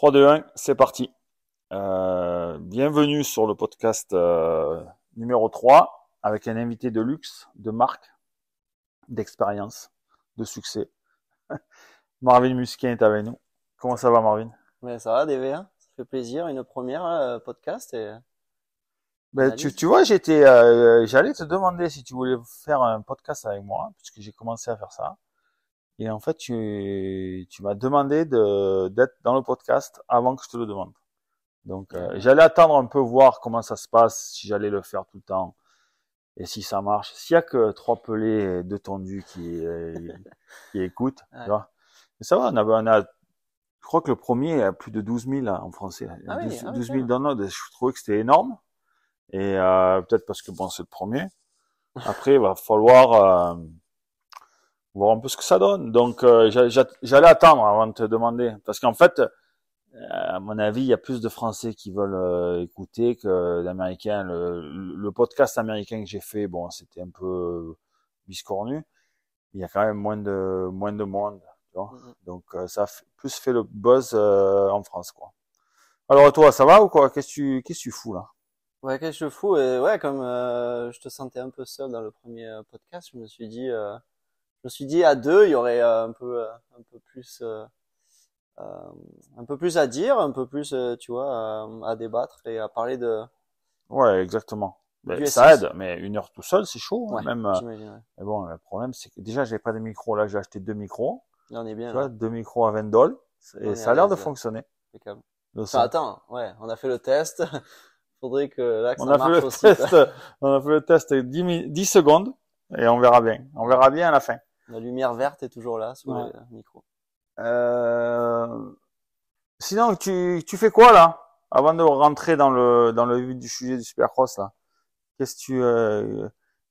3, 2, 1, c'est parti. Euh, bienvenue sur le podcast euh, numéro 3 avec un invité de luxe, de marque, d'expérience, de succès. Marvin Musquin est avec nous. Comment ça va Marvin ben, Ça va DV, hein ça fait plaisir, une première euh, podcast. Et... Ben, tu, tu, vois, j'étais, j'allais te demander si tu voulais faire un podcast avec moi, hein, puisque j'ai commencé à faire ça. Et en fait, tu, tu m'as demandé de, d'être dans le podcast avant que je te le demande. Donc, euh, j'allais attendre un peu voir comment ça se passe, si j'allais le faire tout le temps et si ça marche. S'il y a que trois pelés, de tendus qui, euh, qui écoutent, tu vois. Mais ça va, on a, on a, je crois que le premier a plus de 12 000 hein, en français. Ah 12, 000 ah downloads. Je trouvais que c'était énorme. Et euh, peut-être parce que bon, c'est le premier. Après, il va falloir euh, voir un peu ce que ça donne. Donc euh, j'allais attendre avant de te demander, parce qu'en fait, euh, à mon avis, il y a plus de Français qui veulent euh, écouter que d'Américains. Le, podcast américain que j'ai fait, bon, c'était un peu biscornu. Il y a quand même moins de moins de monde, tu vois. Mm-hmm. Donc ça a plus fait le buzz en France, quoi. Alors toi, ça va ou quoi Qu'est-ce que tu qu'est-ce tu fous là Ouais, qu'est-ce que je fous Et ouais, comme je te sentais un peu seul dans le premier podcast, je me suis dit je me suis dit à deux, il y aurait euh, un peu euh, un peu plus euh, un peu plus à dire, un peu plus, tu vois, à, débattre et à parler de. Ouais, exactement. ça aide, mais une heure tout seul, c'est chaud. Hein, ouais, même. Mais bon, le problème, c'est que déjà, j'ai pas de micro. Là, j'ai acheté deux micros. on est bien. Tu vois, deux micros à 20 dollars. Et ça a l'air de fonctionner. C'est Enfin, attends, ouais, on a fait le test. Faudrait que là, que on a fait le aussi, Test, on a fait le test 10, 10 secondes et on verra bien. On verra bien à la fin. La lumière verte est toujours là sous le micro. Euh... Sinon, tu, tu fais quoi là Avant de rentrer dans le dans le vif du sujet du Supercross là, qu'est-ce que tu euh,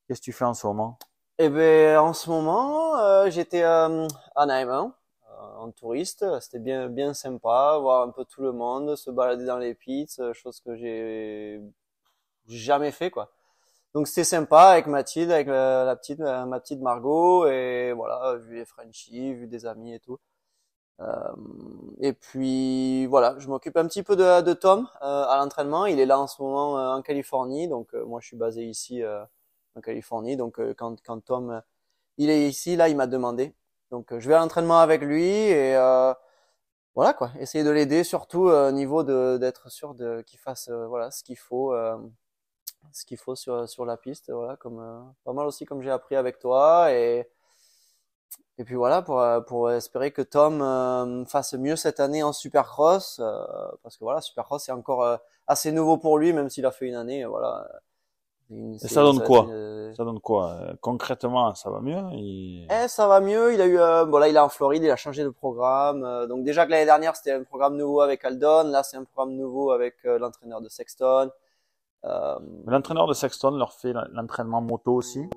qu'est-ce que tu fais en ce moment Eh ben en ce moment, euh, j'étais euh, à Naïman en touriste. C'était bien, bien sympa, voir un peu tout le monde, se balader dans les pits, chose que j'ai jamais fait, quoi donc c'était sympa avec Mathilde, avec euh, la, petite, euh, ma petite Margot et voilà, vu les Frenchies, vu des amis et tout. Euh, et puis voilà, je m'occupe un petit peu de, Tom euh, à l'entraînement. Il est là en ce moment en Californie, donc moi je suis basé ici en Californie. Donc quand, quand Tom il est ici, là il m'a demandé. Donc je vais à l'entraînement avec lui et voilà quoi, essayer de l'aider surtout au niveau de d'être sûr de qu'il fasse voilà ce qu'il faut ce qu'il faut sur, sur la piste. Voilà, comme, euh, pas mal aussi comme j'ai appris avec toi. Et, et puis voilà, pour, euh, pour espérer que Tom euh, fasse mieux cette année en Supercross. parce que voilà, Supercross, c'est encore assez nouveau pour lui, même s'il a fait une année. Voilà. et ça donne, quoi Ça donne quoi Concrètement, ça va mieux eh, ça va mieux. Il a eu, bon il est en Floride, il a changé de programme. donc déjà que l'année dernière, c'était un programme nouveau avec Aldon. Là, c'est un programme nouveau avec l'entraîneur de Sexton. Euh, L'entraîneur de Sexton leur fait l'entraînement moto aussi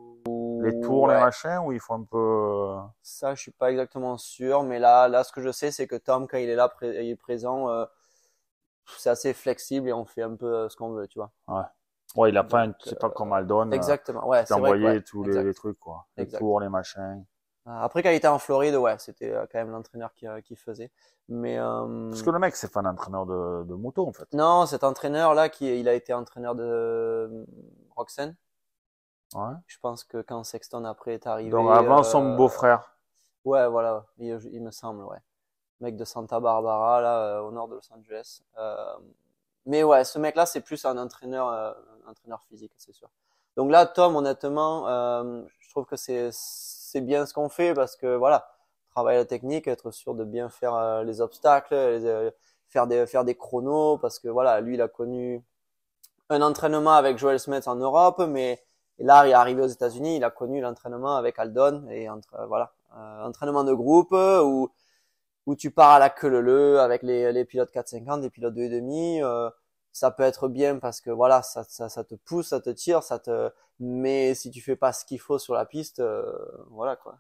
les tours, les machins, ou il faut un peu. Euh, Ça, je suis pas exactement sûr, mais là, là, ce que je sais, c'est que Tom, quand il est là, il est présent, euh, c'est assez flexible et on fait un peu ce qu'on veut, tu vois. Ouais. Ouais, il a pas, c'est pas comme Aldon. Exactement. Ouais. envoyé tous les, trucs, quoi. Les tours, les machins. Euh, après, quand il était en Floride, ouais, c'était euh, quand même l'entraîneur qui, euh, faisait. Mais parce que le mec, c'est pas un entraîneur de, moto en fait. Non, cet entraîneur là, qui il a été entraîneur de Roxanne. Ouais. Je pense que quand Sexton après est arrivé. Donc avant son beau-frère. Ouais, voilà, il, me semble, ouais. Mec de Santa Barbara là, au nord de Los Angeles. Mais ouais, ce mec là, c'est plus un entraîneur, un entraîneur physique, c'est sûr. Donc là, Tom, honnêtement, je trouve que c'est c'est bien ce qu'on fait parce que voilà, travailler la technique, être sûr de bien faire euh, les obstacles, euh, faire des faire des chronos parce que voilà, lui il a connu un entraînement avec Joel Smith en Europe, mais là il est arrivé aux États-Unis, il a connu l'entraînement avec Aldon et euh, voilà, entraînement de groupe où où tu pars à la queue le avec les, les pilotes 450, les pilotes 2,5 demi ça peut être bien parce que voilà, ça, ça, ça, te pousse, ça te tire, ça te. Mais si tu fais pas ce qu'il faut sur la piste, euh, voilà quoi.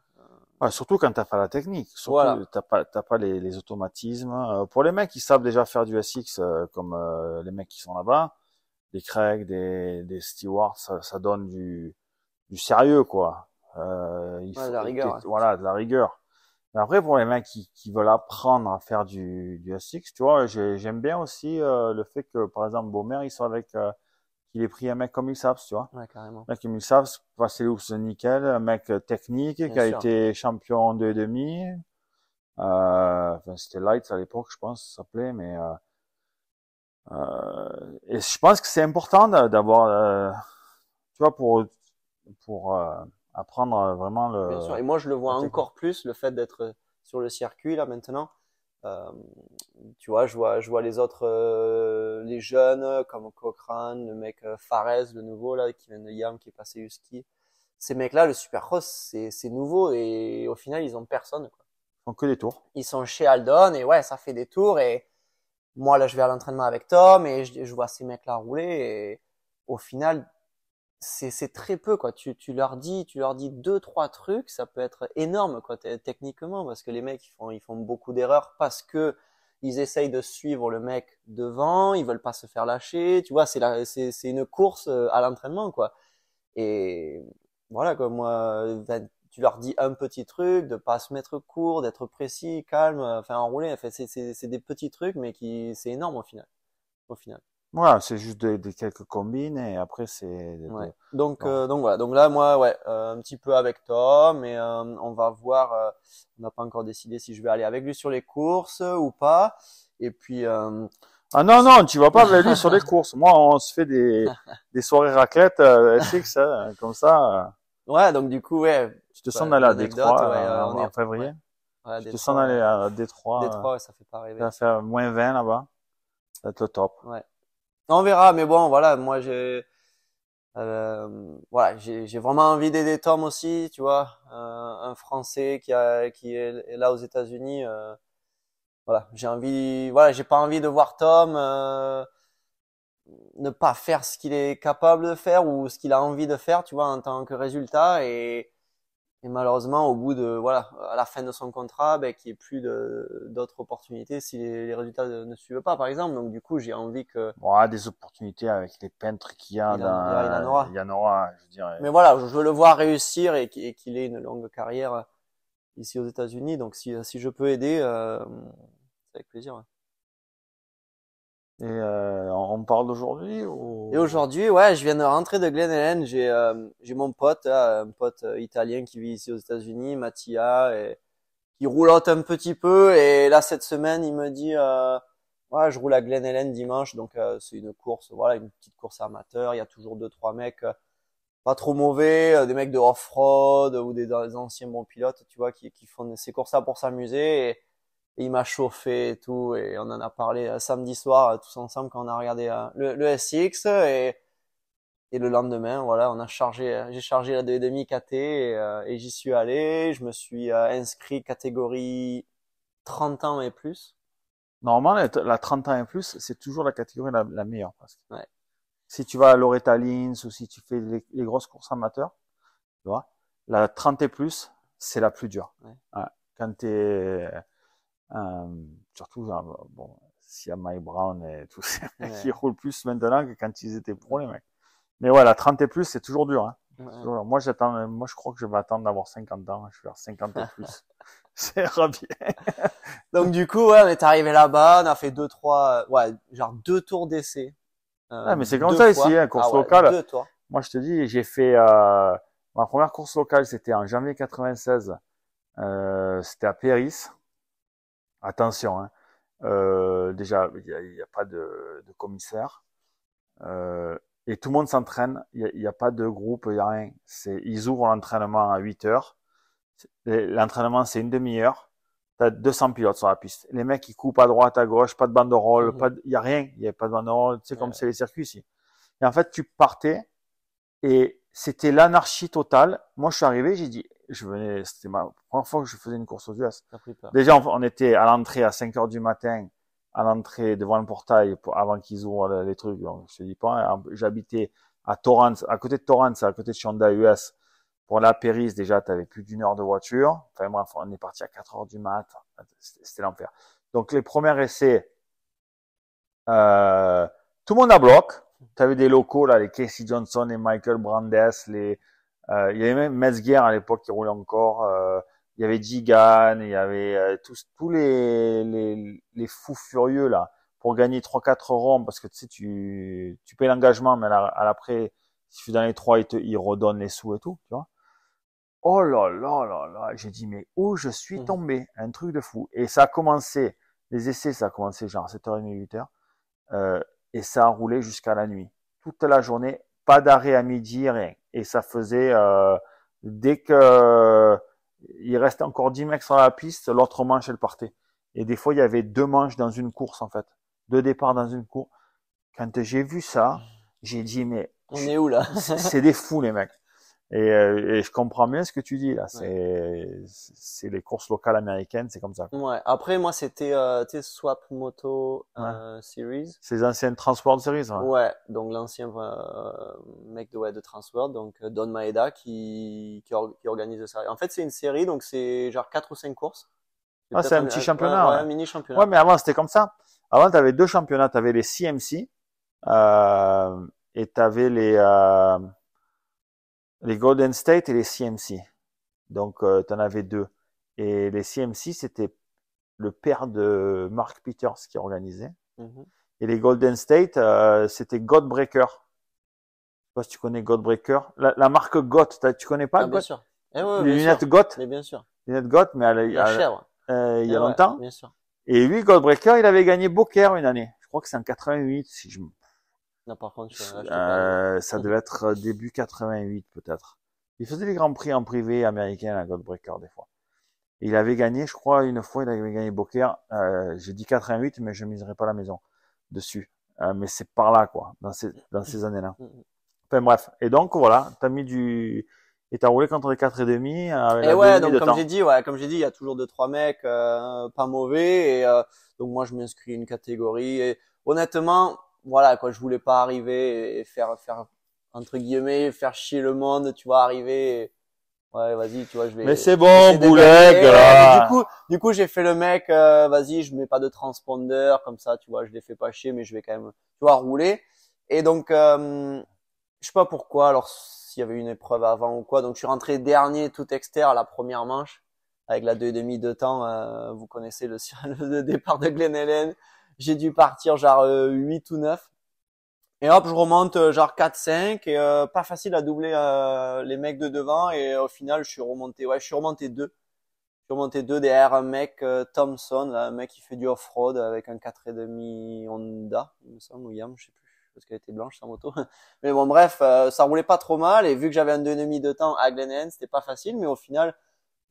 Ouais, surtout quand t'as pas la technique, surtout t'as pas t'as pas les, les, automatismes. Euh, pour les mecs qui savent déjà faire du SX, euh, comme les mecs qui sont là-bas, des craigs des des Stewart, ça, donne du du sérieux quoi. Euh, il de la rigueur. Voilà, de la rigueur. Après, pour les mecs qui, qui veulent apprendre à faire du, du SX, tu vois, j'aime bien aussi euh, le fait que, par exemple, Beaumère, il soit avec, euh, qu'il ait pris un mec comme Ilsaps, tu vois. Ouais, carrément. Un mec comme Ilsaps, passé l'ours nickel, un mec euh, technique qui a été champion de demi. Euh, enfin, c'était Lights à l'époque, je pense, ça s'appelait, mais et je pense que c'est important d'avoir, tu vois, pour pour à prendre euh, vraiment le. Bien sûr. Et moi, je le vois encore plus le fait d'être euh, sur le circuit là maintenant. Euh, tu vois, je vois, je vois les autres, euh, les jeunes comme Cochrane, le mec Fares, le nouveau là qui vient de Yam, qui est passé Uski. Ces mecs-là, le Supercross, c'est, c'est nouveau et au final, ils ont personne. Quoi. Ils font que des tours. Ils sont chez Aldon et ouais, ça fait des tours et moi là, je vais à l'entraînement avec Tom et je, je vois ces mecs-là rouler et au final, c'est très peu quoi. Tu, tu, leur dis, tu leur dis deux trois trucs, ça peut être énorme quoi techniquement parce que les mecs ils font ils font beaucoup d'erreurs parce que ils essayent de suivre le mec devant, ils veulent pas se faire lâcher, tu vois, c'est c'est c'est une course euh, à l'entraînement quoi. Et voilà comme moi tu leur dis un petit truc, de pas se mettre court, d'être précis, calme, euh, enfin enroulé, enfin, c'est c'est des petits trucs mais qui c'est énorme au final. Au final. Voilà, c'est juste des, quelques combines et après c'est. Donc euh, donc voilà, donc là moi ouais, euh, un petit peu avec Tom et euh, on va voir. on n'a pas encore décidé si je vais aller avec lui sur les courses ou pas. Et puis. ah non non, tu vas pas avec lui sur les courses. Moi, on se fait des des soirées raclette SX hein, comme ça. Ouais, donc du coup ouais. Tu te sens d'aller à Détroit en février. Ouais, tu te sens d'aller à Détroit. Détroit, ça fait pas rêver. Ça fait moins 20 là-bas. Ça va être le top. Ouais on verra, mais bon, voilà, moi, j'ai, euh, voilà, j'ai vraiment envie d'aider Tom aussi, tu vois, un Français qui, a, qui est, là aux États-Unis. Euh, voilà, j'ai envie, voilà, j'ai pas envie de voir Tom euh, ne pas faire ce qu'il est capable de faire ou ce qu'il a envie de faire, tu vois, en tant que résultat. Et et malheureusement, au bout de voilà, à la fin de son contrat, ben, qu'il n'y ait plus d'autres opportunités si les, résultats ne suivent pas, par exemple. Donc du coup, j'ai envie que. Bon, des opportunités avec les peintres qu'il y a. Il, y en aura, je dirais. Mais voilà, je veux le voir réussir et, qu'il ait une longue carrière ici aux États-Unis. Donc si, si je peux aider, euh, c'est avec plaisir. Et euh, on parle d'aujourd'hui Et aujourd'hui, ouais, je viens de rentrer de Glen Helen. J'ai euh, j'ai mon pote, un pote euh, italien qui vit ici aux États-Unis, Mattia, et qui roulotte un petit peu. Et là, cette semaine, il me dit, euh, ouais, je roule à Glen Helen dimanche, donc c'est une course, voilà, une petite course amateur. Il y a toujours deux trois mecs pas trop mauvais, des mecs de off-road ou des, des, anciens bons pilotes, tu vois, qui, qui font ces courses-là pour s'amuser. Et il m'a chauffé et tout, et on en a parlé euh, samedi soir euh, tous ensemble quand on a regardé euh, le, SX et, et le lendemain, voilà, on a chargé, j'ai chargé la 2,5 KT et, et j'y suis allé. Je me suis inscrit catégorie 30 ans et plus. Normalement, la 30 ans et plus, c'est toujours la catégorie la, meilleure Si tu vas à Loretta Lins ou si tu fais les, grosses courses amateurs, tu vois, la 30 et plus, c'est la plus dure. Ouais. Quand t'es euh, surtout, bon, s'il y a Mike Brown et tout, qui roule plus maintenant que quand ils étaient pro, les mecs. Mais voilà, 30 et plus, c'est toujours dur. Hein. Moi, j'attends, euh, moi, je crois que je vais attendre d'avoir 50 ans. Je vais faire 50 et plus. c'est bien. Donc, du coup, ouais, on est arrivé là-bas. On a fait deux, trois, euh, ouais, genre deux tours d'essai. ah, mais c'est comme ça ici, hein, course ah locale. Moi, je te dis, j'ai fait, ma première course locale, c'était en janvier 96. Euh, c'était à Péris. Attention, hein. euh, déjà, il n'y a, pas de, commissaire. Euh, et tout le monde s'entraîne. Il n'y a, pas de groupe, il n'y a rien. C'est, ils ouvrent l'entraînement à 8 heures. L'entraînement, c'est une demi-heure. as 200 pilotes sur la piste. Les mecs, ils coupent à droite, à gauche, pas de banderole, mhm. pas il y a rien. Il n'y a pas de banderole. Tu sais, comme c'est les circuits ici. Et en fait, tu partais et c'était l'anarchie totale. Moi, je suis arrivé, j'ai dit, je venais, c'était ma première fois que je faisais une course aux US. Déjà, on, était à l'entrée à 5 heures du matin, à l'entrée devant le portail avant qu'ils ouvrent les trucs. Donc, je dis pas, hein, j'habitais à Torrance, à côté de Torrance, à côté de Shonda US. Pour la Périsse, déjà, tu avais plus d'une heure de voiture. Enfin, bref, on est parti à 4 heures du mat. C'était l'enfer. Donc, les premiers essais, euh, tout le monde à bloc. Tu avais des locaux, là, les Casey Johnson, et Michael Brandes, les, euh, il y avait même Metzger à l'époque qui roulait encore. Euh, il y avait Gigan, il y avait euh, tous, les, les, fous furieux là pour gagner 3-4 ronds parce que tu sais, tu, tu payes l'engagement, mais à l'après, si tu fais dans les 3, ils te redonnent les sous et tout, tu vois. Oh là là là là, j'ai dit, mais où je suis mmh. tombé Un truc de fou. Et ça a commencé, les essais, ça a commencé genre 7h30, 8h, euh, et ça a roulé jusqu'à la nuit. Toute la journée, pas d'arrêt à midi, rien. Et ça faisait euh, dès que il restait encore 10 mecs sur la piste, l'autre manche elle partait. Et des fois il y avait deux manches dans une course en fait, deux départs dans une course. Quand j'ai vu ça, j'ai dit mais on est où là C'est des fous les mecs. Et, euh, et, je comprends bien ce que tu dis là. C'est les courses locales américaines, c'est comme ça. Ouais. Après moi c'était euh, Swap Moto euh, Series. Ces anciennes Transworld Series. Ouais. ouais donc l'ancien euh, mec de ouais, de Transworld, donc Don Maeda qui qui, organise ça. En fait c'est une série donc c'est genre quatre ou cinq courses. Ah c'est un, petit championnat. Ouais, un mini championnat. Ouais mais avant c'était comme ça. Avant tu avais deux championnats, tu avais les CMC euh, et tu avais les les Golden State et les CMC. Donc, euh, tu en avais deux. Et les CMC, c'était le père de Mark Peters qui organisait. Mhm. Et les Golden State, euh, c'était Godbreaker. Je sais pas si tu connais Godbreaker. La, la marque God, tu connais pas ah, Bien sûr. Eh ouais, les lunettes sûr. Mais bien sûr. Les lunettes mais elle il y a euh, eh longtemps. Bien sûr. Et lui, Godbreaker, il avait gagné Booker une année. Je crois que c'est en 88, si je me non, par contre, euh, ça devait être euh, début 88 peut-être. Il faisait les grands prix en privé américain à Godbreaker des fois. il avait gagné, je crois, une fois, il avait gagné Boker. Euh, J'ai dit 88, mais je miserai pas la maison dessus. Euh, mais c'est par là, quoi, dans ces, dans ces années-là. Mm, mm, mm. Enfin bref. Et donc voilà, t'as mis du, et t'as roulé contre les quatre et demi. Euh, et ouais, donc comme j'ai dit, ouais, comme j'ai dit, il y a toujours deux trois mecs pas mauvais. Et donc moi, je m'inscris une catégorie. Et honnêtement, voilà quoi je voulais pas arriver et faire faire entre guillemets faire chier le monde tu vois arriver ouais vas-y tu vois je vais mais c'est bon boulet du coup du coup j'ai fait le mec euh, vas-y je mets pas de transpondeur comme ça tu vois je les fais pas chier mais je vais quand même tu vois rouler et donc euh, je sais pas pourquoi alors s'il y avait une épreuve avant ou quoi donc je suis rentré dernier tout externe à la première manche avec la deux et demi de temps euh, vous connaissez le, le départ de Glen Helen j'ai dû partir genre 8 euh, ou 9. Et hop, je remonte euh, genre 4-5 et euh, pas facile à doubler les mecs de devant et au final je suis remonté ouais, je suis remonté 2. Je suis remonté 2 derrière un mec euh, Thompson, là, un mec qui fait du off-road avec un 4,5 Honda, il me semble William, je sais plus parce qu'elle était blanche sa moto. Mais bon bref, ça roulait pas trop mal et vu que j'avais un 2,5 de temps à Glen c'était pas facile mais au final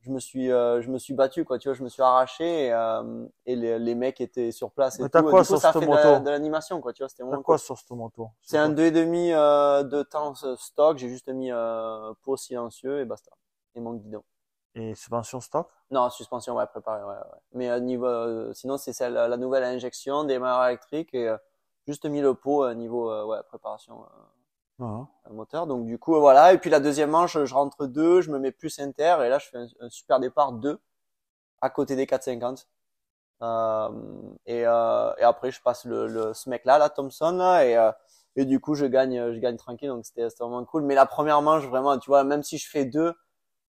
je me suis euh, je me suis battu quoi tu vois je me suis arraché et, euh, et les, les, mecs étaient sur place et tout. Quoi sur de l'animation quoi tu vois c'était quoi sur ce moto c'est un et demi euh, de temps stock j'ai juste mis euh, pot silencieux et basta et mon guidon et suspension stock non suspension ouais préparée ouais, ouais. mais niveau sinon c'est celle la nouvelle injection des électrique électriques et juste mis le pot niveau ouais préparation moteur. Donc du coup voilà. Et puis la deuxième manche, je rentre deux je me mets plus inter et là je fais un, super départ deux à côté des 450. Euh, euh, et, après je passe le, le ce mec là, la Thompson euh, et, du coup je gagne je gagne tranquille donc c'était vraiment cool. Mais la première manche vraiment, tu vois, même si je fais deux,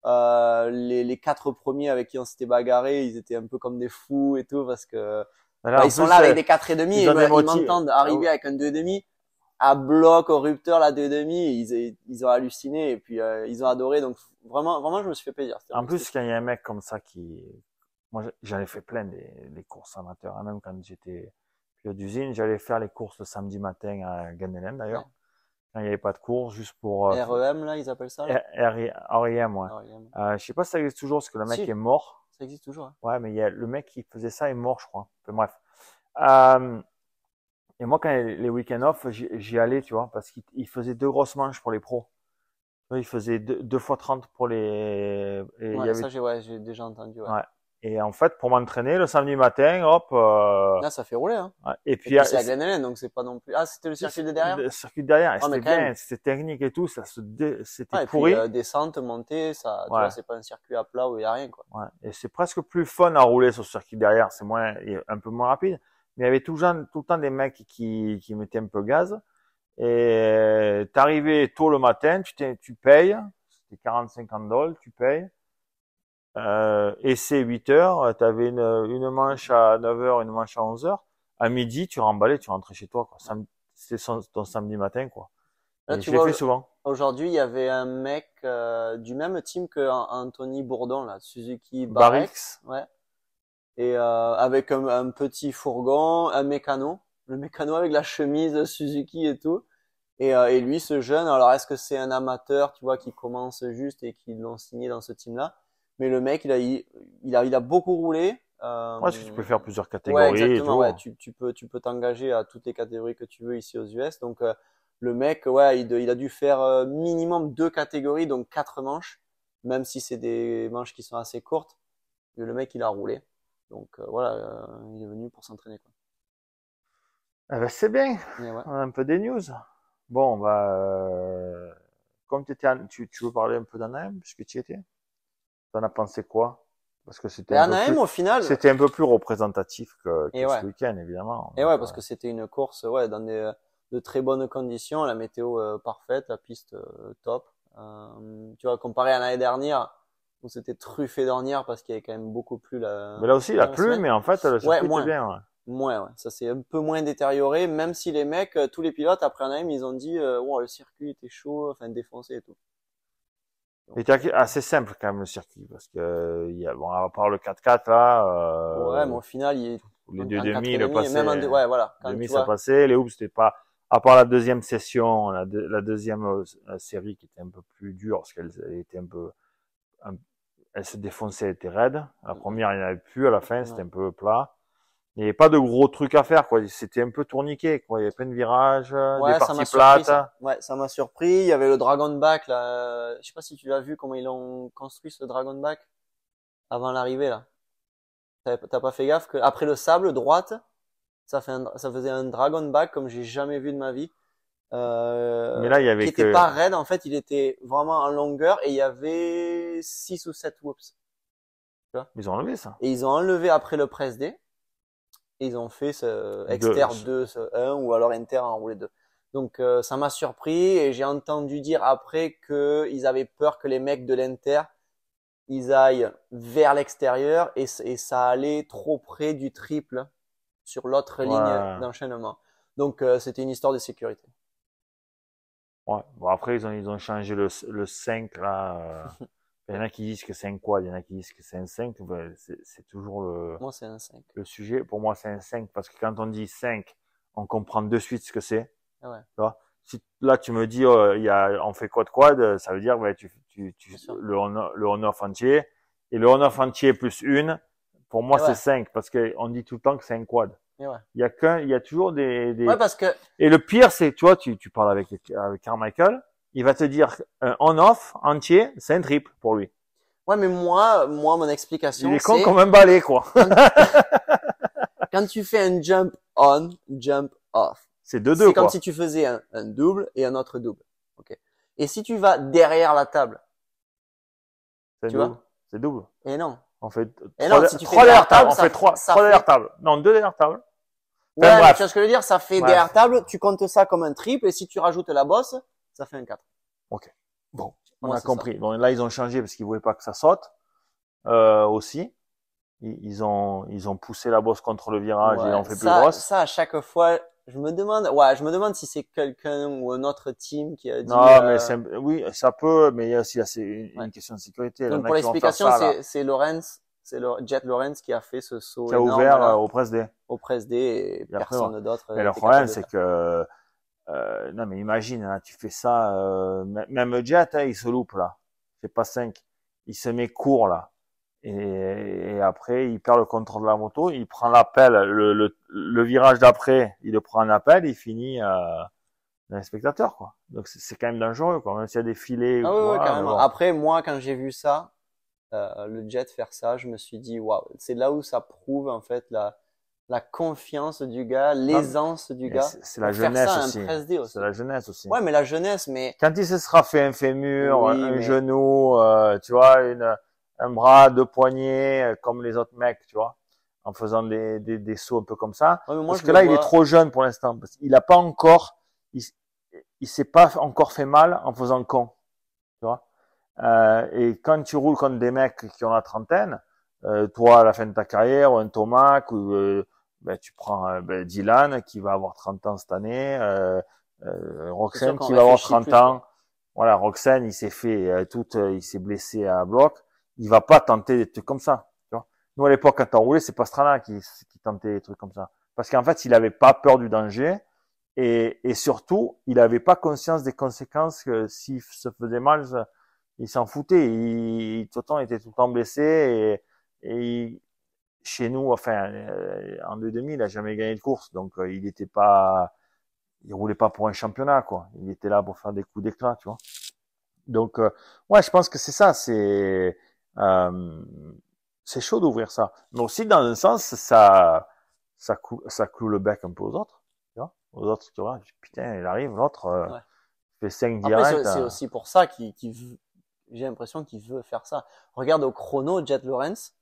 euh, les, les quatre premiers avec qui on s'était bagarré, ils étaient un peu comme des fous et tout parce que bah, ils sont là avec des quatre et demi, ils, ils m'entendent arriver ah avec un deux et demi à bloc au rupteur la deux demi ils, ils ont halluciné et puis euh, ils ont adoré donc vraiment vraiment je me suis fait plaisir en plus quand il y a un mec comme ça qui moi j'avais fait plein des, courses amateurs hein, même quand j'étais pilote d'usine j'allais faire les courses le samedi matin à Ganelem, d'ailleurs quand il n'y avait pas de course, juste pour euh, REM là ils appellent ça REM e ouais euh, je sais pas si ça existe toujours parce que le mec est mort ça existe toujours hein. ouais mais il y a... le mec qui faisait ça est mort je crois bref euh, et moi, quand les week-ends off, j'y allais, tu vois, parce qu'ils faisaient deux grosses manches pour les pros. Ils faisaient deux, deux fois 30 pour les. Et ça, j'ai ouais, déjà entendu. Ouais. ouais. Et en fait, pour m'entraîner, le samedi matin, hop. Euh, Là, ça fait rouler. Hein. Ouais. Et puis, euh, c'est à donc c'est pas non plus. Ah, c'était le circuit de derrière. Le circuit de derrière, oh, c'était bien, c'était technique et tout, ça se c'était pourri. Euh, descente, montée, ça, tu vois, c'est pas un circuit à plat où il y a rien quoi. Ouais. Et c'est presque plus fun à rouler sur ce circuit derrière, c'est moins, un peu moins rapide il y avait tout, tout le temps des mecs qui, qui mettaient un peu gaz. Et euh, t'arrivais tôt le matin, tu, tu payes, c'était 40-50 dollars, tu payes. Euh, et c'est 8 heures, t'avais une, une manche à 9 heures, une manche à 11 heures. À midi, tu remballais, tu rentrais chez toi. c'est ton samedi matin, quoi. tu je fait souvent. Aujourd'hui, il y avait un mec euh, du même team que Anthony Bourdon, là, Suzuki Barix. Ouais et euh, avec un, petit fourgon, un mécano, le mécano avec la chemise Suzuki et tout. Et, euh, et lui, ce jeune, alors est-ce que c'est un amateur, tu vois, qui commence juste et qui l'ont signé dans ce team-là Mais le mec, il a, il, a, il a beaucoup roulé. Euh, ouais, que tu peux faire plusieurs catégories. Ouais, exactement. Ouais, tu, tu, peux, tu peux t'engager à toutes les catégories que tu veux ici aux US. Donc euh, le mec, ouais, il, il a dû faire minimum deux catégories, donc quatre manches, même si c'est des manches qui sont assez courtes. Le mec, il a roulé. Donc euh, voilà, euh, il est venu pour s'entraîner. Quoi. Ah bah, c'est bien. On a un peu des news. Bon, bah, euh, comme étais tu, tu, veux parler un peu d'Anaheim, puisque tu y étais T'en as pensé quoi Parce que c'était un, peu plus, au final... c'était un peu plus représentatif que, ce week-end, évidemment. Et ouais, parce euh, que c'était une course ouais, dans des, de très bonnes conditions, la météo parfaite, la piste top. tu vois, comparé à l'année dernière, on c'était truffé dernière parce qu'il y avait quand même beaucoup plus la. Mais là aussi, il a plu, mais en fait, le circuit moins, bien. Ouais. Moins, ouais. Ça s'est un peu moins détérioré, même si les mecs, euh, tous les pilotes, après un aim, ils ont dit, euh, le circuit était chaud, enfin, défoncé et tout. Il était assez simple quand même le circuit parce que il y a, bon à part le 4 4 là. Euh, ouais, mais au final il les deux demi le passé. deux, ouais voilà. Quand demi ça les c'était pas. À part la deuxième session, la, deuxième euh, série qui était un peu plus dure parce qu'elle était un peu un, elle s'est défoncée, elle était raide. La première, il n'y en avait plus. À la fin, c'était un peu plat. Il n'y avait pas de gros trucs à faire, quoi. C'était un peu tourniqué, quoi. Il y avait plein de virages, euh, des parties ça plates. Ouais, ça m'a surpris. Il y avait le Dragon Back, là. Je sais pas si tu l'as vu, comment ils ont construit ce Dragon Back avant l'arrivée, là. T'as pas fait gaffe que, après le sable, droite, ça, fait ça faisait un Dragon Back comme j'ai jamais vu de ma vie. Euh, mais là, il y avait qui pas raide en fait, il était vraiment en longueur et il y avait 6 ou 7 whoops. Tu vois ils ont enlevé ça. Et ils ont enlevé après le press D. Et ils ont fait ce exter 2, 1 ou alors inter enroulé 2. Donc euh, ça m'a surpris et j'ai entendu dire après que ils avaient peur que les mecs de l'Inter ils aillent vers l'extérieur et, ça allait trop près du triple sur l'autre ligne d'enchaînement. Donc euh, c'était une histoire de sécurité. Bon, après, ils ont, ils ont changé le, le 5, là. Euh. Il y en a qui disent que c'est un quad, il y en a qui disent que c'est un 5. Ben, c'est toujours le, moi, un le sujet. Pour moi, c'est un 5 parce que quand on dit 5, on comprend de suite ce que c'est. Ah ouais. Si là, tu me dis, euh, y a, on fait quoi de quad, euh, ça veut dire ben, tu, tu, le, on, le entier. Et le on-off entier plus une, pour moi, ah c'est 5 parce qu'on dit tout le temps que c'est un quad. Il y a qu'un, il y a toujours des, des... Ouais, parce que... Et le pire, c'est, tu vois, tu, tu parles avec, avec Carmichael, il va te dire un on-off entier, c'est un triple pour lui. Ouais, mais moi, moi, mon explication, Il est con comme un balai, quoi. quand tu fais un jump on, jump off. C'est deux deux, C'est comme si tu faisais un, un, double et un autre double. ok Et si tu vas derrière la table. C'est double. C'est double. Et non. On fait et trois, si tu derrière table. On fait trois, trois derrière table. Non, deux derrière table. Ouais, tu vois ce que je veux dire, ça fait derrière des tu comptes ça comme un triple, et si tu rajoutes la bosse, ça fait un 4. Ok. Bon, on a compris. Bon, là, ils ont changé parce qu'ils voulaient pas que ça saute, euh, aussi. Ils, ont, ils ont poussé la bosse contre le virage, et ils fait plus grosse. Ça, à chaque fois, je me demande, ouais, je me demande si c'est quelqu'un ou un autre team qui a dit. Non, euh, mais oui, ça peut, mais il y a aussi une, une question de sécurité. Donc pour l'explication, c'est Lorenz c'est Jet Lawrence qui a fait ce saut. Qui a ouvert euh, au presse D. Au presse D et, personne d'autre. Mais le problème, c'est que. Euh, non, mais imagine, hein, tu fais ça. Euh, même Jet, hein, il se loupe là. C'est pas 5. Il se met court là. Et, après, il perd le contrôle de la moto. Il prend l'appel. Le, le, virage d'après, il le prend en appel. Il finit. Euh, un spectateur quoi. Donc c'est quand même dangereux quoi, même s'il y a des filets. Ah oui, oui, Après moi quand j'ai vu ça, euh, le jet faire ça, je me suis dit waouh, c'est là où ça prouve en fait la, la confiance du gars, l'aisance du gars. C'est la jeunesse aussi. C'est la jeunesse aussi. Ouais, mais la jeunesse, mais quand il se sera fait un fémur, un genou, euh, tu vois, une, un bras, deux poignets, euh, comme les autres mecs, tu vois, en faisant des, des, des sauts un peu comme ça. parce que là, il est trop jeune pour l'instant. Il n'a pas encore, il, s'est pas encore fait mal en faisant con. Euh, et quand tu roules contre des mecs qui ont la trentaine, euh, toi à la fin de ta carrière, ou un Tomac, ou euh, ben, tu prends euh, ben, Dylan qui va avoir 30 ans cette année, Roxane qui va avoir 30 ans. Voilà, Roxane, il s'est fait tout, il s'est blessé à bloc. Il va pas tenter des trucs comme ça. Tu vois Nous à l'époque, quand on roulait, c'est Pastrana qui, qui tentait des trucs comme ça, parce qu'en fait, il avait pas peur du danger. Et, et surtout, il n'avait pas conscience des conséquences que s'il se faisait mal, il s'en foutait. Il, tout le temps, était tout le temps blessé et, et chez nous, enfin, euh, en 2000, il a jamais gagné de course, donc euh, il n'était pas, il roulait pas pour un championnat, quoi. Il était là pour faire des coups d'éclat, tu vois. Donc, euh, ouais, je pense que c'est ça, c'est, euh, c'est chaud d'ouvrir ça. Mais aussi, dans un sens, ça, ça cloue, ça cloue le bec un peu aux autres, tu vois. Aux autres, tu vois, putain, il arrive, l'autre, fait 5 directs. C'est aussi pour ça qu'il, j'ai l'impression qu'il veut faire ça. Regarde au chrono, Jet Lawrence,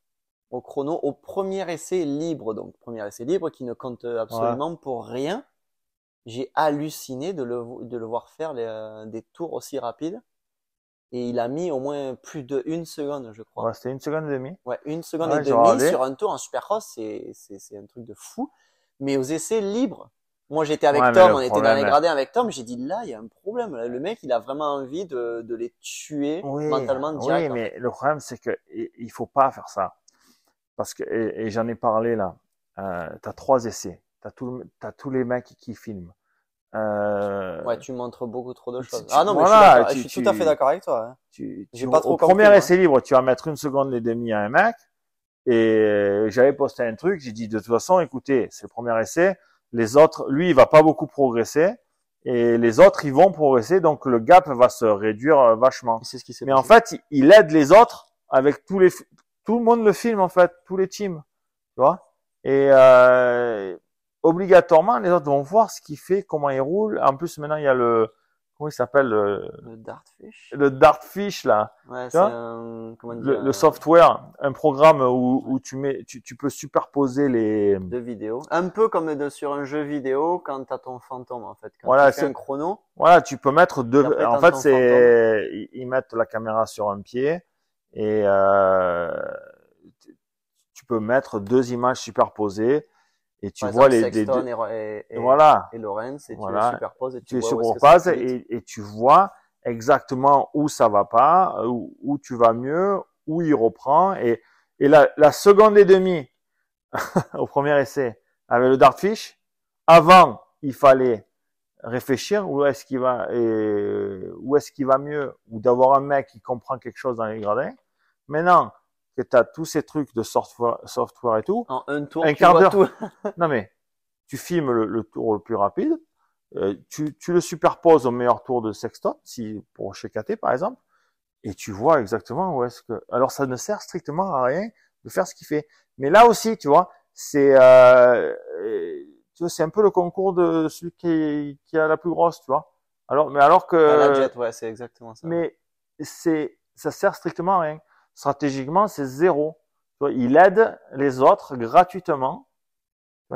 au chrono, au premier essai libre, donc premier essai libre qui ne compte euh, absolument pour rien. J'ai halluciné de le, de le voir faire euh, des tours aussi rapides. Et il a mis au moins plus de seconde, je crois. c'était une seconde et demie. Ouais, une seconde et demie sur un tour en supercross, c'est, c'est un truc de fou. Mais aux essais libres, moi, j'étais avec Tom, on était dans les gradés avec Tom. J'ai dit là, il y a un problème. Le mec, il a vraiment envie de, de les tuer mentalement direct. Oui, mais le problème, c'est que il faut pas faire ça parce que et, j'en ai parlé là. Tu euh, t'as trois essais, t'as tout, t'as tous les mecs qui filment. Euh... Ouais, tu montres beaucoup trop de choses. ah non, mais je suis, tout à fait d'accord avec toi. Hein. Tu, au premier essai libre, tu vas mettre une seconde et demie à un mec. Et euh, j'avais posté un truc, j'ai dit de toute façon, écoutez, c'est le premier essai, les autres, lui, il va pas beaucoup progresser et les autres, ils vont progresser. Donc le gap va se réduire euh, vachement. Mais en fait, il aide les autres avec tous les, tout le monde le filme en fait, tous les teams, tu vois. Et euh, obligatoirement, les autres vont voir ce qu'il fait, comment il roule. En plus, maintenant, il y a le oui, il s'appelle euh, le... Dartfish Le Dartfish là. Ouais, c'est Comment dire, le, software, un programme où, où tu mets, tu, tu, peux superposer les deux vidéos. Un peu comme sur un jeu vidéo quand tu as ton fantôme en fait. Quand voilà, c'est un chrono. Voilà, tu peux mettre deux. En fait, c'est ils mettent la caméra sur un pied et euh, tu peux mettre deux images superposées et tu vois les, deux... et, voilà et tu les superposes et tu, tu superposes et, tu vois exactement où ça va pas euh, où, tu vas mieux où il reprend et la, seconde et demie au premier essai avec le dartfish avant il fallait réfléchir où est-ce qu'il va et euh, où est-ce qu'il va mieux ou d'avoir un mec qui comprend quelque chose dans les gradins maintenant que tu as tous ces trucs de software, software et tout. En un tour, un quart d'heure. non mais, tu filmes le, tour le plus rapide, euh, tu, tu, le superposes au meilleur tour de sexton, si pour chez KT par exemple, et tu vois exactement où est-ce que. Alors ça ne sert strictement à rien de faire ce qu'il fait. Mais là aussi, tu vois, c'est euh, euh c'est un peu le concours de celui qui, qui, a la plus grosse, tu vois. Alors, mais alors que. ouais, c'est exactement ça. Mais c'est ça sert strictement à rien stratégiquement, c'est zéro. il aide les autres gratuitement.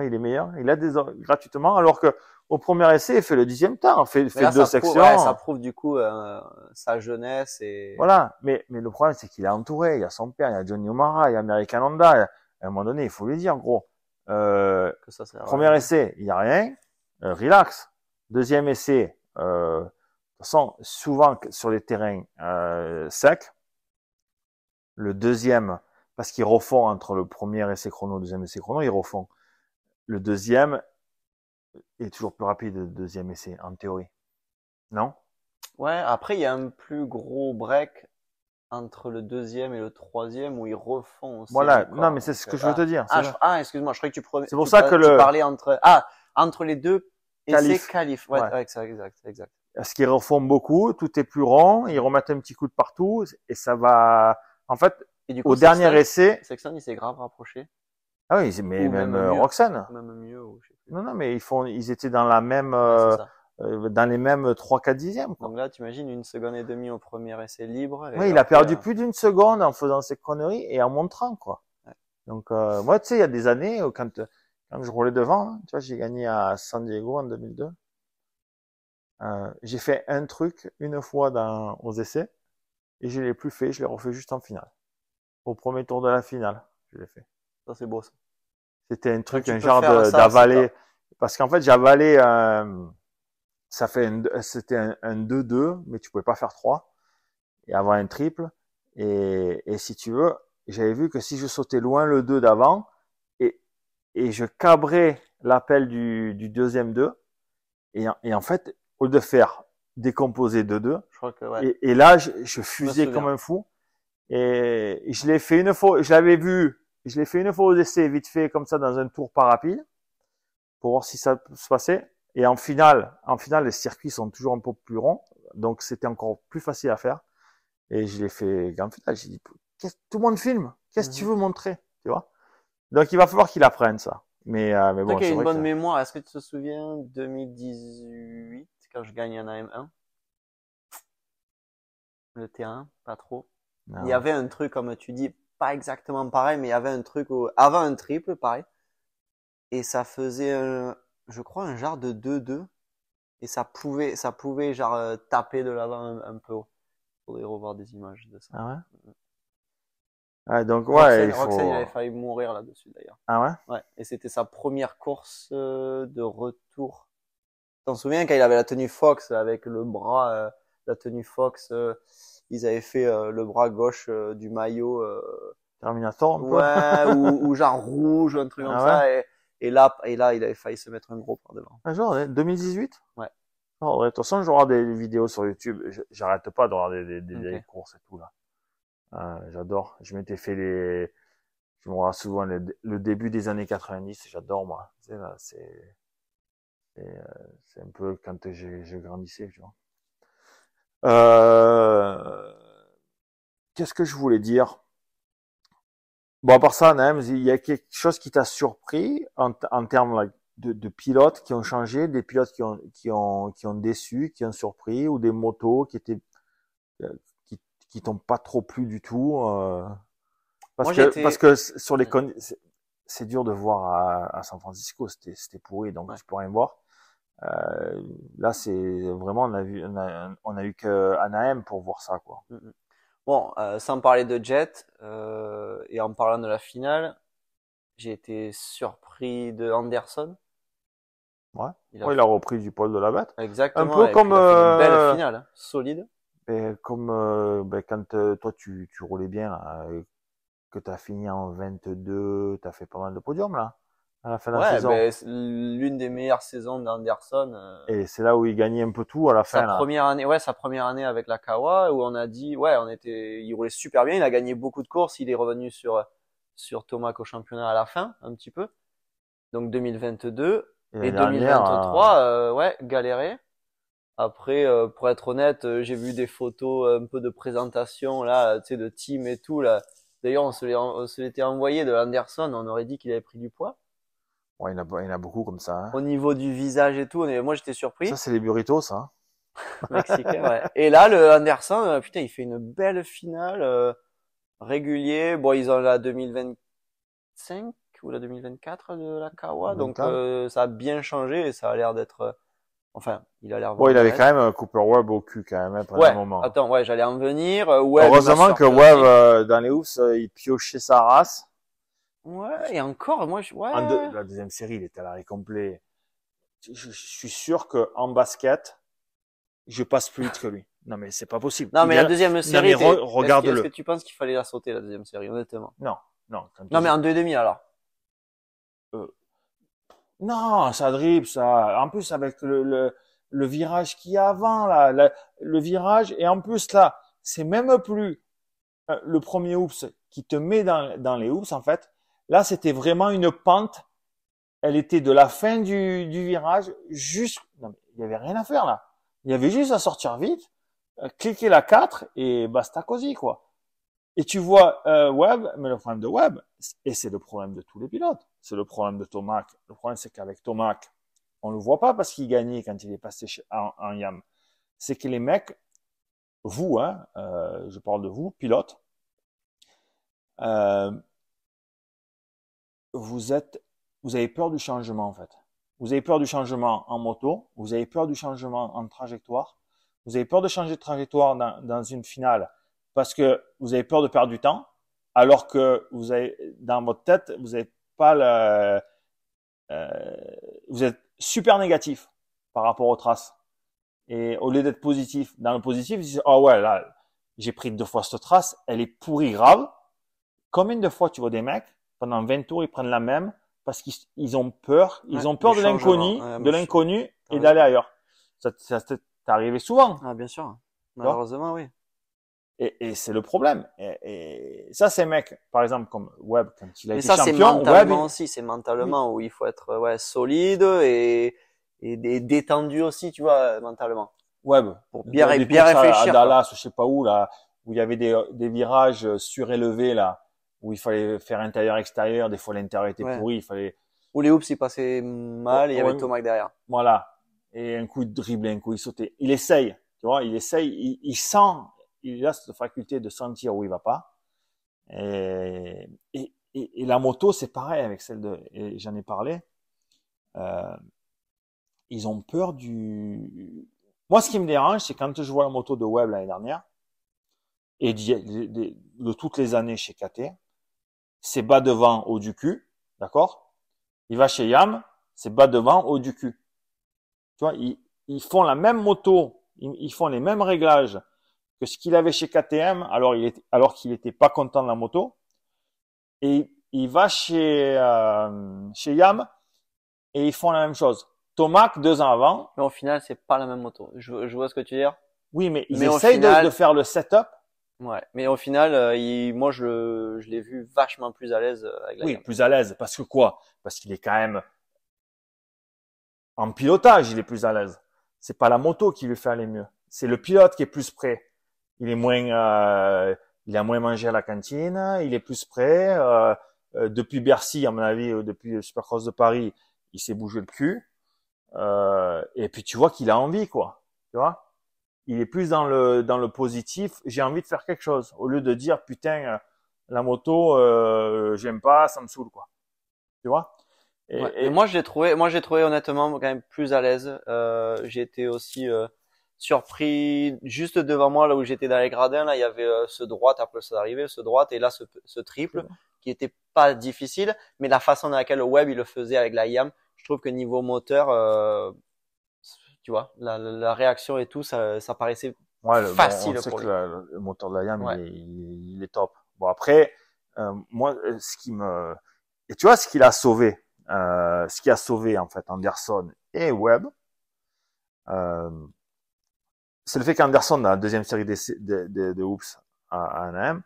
il est meilleur. Il aide les autres gratuitement, alors que au premier essai, il fait le dixième temps, il fait deux sections. ça prouve du coup euh, sa jeunesse et. Voilà. Mais le problème, c'est qu'il est entouré. Il y a son père, il y a Johnny O'Mara, il y a American Honda. à un moment donné, il faut lui dire, en gros. Euh, que premier essai, il n'y a rien. Euh, relax. Deuxième essai. Euh, de toute façon, souvent sur les terrains secs, le deuxième, parce qu'il refond entre le premier essai chrono, le deuxième essai chrono, il refond. Le deuxième est toujours plus rapide le deuxième essai, en théorie. Non Ouais, après, il y a un plus gros break entre le deuxième et le troisième où ils refont aussi. Voilà, non, mais c'est ce que, je veux te dire. Ah, ah, excuse-moi, je croyais que tu, c'est pour ça que le... parlais entre. Ah, entre les deux essais qualif. Ouais, ouais. exact, exact, exact. Ce qu'ils refont beaucoup, tout est plus rond, ils remettent un petit coup de partout et ça va en fait, et du au dernier essai. Sexton, il s'est grave rapproché. Ah oui, mais même, Roxanne. Même mieux. Non, non, mais ils font, ils étaient dans la même, euh, euh, dans les mêmes 3 4 dixièmes. Donc là, tu imagines une seconde et demie au premier essai libre. oui, il a perdu plus d'une seconde en faisant ses conneries et en montrant quoi. Donc euh, moi, tu sais, il y a des années quand quand je roulais devant, hein, tu vois, j'ai gagné à San Diego en 2002. j'ai fait un truc une fois dans, aux essais et je l'ai plus fait, je l'ai refait juste en finale. Au premier tour de la finale, je l'ai fait. Ça, c'est beau, ça. C'était un truc, un genre d'avaler. Parce qu'en fait, j'avalais, euh, ça fait c'était un 2-2, mais tu pouvais pas faire 3 et avoir un triple. Et, et si tu veux, j'avais vu que si je sautais loin le 2 d'avant et, et je cabrais l'appel du, du deuxième 2, et, et en fait, au de faire décomposé de deux. Je crois que, ouais. et, là, je, je fusais comme un fou. Et je l'ai fait une fois, je l'avais vu, je l'ai fait une fois aux essais vite fait comme ça dans un tour pas rapide pour voir si ça se passait. Et en finale, en finale, les circuits sont toujours un peu plus ronds, donc c'était encore plus facile à faire. Et je l'ai fait en finale J'ai dit, tout le monde filme. Qu'est-ce que tu mhm. veux montrer, tu vois Donc il va falloir qu'il apprenne ça. Mais, euh, mais bon. Donc, une bonne mémoire. Est-ce que tu te souviens 2018 quand je gagne en AM1. Le terrain, pas trop. Ah il y avait un truc, comme tu dis, pas exactement pareil, mais il y avait un truc avant un triple, pareil. Et ça faisait, je crois, un genre de 2-2. Et ça pouvait, ça pouvait genre euh, taper de l'avant un, peu Il Faudrait revoir des images de ça. Ah ouais? Ah, donc ouais, Roxane, il faut... avait failli mourir là-dessus d'ailleurs. Ah ouais? Ouais. Et c'était sa première course euh, de retour T'en souviens quand il avait la tenue Fox avec le bras, euh, la tenue Fox, euh, ils avaient fait euh, le bras gauche du maillot. Terminator, ou, genre rouge, un truc ah comme ça. Et, là, et là, il avait failli se mettre un gros par devant. Un genre 2018. Ouais. Oh, de toute façon, je regarde des vidéos sur YouTube. J'arrête pas de regarder des, courses et tout là. J'adore. Je m'étais fait les. Je me souvent le début des années 90. J'adore moi. là, C'est euh, c'est un peu quand je grandissais, tu vois. Euh, Qu'est-ce que je voulais dire Bon, à part ça, même il y a quelque chose qui t'a surpris en, en termes de, de, pilotes qui ont changé, des pilotes qui ont, qui ont, qui ont déçu, qui ont surpris, ou des motos qui étaient euh, qui, qui t'ont pas trop plu du tout. Euh, parce, que, parce que sur les mm. c'est dur de voir à, San Francisco, c'était pourri, donc je pourrais peux rien voir. Euh, là, c'est vraiment on a vu, on a, eu que pour voir ça, quoi. Mm, mm. Bon, euh, sans parler de Jet euh, et en parlant de la finale, j'ai été surpris de Anderson. Ouais. Il a, repris du poil de la batte. Exactement. Un peu comme belle euh, finale, solide. comme ben, quand toi tu, tu roulais bien, que tu as fini en 22, tu as fait pas mal de podiums là à la fin saison. Ben, l'une des meilleures saisons d'Anderson. Euh. Et c'est là où il gagnait un peu tout à la fin. Sa première année, ouais, sa première année avec la Kawa, où on a dit, ouais, on était, il roulait super bien, il a gagné beaucoup de courses, il est revenu sur sur Thomas au championnat à la fin, un petit peu. Donc 2022 et, 2023, euh, euh, ouais, galéré. Après, pour être honnête, j'ai vu des photos un peu de présentation là, tu sais, de team et tout là. D'ailleurs, on se l'était envoyé de Anderson, on aurait dit qu'il avait pris du poids il y, en a, beaucoup comme ça. Hein. Au niveau du visage et tout, moi j'étais surpris. Ça, c'est les burritos, ça. Hein. Mexicain, ouais. Et là, le Anderson, euh, putain, il fait une belle finale, euh, régulier. Bon, ils ont la 2025 ou la 2024 de la Kawa, donc euh, ça a bien changé et ça a l'air d'être. Euh, enfin, il a l'air. Bon, il avait quand même Cooper Webb au cul quand même hein, après un moment. Attends, ouais, j'allais en venir. Heureusement que Webb dans les oufs, il piochait sa race. Ouais, et encore, moi, je, ouais. la deuxième série, il est à l'arrêt complet. Je, suis sûr que en basket, je passe plus vite que lui. Non, mais c'est pas possible. Non, mais la deuxième série, regarde-le. Est-ce que tu penses qu'il fallait la sauter, la deuxième série, honnêtement? Non, non. Non, mais en deux et demi, alors. Euh... non, ça dribble, ça. En plus, avec le, le, virage qu'il y a avant, là, le virage, et en plus, là, c'est même plus euh, le premier oups qui te met dans, dans les oups, en fait Là, c'était vraiment une pente. Elle était de la fin du, virage juste. il n'y avait rien à faire là. Il y avait juste à sortir vite, euh, cliquer la 4 et basta cosy quoi. Et tu vois euh, mais le problème de Web et c'est le problème de tous les pilotes, c'est le problème de Tomac. Le problème c'est qu'avec Tomac, on le voit pas parce qu'il gagnait quand il est passé en, Yam. C'est que les mecs, vous, hein, euh, je parle de vous, pilotes, euh, vous êtes, vous avez peur du changement en fait. Vous avez peur du changement en moto, vous avez peur du changement en trajectoire, vous avez peur de changer de trajectoire dans, dans une finale parce que vous avez peur de perdre du temps, alors que vous avez dans votre tête vous n'êtes pas le, euh, vous êtes super négatif par rapport aux traces. Et au lieu d'être positif, dans le positif, vous dites, oh ouais, là, j'ai pris deux fois cette trace, elle est pourrie grave. Combien de fois tu vois des mecs pendant 20 tours, ils prennent la même parce qu'ils ont peur. Ils ont peur de l'inconnu, de bah, l'inconnu et d'aller ailleurs. Ça, ça t'est arrivé souvent. Ah, bien sûr. Malheureusement, oui. Et, c'est le problème. Et, ça, c'est mec, par exemple, comme Web, quand il a été ça, champion, mentalement aussi, c'est mentalement où il faut être ouais, solide et, et, détendu aussi, tu vois, mentalement. Web, pour bien, bien réfléchir. À, Dallas, je sais pas où là, où il y avait des, des virages surélevés là où il fallait faire intérieur-extérieur. Des fois, l'intérieur était pourri. Il fallait. où les oups, ils passé mal et il y avait Tomac derrière. Voilà. Et un coup, il dribble, un coup, il sautait. Il essaye. Tu vois, il essaye. Il, sent. Il a cette faculté de sentir où il va pas. Et, et, et, la moto, c'est pareil avec celle de. j'en ai parlé. Euh, ils ont peur du. Moi, ce qui me dérange, c'est quand je vois la moto de Web l'année dernière et de, de toutes les années chez KT, c'est bas devant, haut du cul, d'accord Il va chez Yam, c'est bas devant, haut du cul. Tu vois, ils, font la même moto, ils, font les mêmes réglages que ce qu'il avait chez KTM, alors il alors qu'il n'était pas content de la moto. Et il va chez euh, chez Yam et ils font la même chose. Tomac deux ans avant. Mais au final, c'est pas la même moto. Je, vois ce que tu veux dire. Oui, mais ils essayent de, de faire le setup Ouais, mais au final, euh, moi je, je l'ai vu vachement plus à l'aise euh, avec la Oui, plus à l'aise. Parce que quoi Parce qu'il est quand même en pilotage, il est plus à l'aise. C'est pas la moto qui lui fait aller mieux. C'est le pilote qui est plus prêt. Il est moins, euh, il a moins mangé à la cantine. Il est plus prêt. Euh, euh depuis Bercy, à mon avis, depuis le Supercross de Paris, il s'est bougé le cul. et puis tu vois qu'il a envie, quoi. Tu vois il est plus dans le dans le positif. J'ai envie de faire quelque chose au lieu de dire putain euh, la moto euh, j'aime pas, ça me saoule quoi. Tu vois et, moi j'ai trouvé moi j'ai trouvé honnêtement quand même plus à l'aise. Euh, j'ai été aussi euh, surpris juste devant moi là où j'étais dans les gradins là il y avait euh, ce droite après ça arrivait, ce droite et là ce, triple qui était pas difficile mais la façon dans laquelle le web il le faisait avec la YAM je trouve que niveau moteur tu vois. La, la, réaction et tout, ça, ça paraissait facile on que Le, moteur de la Yam, il, est top. Bon après, euh, moi, euh, ce qui me et tu vois ce qu'il a sauvé, euh, ce qui a sauvé en fait Anderson et Webb, euh, c'est le fait qu'Anderson dans la deuxième série de, de, de, Oops à, à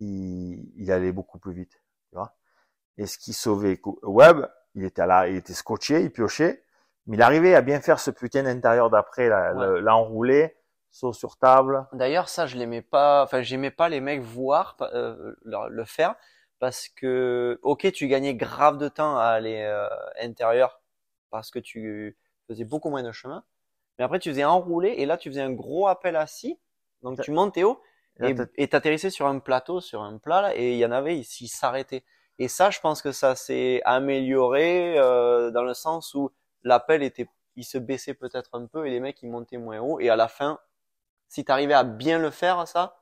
il, il allait beaucoup plus vite, tu vois. Et ce qui sauvait Webb, il était là, il était scotché, il piochait. Mais il arrivait à bien faire ce putain d'intérieur d'après, l'enrouler, saut sur table. D'ailleurs, ça, je l'aimais pas, enfin, j'aimais pas les mecs voir euh, le, faire parce que, ok, tu gagnais grave de temps à aller euh, intérieur parce que tu faisais beaucoup moins de chemin. Mais après, tu faisais enrouler et là, tu faisais un gros appel assis. Donc, tu montais haut et t'atterrissais sur un plateau, sur un plat, là, et il y en avait, ils s'arrêtaient. Et ça, je pense que ça s'est amélioré euh, dans le sens où l'appel était, il se baissait peut-être un peu et les mecs ils montaient moins haut. Et à la fin, si t'arrivais à bien le faire, ça,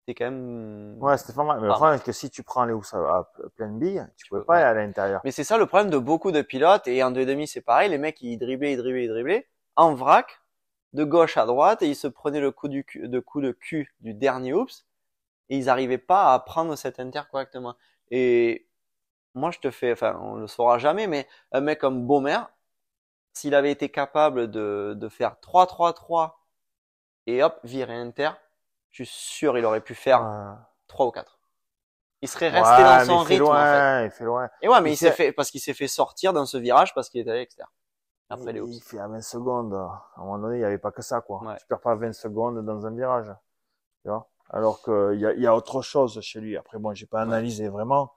c'était quand même. Ouais, c'était pas mal. Mais le problème, c'est que si tu prends les housses à, pleine bille, tu, peux, pas aller à l'intérieur. Mais c'est ça le problème de beaucoup de pilotes. Et en deux demi, c'est pareil. Les mecs, ils driblaient, ils driblaient, ils driblaient en vrac, de gauche à droite, et ils se prenaient le coup de coup de cul du dernier oups, et ils arrivaient pas à prendre cet inter correctement. Et moi, je te fais, enfin, on le saura jamais, mais un mec comme Beaumer, s'il avait été capable de, de faire 3-3-3 et hop, virer Inter, je suis sûr il aurait pu faire trois 3 ou 4. Il serait resté dans son rythme. il fait loin. Et ouais, mais il, s'est fait parce qu'il s'est fait sortir dans ce virage parce qu'il était à l'extérieur. il, fait à 20 secondes. À un moment donné, il n'y avait pas que ça, quoi. Ouais. Tu perds pas 20 secondes dans un virage. Alors qu'il y a, autre chose chez lui. Après, bon, j'ai pas analysé vraiment.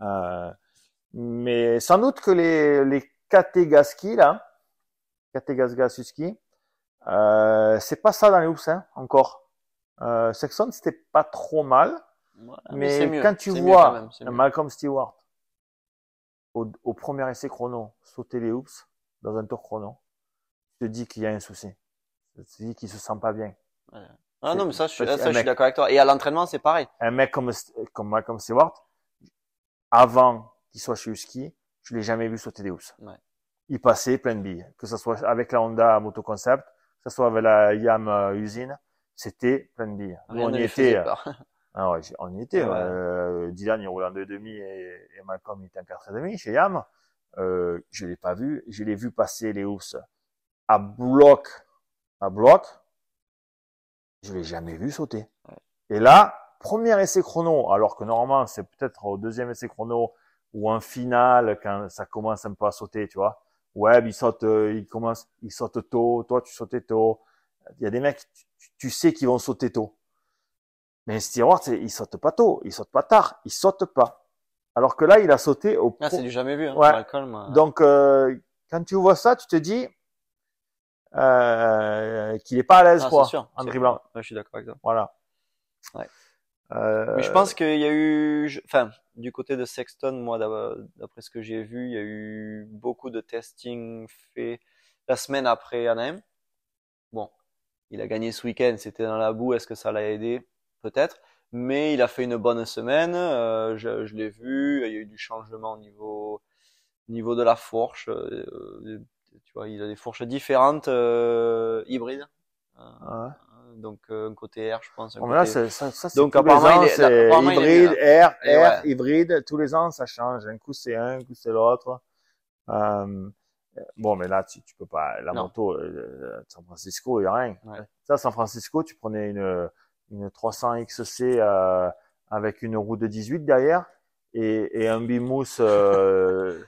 Euh, mais sans doute que les, les Kategaski, là, Kategas Husky. Euh, c'est pas ça dans les hoops, hein, encore. Euh, Sexton c'était pas trop mal, mais, mais quand tu vois Malcolm Stewart au, premier essai chrono sauter les hoops dans un tour chrono, tu te dis qu'il y a un souci. Tu te dis qu'il se sent pas bien. Ah non mais ça je suis, d'accord avec toi. Et à l'entraînement c'est pareil. Un mec comme comme Malcolm Stewart avant qu'il soit chez Husky, je l'ai jamais vu sauter des hoops. Ouais il passait plein de billes. Que ce soit avec la Honda Moto Concept, que ce soit avec la Yam Usine, c'était plein de billes. Euh, ah on, y était, ah ouais, on y était. Dylan, il roulait en 2,5 et, et Malcolm, il était en 4,5 chez Yam. Euh, je l'ai pas vu. Je l'ai vu passer les housses à bloc, à bloc. Je l'ai jamais vu sauter. Et là, premier essai chrono, alors que normalement, c'est peut-être au deuxième essai chrono ou en finale quand ça commence un peu à sauter, tu vois ouais, ils sautent, euh, ils commence il sautent tôt. Toi, tu sautais tôt. Il y a des mecs, tu, sais qu'ils vont sauter tôt. Mais Stewart, il saute pas tôt, il saute pas tard, il saute pas. Alors que là, il a sauté au. Ah, c'est du jamais vu. Hein, hein. Donc, euh, quand tu vois ça, tu te dis euh, qu'il est pas à l'aise, ah, quoi, sûr, en dribblant. je suis d'accord avec toi. Voilà. Ouais. Euh, Mais je pense qu'il y a eu, enfin, du côté de Sexton, moi, d'après ce que j'ai vu, il y a eu beaucoup de testing fait la semaine après Anaheim. Bon, il a gagné ce week-end, c'était dans la boue, est-ce que ça l'a aidé Peut-être. Mais il a fait une bonne semaine, euh, je, je l'ai vu, il y a eu du changement au niveau, niveau de la fourche. Euh, tu vois, il a des fourches différentes, hybrides. Ah ouais donc euh, un côté R je pense. ça, ça donc apparemment, ans, c'est hybride, R, R, hybride. Tous les ans, ça change. Un coup c'est un, un coup c'est l'autre. Euh, euh bon, mais là, tu, peux pas. La manteau moto, euh, San Francisco, il y a rien. Ça, San Francisco, tu prenais une une 300 XC avec une roue de 18 derrière et, et un bimousse de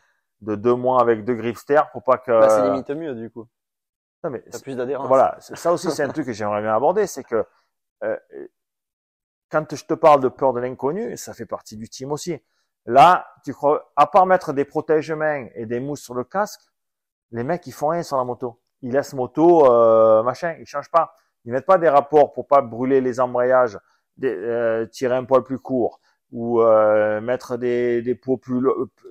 deux mois avec deux griffes pour pas que. Bah, c'est limite mieux du coup. Voilà, ça aussi c'est un truc que j'aimerais bien aborder, c'est que euh, quand je te parle de peur de l'inconnu, ça fait partie du team aussi. Là, tu crois, à part mettre des protège-mains et des mousses sur le casque, les mecs ils font rien sur la moto. Ils laissent moto euh, machin, ils changent pas. Ils mettent pas des rapports pour pas brûler les embrayages, euh, tirer un poil plus court, ou euh, mettre des, des pots plus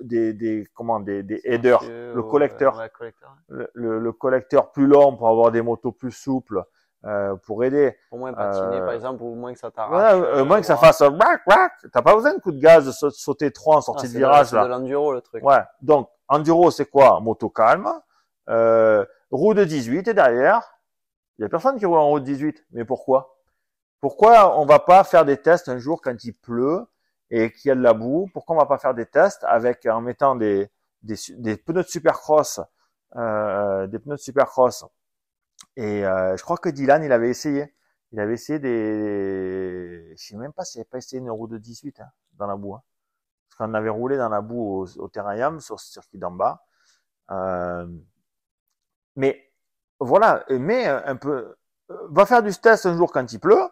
des, des comment des, des headers le collecteur, Le, le, collecteur plus long pour avoir des motos plus souples euh, pour aider Pour moins patiner par euh, exemple ou moins que ça t'arrache moins que ça euh, fasse t'as pas besoin de coup de gaz de sauter trois en sortie ah, de virage là de l'enduro le truc ouais donc enduro c'est quoi moto calme roue de 18 et derrière il y a personne qui roule en roue de 18 mais pourquoi pourquoi on va pas faire des tests un jour quand il pleut et qu'il y a de la boue, pourquoi on va pas faire des tests avec en mettant des, des, des pneus de supercross, euh, des pneus de supercross. Et euh, je crois que Dylan, il avait essayé. Il avait essayé des, je sais même pas s'il avait pas essayé une roue de 18 hein, dans la boue. Hein. Parce qu'on avait roulé dans la boue au, au terrain Yam sur ce circuit d'en bas. Euh, mais voilà, mais euh, un peu, euh, va faire du test un jour quand il pleut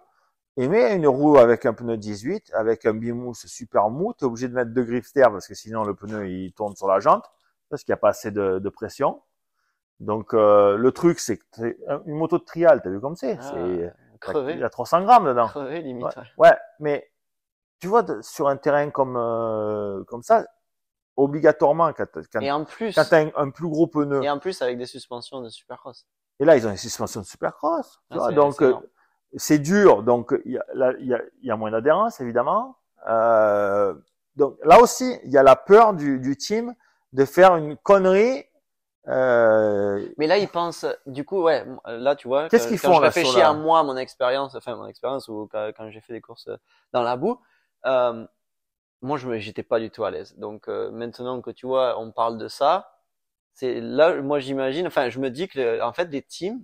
et mais une roue avec un pneu 18, avec un bimousse super mou, t'es obligé de mettre deux griffes terre parce que sinon le pneu il tourne sur la jante parce qu'il n'y a pas assez de, de pression. Donc euh, le truc c'est que une moto de trial, t'as vu comme c'est, ah, il y a 300 grammes dedans. Crevé limite. Ouais, mais tu vois sur un terrain comme euh, comme ça, obligatoirement quand quand, t'as un, plus gros pneu. Et en plus avec des suspensions de supercross. Et là ils ont des suspensions de supercross. Ah, donc euh, c'est dur, donc il y, a, moins d'adhérence évidemment. Euh, donc là aussi, il y a la peur du, team de faire une connerie. Euh, Mais là, ils pensent, du coup, ouais, là, tu vois, qu'est-ce qu'ils font Quand je réfléchis à moi, mon expérience, enfin mon expérience, ou quand, j'ai fait des courses euh, dans la boue, moi, je j'étais pas du tout à l'aise. Donc maintenant que tu vois, on parle de ça, c'est là, moi, j'imagine, enfin, je me dis que en fait, des teams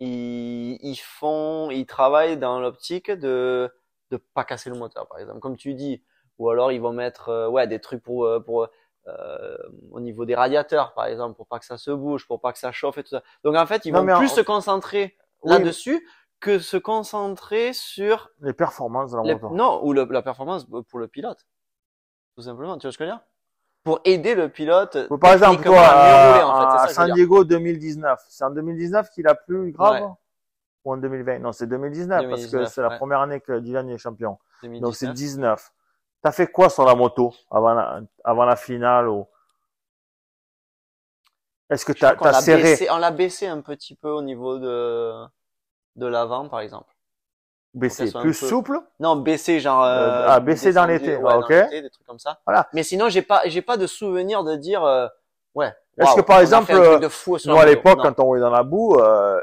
ils, font, ils travaillent dans l'optique de de pas casser le moteur, par exemple, comme tu dis, ou alors ils vont mettre euh, ouais des trucs pour euh, pour euh, au niveau des radiateurs, par exemple, pour pas que ça se bouge, pour pas que ça chauffe et tout ça. Donc en fait, ils vont plus se concentrer là-dessus que se concentrer sur les performances de la Non, ou la performance pour le pilote, tout simplement. Tu vois ce que je veux dire pour aider le pilote. par exemple, toi, à, San Diego 2019, c'est en 2019 qu'il a plus grave hein, ou en 2020 Non, c'est 2019, parce que c'est la première année que Dylan est champion. Donc c'est 19. T'as fait quoi sur la moto avant la, avant la finale ou... Est-ce que t'as, serré baissé, On l'a baissé un petit peu au niveau de, de l'avant, par exemple baisser plus souple non baisser genre euh, euh ah baisser dans l'été ouais, ok des trucs comme ça voilà mais sinon j'ai pas j'ai pas de souvenir de dire euh, ouais est-ce que par exemple euh, de à l'époque quand on roulait dans la boue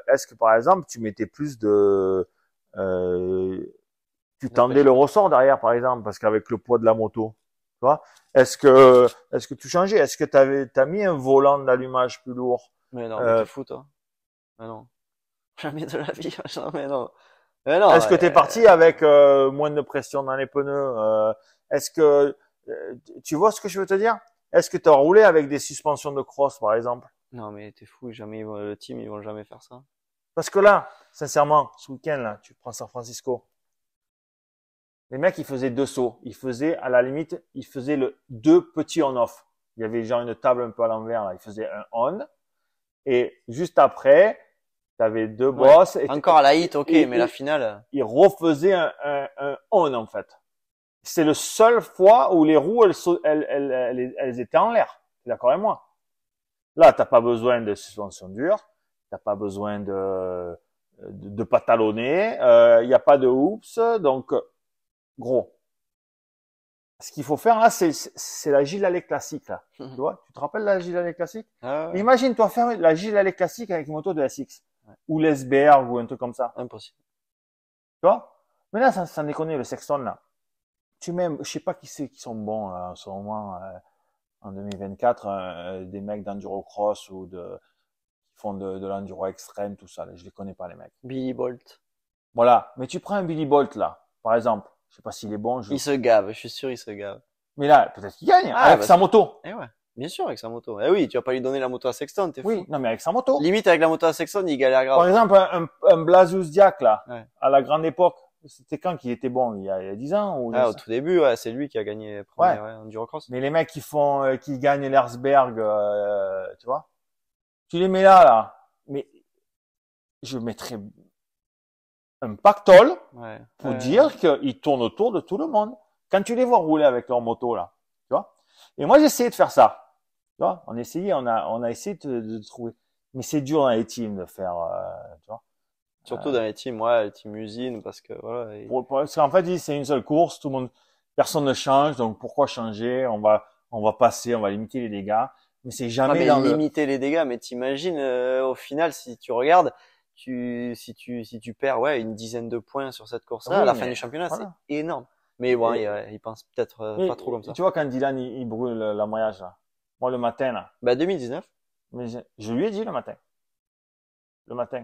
est-ce que par exemple tu mettais plus de tu tendais le ressort derrière par exemple parce qu'avec le poids de la moto tu vois est-ce que est-ce que tu changeais est-ce que tu avais t'as mis un volant d'allumage plus lourd mais non mais t'es fou toi mais non jamais de la vie jamais non est-ce que tu es euh, parti avec euh, moins de pression dans les pneus euh, Est-ce que tu vois ce que je veux te dire Est-ce que tu as roulé avec des suspensions de cross par exemple Non mais t'es fou, jamais le team ils vont jamais faire ça. Parce que là, sincèrement, ce week-end là, tu prends San Francisco. Les mecs, ils faisaient deux sauts. Ils faisaient, à la limite, ils faisaient le deux petits on-off. Il y avait genre une table un peu à l'envers, là. Ils faisaient un on. Et juste après, avais deux bosses. Encore à Encore la hit, ok, mais la finale. Il refaisait un, un, un on en fait. C'est le seul fois où les roues elles, elles, elles, elles étaient en l'air. D'accord avec moi. Là, t'as pas besoin de suspension dure, t'as pas besoin de de, de patalonner, il euh, n'y a pas de hoops, donc gros. Ce qu'il faut faire là, c'est la gilet classique là. tu vois, tu te rappelles la gilet classique ah Imagine toi faire la gilet classique avec une moto de SX ou Lesberg ou un truc comme ça. Impossible. Tu vois Mais là, ça, ça connaît le Sexton, là. Tu m'aimes je sais pas qui c'est qui sont bons en ce moment, euh, en 2024, euh, des mecs d'enduro cross ou de qui font de, de l'enduro extrême, tout ça. je les connais pas les mecs. Billy Bolt. Voilà. Mais tu prends un Billy Bolt là, par exemple. Je sais pas s'il est bon. Il se gave, je suis sûr, il se gave. Mais là, peut-être qu'il gagne hein, ah, avec bah, sa moto. Eh ouais. Bien sûr, avec sa moto. Eh oui, tu vas pas lui donner la moto à Sexton, t'es Oui, fou. non, mais avec sa moto. Limite, avec la moto à Sexton, il galère grave. Par exemple, un, un Blasius Diac, là, à la grande époque, c'était quand qu'il était bon il y, a, 10 ans ou ah, au tout début ouais, c'est lui qui a gagné premier, ouais. Ouais, Cross. mais les mecs qui font euh, qui gagnent l'Hersberg, euh, tu vois tu les mets là là mais je mettrais un pactole pour dire qu'ils tournent autour de tout le monde quand tu les vois rouler avec leur moto là tu vois et moi j'essayais de faire ça on essayait, on a, on a essayé de, trouver. Mais c'est dur dans les teams de faire, euh, tu vois. Surtout euh. dans les teams, ouais, les teams usines, parce que voilà. parce qu'en fait, c'est une seule course, tout le monde, personne ne change, donc pourquoi changer On va, on va passer, on va limiter les dégâts, mais c'est ah, jamais limiter les dégâts. Mais t'imagines, euh, au final, si tu regardes, tu, si tu, si tu perds, ouais, une dizaine de points sur cette course-là, à la fin du championnat, c'est énorme. Mais bon, y il, pense peut-être pas trop comme ça. Tu vois quand Dylan il, brûle la là. Moi, le matin, là. Ben, bah, 2019. Mais je, lui ai dit le matin. Le matin.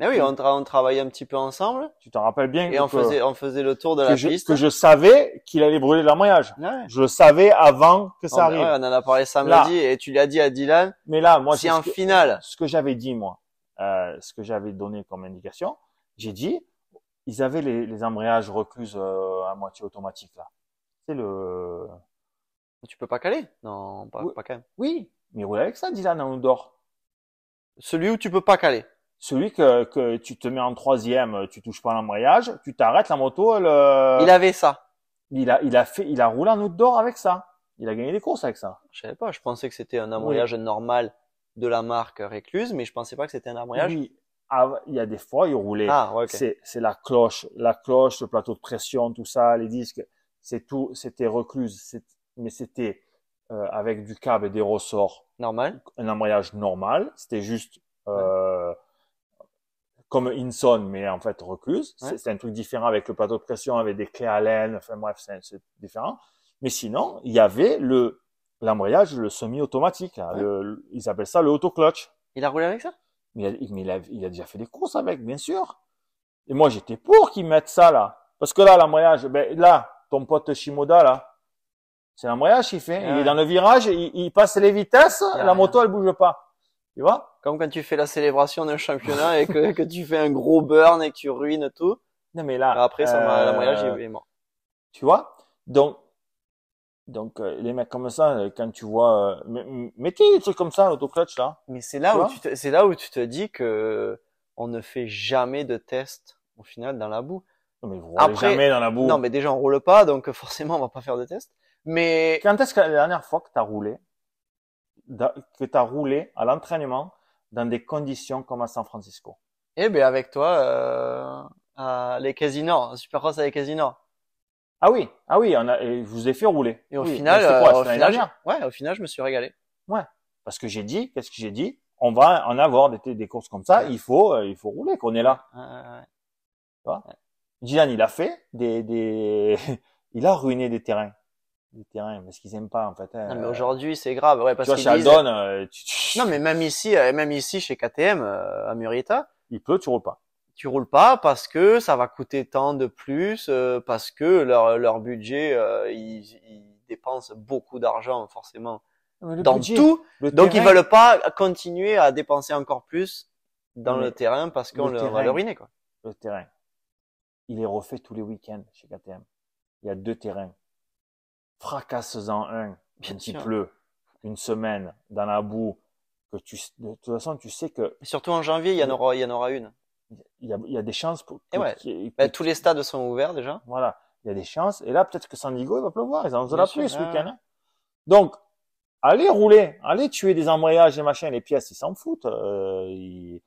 Mais oui, on, travaillait un petit peu ensemble. Tu t'en rappelles bien. Et on faisait, on faisait le tour de la piste. Que je savais qu'il allait brûler l'embrayage. Ah je le savais avant que ça oh, arrive. on en a parlé samedi et tu l'as dit à Dylan. Mais là, moi, c'est en finale. Ce que j'avais dit, moi, euh, ce que j'avais donné comme indication, j'ai dit, ils avaient les, embrayages recluses euh, à moitié automatique, là. C'est le tu peux pas caler Non, pas, oui. pas quand même. Oui, mais roule avec ça, Dylan, en outdoor. Celui où tu peux pas caler celui que, que tu te mets en troisième, tu touches pas l'embrayage, tu t'arrêtes la moto. Elle, euh, il avait ça. Il a, il a fait, il a roulé en outdoor avec ça. Il a gagné des courses avec ça. Je savais pas. Je pensais que c'était un embrayage normal de la marque Recluse, mais je pensais pas que c'était un embrayage. Oui. Ah, il y a des fois, il roulait. Ah, C'est, c'est la cloche, la cloche, le plateau de pression, tout ça, les disques. C'est tout, c'était recluse mais c'était euh, avec du câble et des ressorts. Normal. Un embrayage normal. C'était juste euh, comme Inson, mais en fait recluse. C'est un truc différent avec le plateau de pression, avec des clés à laine. Enfin bref, c'est différent. Mais sinon, il y avait le l'embrayage, le semi-automatique. ils appellent ça le auto-clutch. Il a roulé avec ça mais, il a, il, a, il a déjà fait des courses avec, bien sûr. Et moi, j'étais pour qu'ils mettent ça là. Parce que là, l'embrayage, ben, là, ton pote Shimoda, là, c'est un voyage qu'il fait. Il est dans le virage, il, il passe les vitesses, la moto elle bouge pas. Tu vois Comme quand tu fais la célébration d'un championnat et que, tu fais un gros burn et que tu ruines tout. Non mais là. Bah, après, ça euh, le est mort. Tu vois Donc, donc euh, les mecs comme ça, euh, quand tu vois, euh, mettez des trucs comme ça, l'autoclutch là. Mais c'est là où tu c'est là où tu te dis que on ne fait jamais de test au final dans la boue. Non, mais vous roulez jamais dans la boue. Non, mais déjà, on roule pas, donc euh, forcément, on va pas faire de test. Mais. Quand est-ce que la dernière fois que as roulé, que as roulé à l'entraînement dans des conditions comme à San Francisco? Eh ben, avec toi, euh, à les casinos, Supercross à les casinos. Ah oui, ah oui, on a, je vous ai fait rouler. Et au final, euh, ouais, au final, je me suis régalé. Ouais. Parce que j'ai dit, qu'est-ce que j'ai dit? On va en avoir des, courses comme ça, il faut, euh, il faut rouler qu'on est là. Ouais, ouais, Dylan, il a fait des, des... il a ruiné des terrains. Des terrains, parce qu'ils aiment pas, en fait. Hein. Non, mais aujourd'hui, c'est grave, ouais, parce tu vois, chez euh, Non, mais même ici, euh, même ici, chez KTM, euh, à Murita. Il peut, tu roules pas. Tu roules pas parce que ça va coûter tant de plus, parce que leur, leur budget, ils, dépensent beaucoup d'argent, forcément. dans tout. Donc ils veulent pas continuer à dépenser encore plus dans le, terrain parce qu'on va le ruiner, quoi. Le terrain il est refait tous les week-ends chez KTM. Il y a deux terrains. Fracasse-en un quand il pleut une semaine dans la boue. Que tu, de toute façon, tu sais que. surtout en janvier, il y en aura, une. Il y, a, des chances pour. Et ouais. Bah, tous les stades sont ouverts déjà. Voilà, il y a des chances. Et là, peut-être que San Diego, il va pleuvoir. Ils ont de la ce ah. week-end. Hein. Donc, allez rouler, allez tuer des embrayages et machin. Les pièces, ils s'en foutent. Euh,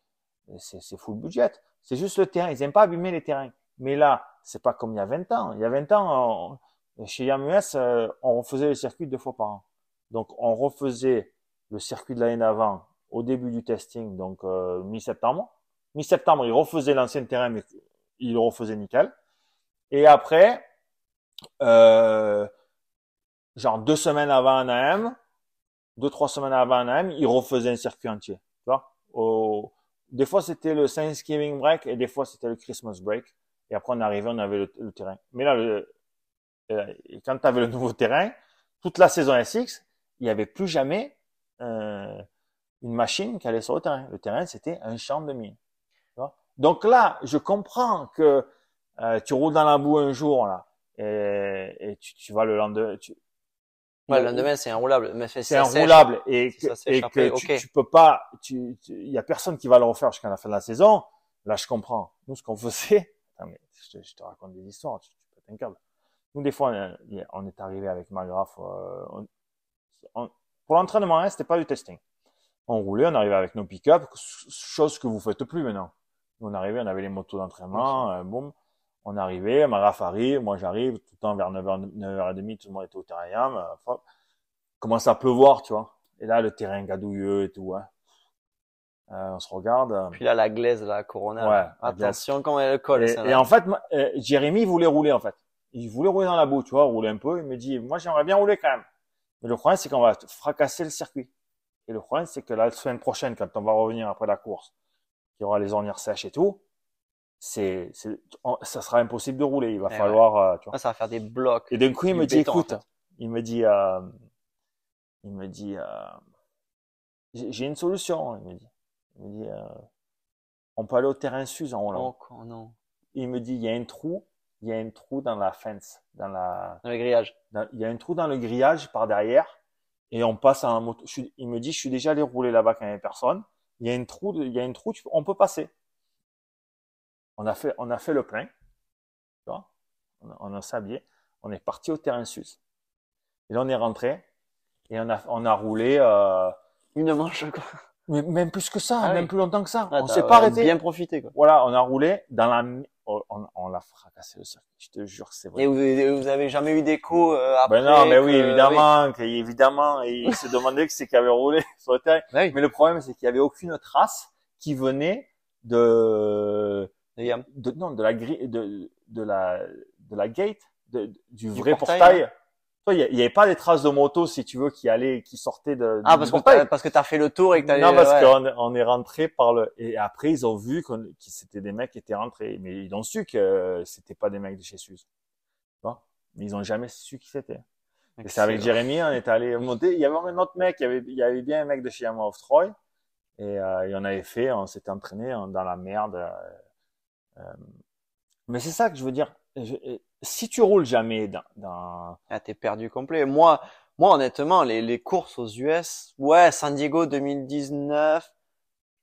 C'est full budget. C'est juste le terrain. Ils n'aiment pas abîmer les terrains. Mais là, c'est pas comme il y a 20 ans. Il y a 20 ans, chez YAMUS, euh, on refaisait le circuit deux fois par an. Donc, on refaisait le circuit de l'année d'avant au début du testing, donc euh, mi-septembre. Mi-septembre, il refaisaient l'ancien terrain, mais il le refaisait nickel. Et après, euh, genre deux semaines avant un AM, deux, trois semaines avant un AM, il refaisait un circuit entier. Tu vois Des fois, c'était le Thanksgiving break et des fois, c'était le Christmas break. Et après, on arrivait, on avait le, terrain. Mais là, le, euh, quand tu avais le nouveau terrain, toute la saison SX, il n'y avait plus jamais euh, une machine qui allait sur le terrain. Le terrain, c'était un champ de mine. Donc là, je comprends que euh, tu roules dans la boue un jour là, et, tu, tu, vas le lendemain. Tu... Ouais, le lendemain, c'est roulable. C'est enroulable et que, et que tu, peux pas. Il a personne qui va le refaire jusqu'à la fin de la saison. Là, je comprends. Nous, ce qu'on faisait, je te, raconte des histoires, tu, peux des fois, on, est, arrivé avec Magraf. Euh, pour l'entraînement, hein, c'était pas du testing. On roulait, on arrivait avec nos pick-up, chose que vous faites plus maintenant. on arrivait, on avait les motos d'entraînement, euh, On arrivait, Magraf arrive, moi j'arrive, tout le temps vers 9h, 9h30, tout le monde était au terrain. Euh, commence à pleuvoir, tu vois. Et là, le terrain gadouilleux et tout, hein. Euh, on se regarde. Puis là, la glaise, la Corona. Ouais, Attention quand elle colle. Et, en fait, euh, Jérémy voulait rouler en fait. Il voulait rouler dans la boue, tu vois, rouler un peu. Il me dit, moi, j'aimerais bien rouler quand même. Mais le problème, c'est qu'on va fracasser le circuit. Et le problème, c'est que la semaine prochaine, quand on va revenir après la course, il y aura les ornières sèches et tout, c'est, c'est, ça sera impossible de rouler. Il va eh falloir, euh, tu vois. Ah, ça va faire des blocs. Et d'un coup, il me dit, écoute, il me dit, il me dit, j'ai une solution. Il me dit, me dit, euh, on peut aller au terrain sus en Hollande. Oh, non. Il me dit, il y a un trou, il y a un trou dans la fence, dans la. Dans le grillage. il y a un trou dans le grillage par derrière, et on passe en moto. il me dit, je suis déjà allé rouler là-bas quand il n'y avait personne. Il y a un trou, il y a un trou, on peut passer. On a fait, on a fait le plein. on, a, on On est parti au terrain sus. Et là, on est rentré et on a, on a roulé. Euh, une manche, quoi même plus que ça, ah même plus longtemps que ça. Ah, on s'est pas arrêté. Bien profité quoi. Voilà, on a roulé dans la on, on l'a fracassé le circuit, je te jure, c'est vrai. Et vous, vous avez jamais eu d'écho euh, après Ben non, mais oui, euh, évidemment, évidemment, il se demandé que c'est qui avait roulé sur le terrain. Ben mais le problème, c'est qu'il y avait aucune trace qui venait de, de, non, de la grille, de, de la, de la gate, du, vrai portail hein il n'y avait pas des traces de moto, si tu veux, qui allaient, qui sortaient de. Ah, parce, que as, parce que t'as fait le tour et que t'as. Non, parce qu'on on est rentré par le. Et après, ils ont vu qu'on, que c'était des mecs qui étaient rentrés, mais ils ont su que euh, c'était pas des mecs de chez Suze. Bon. Mais ils ont jamais su qui c'était. Et c'est avec Jérémy, on est allé monter. Il y avait un autre mec, il y avait, il y avait bien un mec de chez Yamaha of Troy. Et, euh, y on avait fait, on s'était entraîné dans la merde. Euh, euh. mais c'est ça que je veux dire si tu roules jamais dans… Ah, t'es perdu complet. Moi, moi honnêtement, les, courses aux US, ouais, San Diego 2019,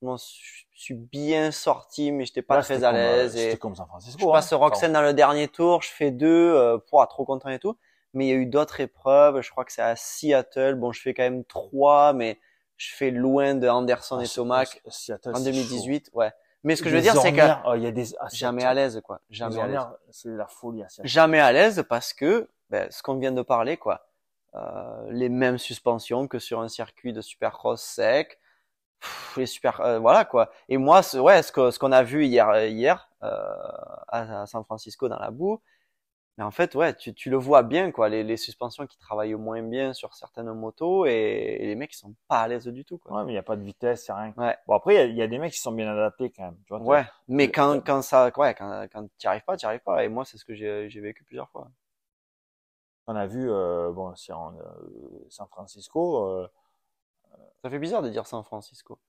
je m'en suis bien sorti, mais j'étais pas très à euh, l'aise. C'était comme San Francisco. Je passe hein, dans le dernier tour, je fais deux, euh, pour, trop content et tout. Mais il y a eu d'autres épreuves, je crois que c'est à Seattle. Bon, je fais quand même trois, mais je fais loin de Anderson ah, et Tomac en 2018. Ouais. Mais ce que je veux dire, c'est que oh, a ah, jamais à l'aise, quoi. Jamais à l'aise. Hein, c'est la folie. Jamais à l'aise parce que ben, ce qu'on vient de parler, quoi. Euh, les mêmes suspensions que sur un circuit de supercross sec. les super, euh, voilà quoi. Et moi, ce, ouais, ce qu'on a vu hier, euh, hier euh, à San Francisco dans la boue, mais en fait, ouais, tu, tu le vois bien, quoi, les, les, suspensions qui travaillent moins bien sur certaines motos et, les mecs, ils sont pas à l'aise du tout, quoi. Ouais, mais il n'y a pas de vitesse, c'est rien. Ouais. Bon, après, il y, a des mecs qui sont bien adaptés quand même, Ouais, mais quand, quand ça, quand, quand tu arrives pas, tu arrives pas. Et moi, c'est ce que j'ai vécu plusieurs fois. On a vu, euh, bon, c'est en euh, San Francisco. Euh, ça fait bizarre de dire San Francisco.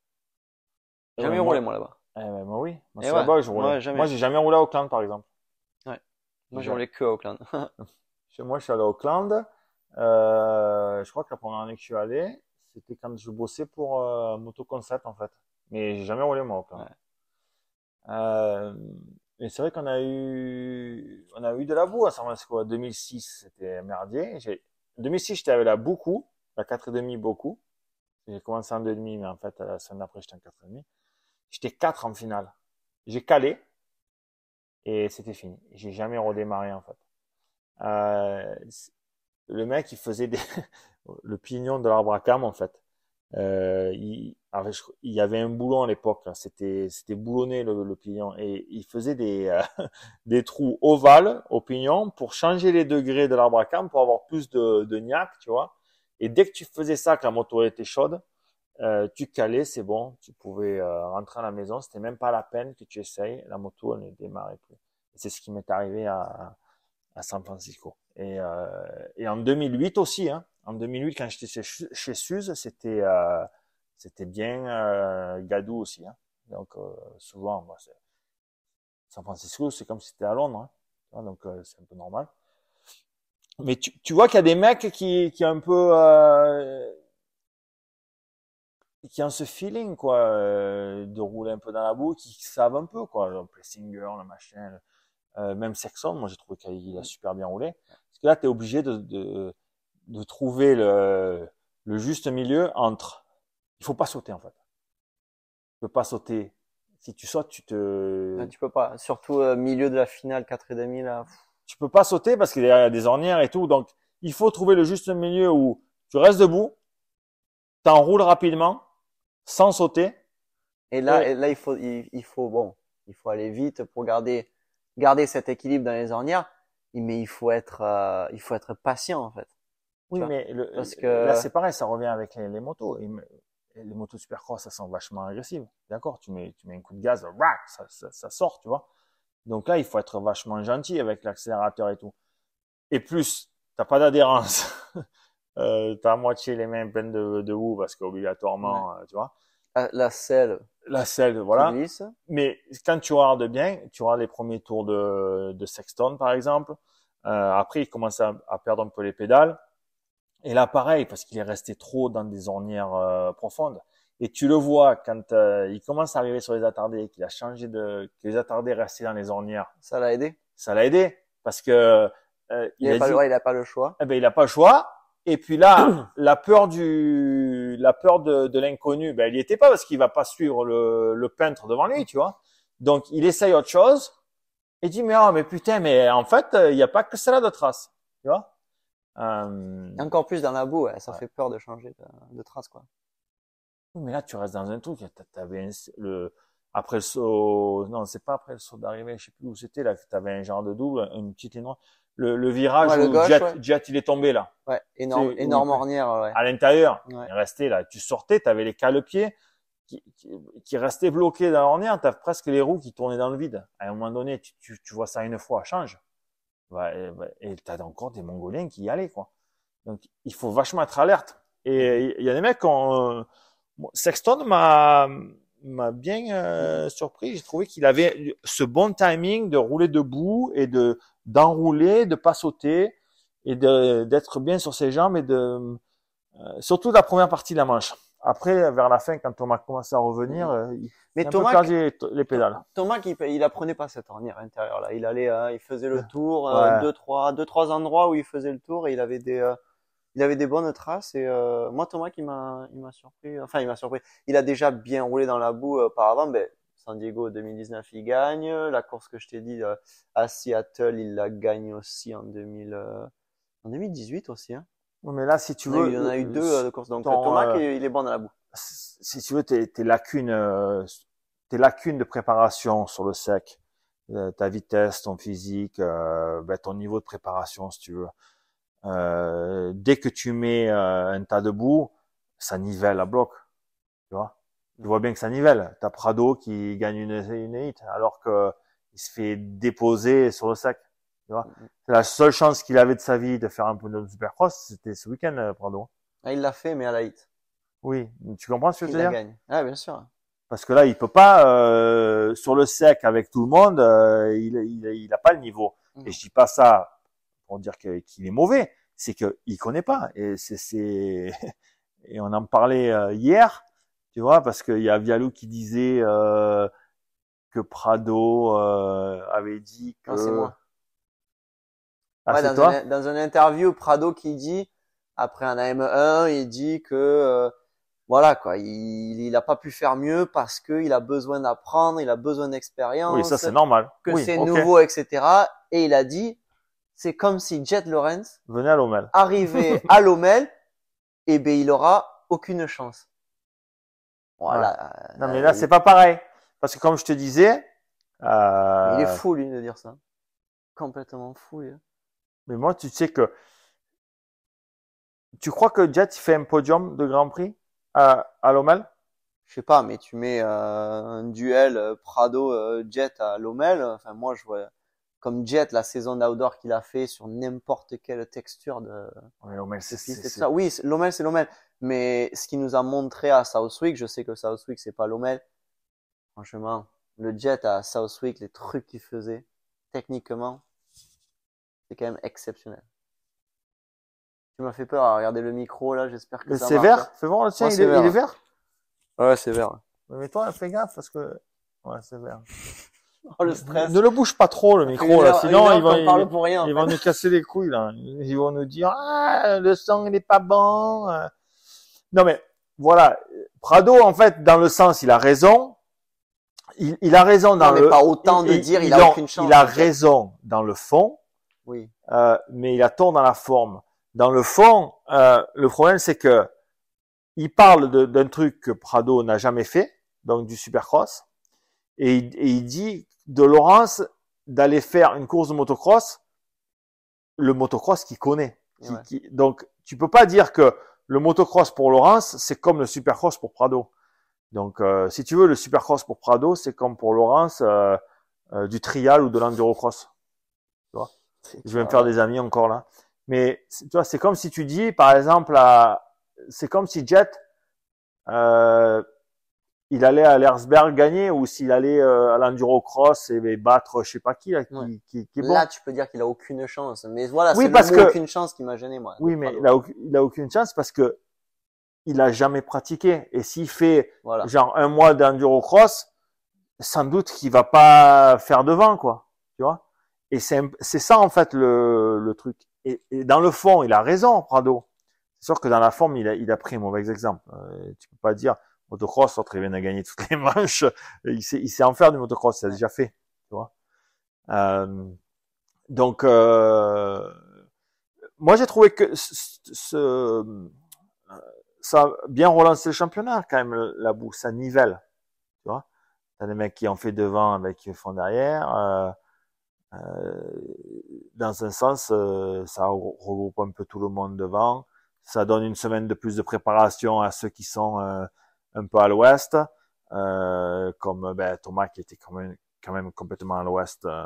Eh jamais roulé, moi, là-bas. Eh ben, moi, oui. Moi, eh là-bas, je roule. moi, j'ai jamais roulé à Oakland par exemple. Moi, j'ai roulé que à Auckland. Chez moi, je suis allé à Auckland. Euh, je crois que la première année que je suis allé, c'était quand je bossais pour euh, Moto Concept, en fait. Mais j'ai jamais roulé, moi, à Auckland. Euh, mais c'est vrai qu'on a eu, on a eu de la boue à San Francisco. 2006, c'était merdier. 2006, j'étais avec la beaucoup, la 4,5 beaucoup. J'ai commencé en 2,5, mais en fait, la semaine d'après, j'étais en 4,5. J'étais 4 en finale. J'ai calé et c'était fini. J'ai jamais redémarré en fait. Euh, le mec, il faisait le pignon de l'arbre à cam en fait. Euh, il... y avait un boulon à l'époque, hein. c'était c'était boulonné le... pignon et il faisait des euh, des trous ovales au pignon pour changer les degrés de l'arbre à cam pour avoir plus de de niaque, tu vois. Et dès que tu faisais ça, que la moto était chaude, euh, tu calais, c'est bon, tu pouvais euh, rentrer à la maison, c'était même pas la peine que tu essayes, la moto elle ne démarrait plus. C'est ce qui m'est arrivé à, à, San Francisco. Et, euh, et en 2008 aussi, hein, en 2008 quand j'étais chez, chez Suze, c'était euh, c'était bien gadou aussi. Hein. Donc souvent, moi, San Francisco, c'est comme si c'était à Londres, hein. donc c'est un peu normal. Mais tu, tu vois qu'il y a des mecs qui, qui un peu qui ont ce feeling quoi euh, de rouler un peu dans la boue qui, savent un peu quoi le singer le machin euh, même Sexton moi j'ai trouvé qu'il a super bien roulé parce que là tu es obligé de, de, de trouver le, le, juste milieu entre il faut pas sauter en fait tu peux pas sauter si tu sautes tu te ah, tu peux pas surtout euh, milieu de la finale 4 et demi là tu peux pas sauter parce qu'il y a des ornières et tout donc il faut trouver le juste milieu où tu restes debout t'enroules rapidement sans sauter. Et là, là, il faut, il, faut, bon, il faut aller vite pour garder, garder cet équilibre dans les ornières. Mais il faut être, euh, il faut être patient en fait. Oui, mais Parce que... là, c'est pareil, ça revient avec les, motos. Et les motos supercross, ça sent vachement agressives. D'accord, tu mets, tu mets un coup de gaz, ça, ça, ça, sort, tu vois. Donc là, il faut être vachement gentil avec l'accélérateur et tout. Et plus, t'as pas d'adhérence. euh, t'as à moitié les mains pleines de, de boue parce qu'obligatoirement, euh, tu vois. La, selle. La selle, voilà. Mais quand tu regardes bien, tu regardes les premiers tours de, de Sexton, par exemple. Euh, après, il commence à, à, perdre un peu les pédales. Et là, pareil, parce qu'il est resté trop dans des ornières euh, profondes. Et tu le vois quand euh, il commence à arriver sur les attardés, qu'il a changé de, que les attardés restaient dans les ornières. Ça l'a aidé. Ça l'a aidé parce que il, n'a pas le il a pas le choix. Eh ben, il a pas le choix. Et puis là, la peur du, la peur de, l'inconnu, ben, il n'y était pas parce qu'il va pas suivre le, peintre devant lui, tu vois. Donc, il essaye autre chose et dit, mais, oh, mais putain, mais en fait, il n'y a pas que cela de trace, tu vois. Euh... Encore plus dans la boue, ça fait peur de changer de, de, trace, quoi. Mais là, tu restes dans un truc, t'avais le, après le saut, non, c'est pas après le saut d'arrivée, je sais plus où c'était, là, tu t'avais un genre de double, une petite énorme le, le virage il est tombé là. Ouais, énorme, énorme ornière. Ouais. À l'intérieur, il restait là. Tu sortais, tu avais les calepieds qui, qui, qui restaient bloqués dans l'ornière. Tu avais presque les roues qui tournaient dans le vide. À un moment donné, tu, tu, vois ça une fois, change. et tu as encore des Mongoliens qui y allaient. quoi. Donc, il faut vachement être alerte. Et il y a des mecs qui ont... Euh, Sexton m'a m'a bien euh, surpris. J'ai trouvé qu'il avait ce bon timing de rouler debout et de d'enrouler, de pas sauter et d'être bien sur ses jambes et de euh, surtout la première partie de la manche. Après, vers la fin, quand Thomas commençait à revenir, euh, il mais a les pédales. Thomas, il, il apprenait pas cette ornière intérieure là. Il allait, euh, il faisait le ah, tour, deux trois, deux trois endroits où il faisait le tour et il avait des, il avait des bonnes traces. Et moi, Thomas, il m'a, il m'a surpris. Enfin, il m'a surpris. Il a déjà bien roulé dans la boue par avant, mais ben, San Diego 2019, il gagne. La course que je t'ai dit euh, à Seattle, il la gagne aussi en, 2000, euh, en 2018 aussi. Hein. mais là, si tu veux, il y en a eu euh, deux de course. Donc Thomas, il est bon dans la boue. Si tu veux, tes, lacunes, tes de préparation sur le sec, ta vitesse, ton physique, ben, ton niveau de préparation, si tu veux. dès que tu mets un tas de boue, ça nivelle à bloc, tu vois je vois bien que ça nivelle. T'as Prado qui gagne une, une hit alors que il se fait déposer sur le sac. Tu vois La seule chance qu'il avait de sa vie de faire un peu de supercross, c'était ce week-end, euh, Prado. Ah, il l'a fait, mais à la hit. Oui, tu comprends ce que je veux dire gagne. Ah, bien sûr. Parce que là, il peut pas euh, sur le sec avec tout le monde, euh, il, il, il, a pas le niveau. Mm. Et je dis pas ça pour dire qu'il est mauvais, c'est que il connaît pas. Et c'est et on en parlait euh, hier tu vois, parce qu'il y a Vialou qui disait euh, que Prado euh, avait dit ah, que. Non, c'est moi. Ah, dans, une interview, Prado qui dit, après un AM1, e il dit que. Euh, voilà quoi, il n'a pas pu faire mieux parce qu'il a besoin d'apprendre, il a besoin d'expérience. Oui, ça c'est normal. Que c'est nouveau, etc. Et il a dit, c'est comme si Jet Lawrence venait à l'OMEL. Arrivait à l'OMEL, et ben il aura aucune chance. Voilà. Non, mais là, euh, c'est pas pareil. Parce que comme je te disais, euh... Il est fou, lui, de dire ça. Complètement fou, lui. Mais moi, tu sais que. Tu crois que Jet fait un podium de Grand Prix à, à Lomel Je sais pas, mais tu mets euh, un duel euh, Prado-Jet euh, à Lomel. Enfin, moi, je vois comme Jet la saison d'outdoor qu'il a fait sur n'importe quelle texture de. Oui, Lomel, c'est ça. Oui, Lomel, c'est Lomel. Mais ce qu'il nous a montré à Southwick, je sais que Southwick, c'est pas Lomel. Franchement, le jet à Southwick, les trucs qu'il faisait, techniquement, c'est quand même exceptionnel. Tu m'as fait peur à regarder le micro, là, j'espère que ça C'est vert? C'est bon, le tien, il, est, vert. ouais, c'est vert. Mais toi, fais gaffe, parce que, ouais, c'est vert. Oh, le stress. Ne le bouge pas trop, le micro, là, sinon, ils va ils, vont nous casser les couilles, là. Ils vont nous dire, ah, le sang, il pas bon. Non mais voilà, Prado en fait dans le sens il a raison. Il, a raison dans mais le. Pas autant de dire il, a chance. Il a raison dans le fond. Oui. Euh, mais il a tort dans la forme. Dans le fond, euh, le problème c'est que il parle d'un truc que Prado n'a jamais fait, donc du supercross, et, il dit de Laurence d'aller faire une course de motocross, le motocross qu'il connaît. donc tu peux pas dire que le motocross pour Laurence, c'est comme le supercross pour Prado. Donc, euh, si tu veux, le supercross pour Prado, c'est comme pour Laurence euh, euh, du trial ou de l'endurocross. Tu vois Je vais me faire des amis encore là. Mais tu vois, c'est comme si tu dis, par exemple, c'est comme si Jet il allait à l'Erzberg gagner ou s'il allait euh, à l'Endurocross et, et, battre je sais pas qui là, qui, est bon. Là, tu peux dire qu'il a aucune chance. Mais voilà, oui, c'est aucune chance qui m'a gêné moi. Oui, mais il a, il a aucune chance parce que il a jamais pratiqué et s'il fait genre un mois d'endurocross, sans doute qu'il va pas faire devant quoi, tu vois. Et c'est c'est ça en fait le, le truc. Et, dans le fond, il a raison Prado. C'est sûr que dans la forme, il a, il a pris un mauvais exemple. Euh, tu peux pas dire motocross, l'autre, il vient de gagner toutes les manches. Il sait, il sait en faire du motocross, il a déjà fait, tu vois. Euh, donc, euh, moi, j'ai trouvé que ce, ça a bien relancé le championnat, quand même, la boue, ça nivelle, tu vois. T'as des mecs qui en fait devant, avec qui font derrière. Euh, euh, dans un sens, euh, ça regroupe un peu tout le monde devant. Ça donne une semaine de plus de préparation à ceux qui sont euh, un peu à l'ouest, euh, comme ben, Thomas qui était quand même, quand même complètement à l'ouest euh,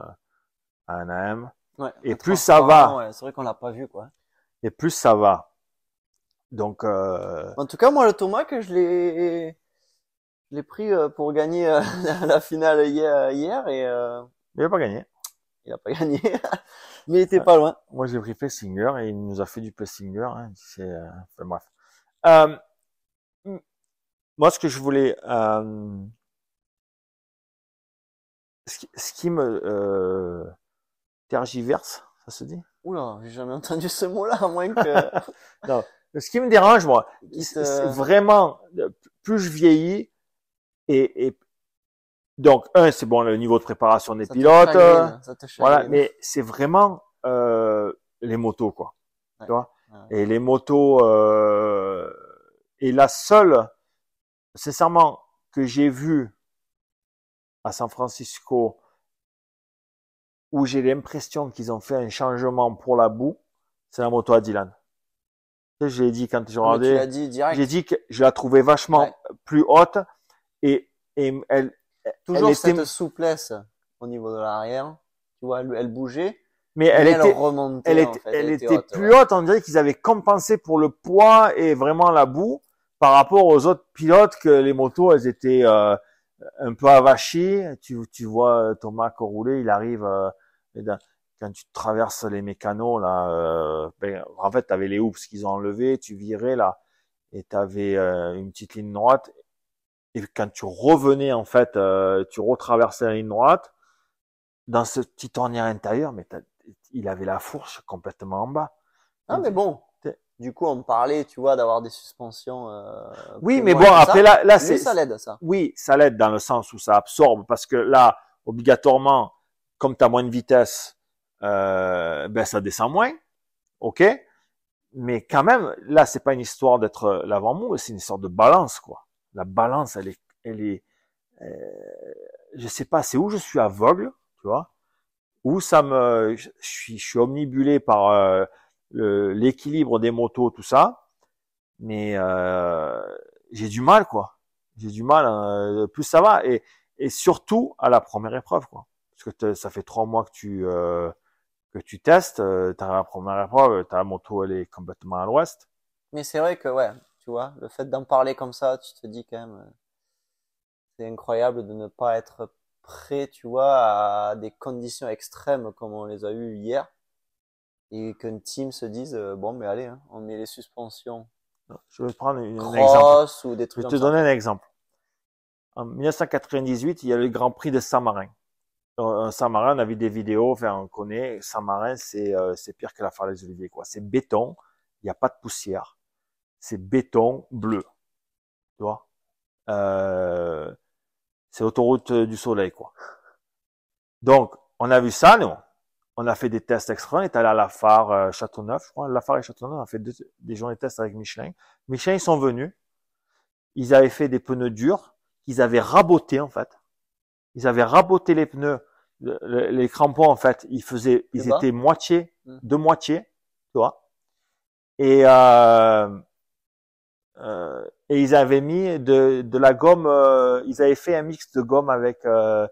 à NAM et plus ça va. c'est vrai qu'on l'a pas vu quoi. Et plus ça va. Donc. Euh... En tout cas, moi le Thomas que je l'ai, je l'ai pris euh, pour gagner euh, la finale hier, hier et. Euh, il a pas gagné. Il a pas gagné, mais il était pas loin. Moi, j'ai pris singer et il nous a fait du plus Hein, c'est, enfin, bref moi, ce que je voulais, euh, ce, qui, me euh, tergiverse, ça se dit Oula, j'ai jamais entendu ce mot-là, à moins que. non. Ce qui me dérange, moi, c'est vraiment, euh, plus je vieillis, et, donc, un, c'est bon, le niveau de préparation des pilotes, voilà, mais c'est vraiment les motos, quoi. Tu vois Et les motos, et la seule sincèrement, que j'ai vu à San Francisco, où j'ai l'impression qu'ils ont fait un changement pour la boue, c'est la moto à Dylan. Je dit quand je ah, J'ai dit que je la trouvais vachement plus haute et, elle. Toujours cette souplesse au niveau de l'arrière. Tu vois, elle, bougeait. Mais, elle, était, remontée, elle, était, plus haute. On dirait qu'ils avaient compensé pour le poids et vraiment la boue par rapport aux autres pilotes que les motos, elles étaient euh, un peu avachées. Tu, vois euh, Thomas rouler il arrive euh, quand tu traverses les mécanos là. ben, en fait, t'avais les hoops qu'ils ont enlevés, tu virais là, et avais une petite ligne droite. Et quand tu revenais en fait, tu retraversais la ligne droite dans ce petit tournier intérieur, mais il avait la fourche complètement en bas. Non, ah, mais bon, du coup on me parlait tu vois d'avoir des suspensions euh, oui mais bon après là là c'est ça l'aide ça oui ça l'aide dans le sens où ça absorbe parce que là obligatoirement comme tu as moins de vitesse euh, ben ça descend moins ok mais quand même là c'est pas une histoire d'être l'avant mou c'est une histoire de balance quoi la balance elle est elle est euh, je sais pas c'est où je suis aveugle tu vois où ça me je suis je suis omnibulé par euh, l'équilibre des motos, tout ça. Mais euh, j'ai du mal, quoi. J'ai du mal. Hein. Plus ça va et, et surtout à la première épreuve, quoi. Parce que ça fait trois mois que tu euh, que tu testes. Euh, t'as la première épreuve, ta moto elle est complètement à l'ouest. Mais c'est vrai que ouais, tu vois, le fait d'en parler comme ça, tu te dis quand même, euh, c'est incroyable de ne pas être prêt, tu vois, à des conditions extrêmes comme on les a eues hier et qu'un team se dise euh, bon mais allez hein, on met les suspensions je vais prendre une, un exemple ou des trucs je vais te donner un exemple en 1998 il y a le Grand Prix de Saint-Marin euh, euh, Saint-Marin on a vu des vidéos enfin on connaît Saint-Marin c'est c'est pire que la falaise Olivier quoi c'est béton il n'y a pas de poussière c'est béton bleu tu vois euh, c'est l'autoroute du soleil quoi donc on a vu ça, non on a fait des tests extraits, On est allé à la phare euh, Châteauneuf, je crois. La et Châteauneuf, on a fait des journées de tests avec Michelin. Michelin, ils sont venus. Ils avaient fait des pneus durs. Ils avaient raboté, en fait. Ils avaient raboté les pneus. les crampons, en fait, ils faisaient, ils étaient moitié, hmm. de moitié, tu vois. Et, euh, euh, et ils avaient mis de, la gomme, ils avaient fait un mix de gomme avec de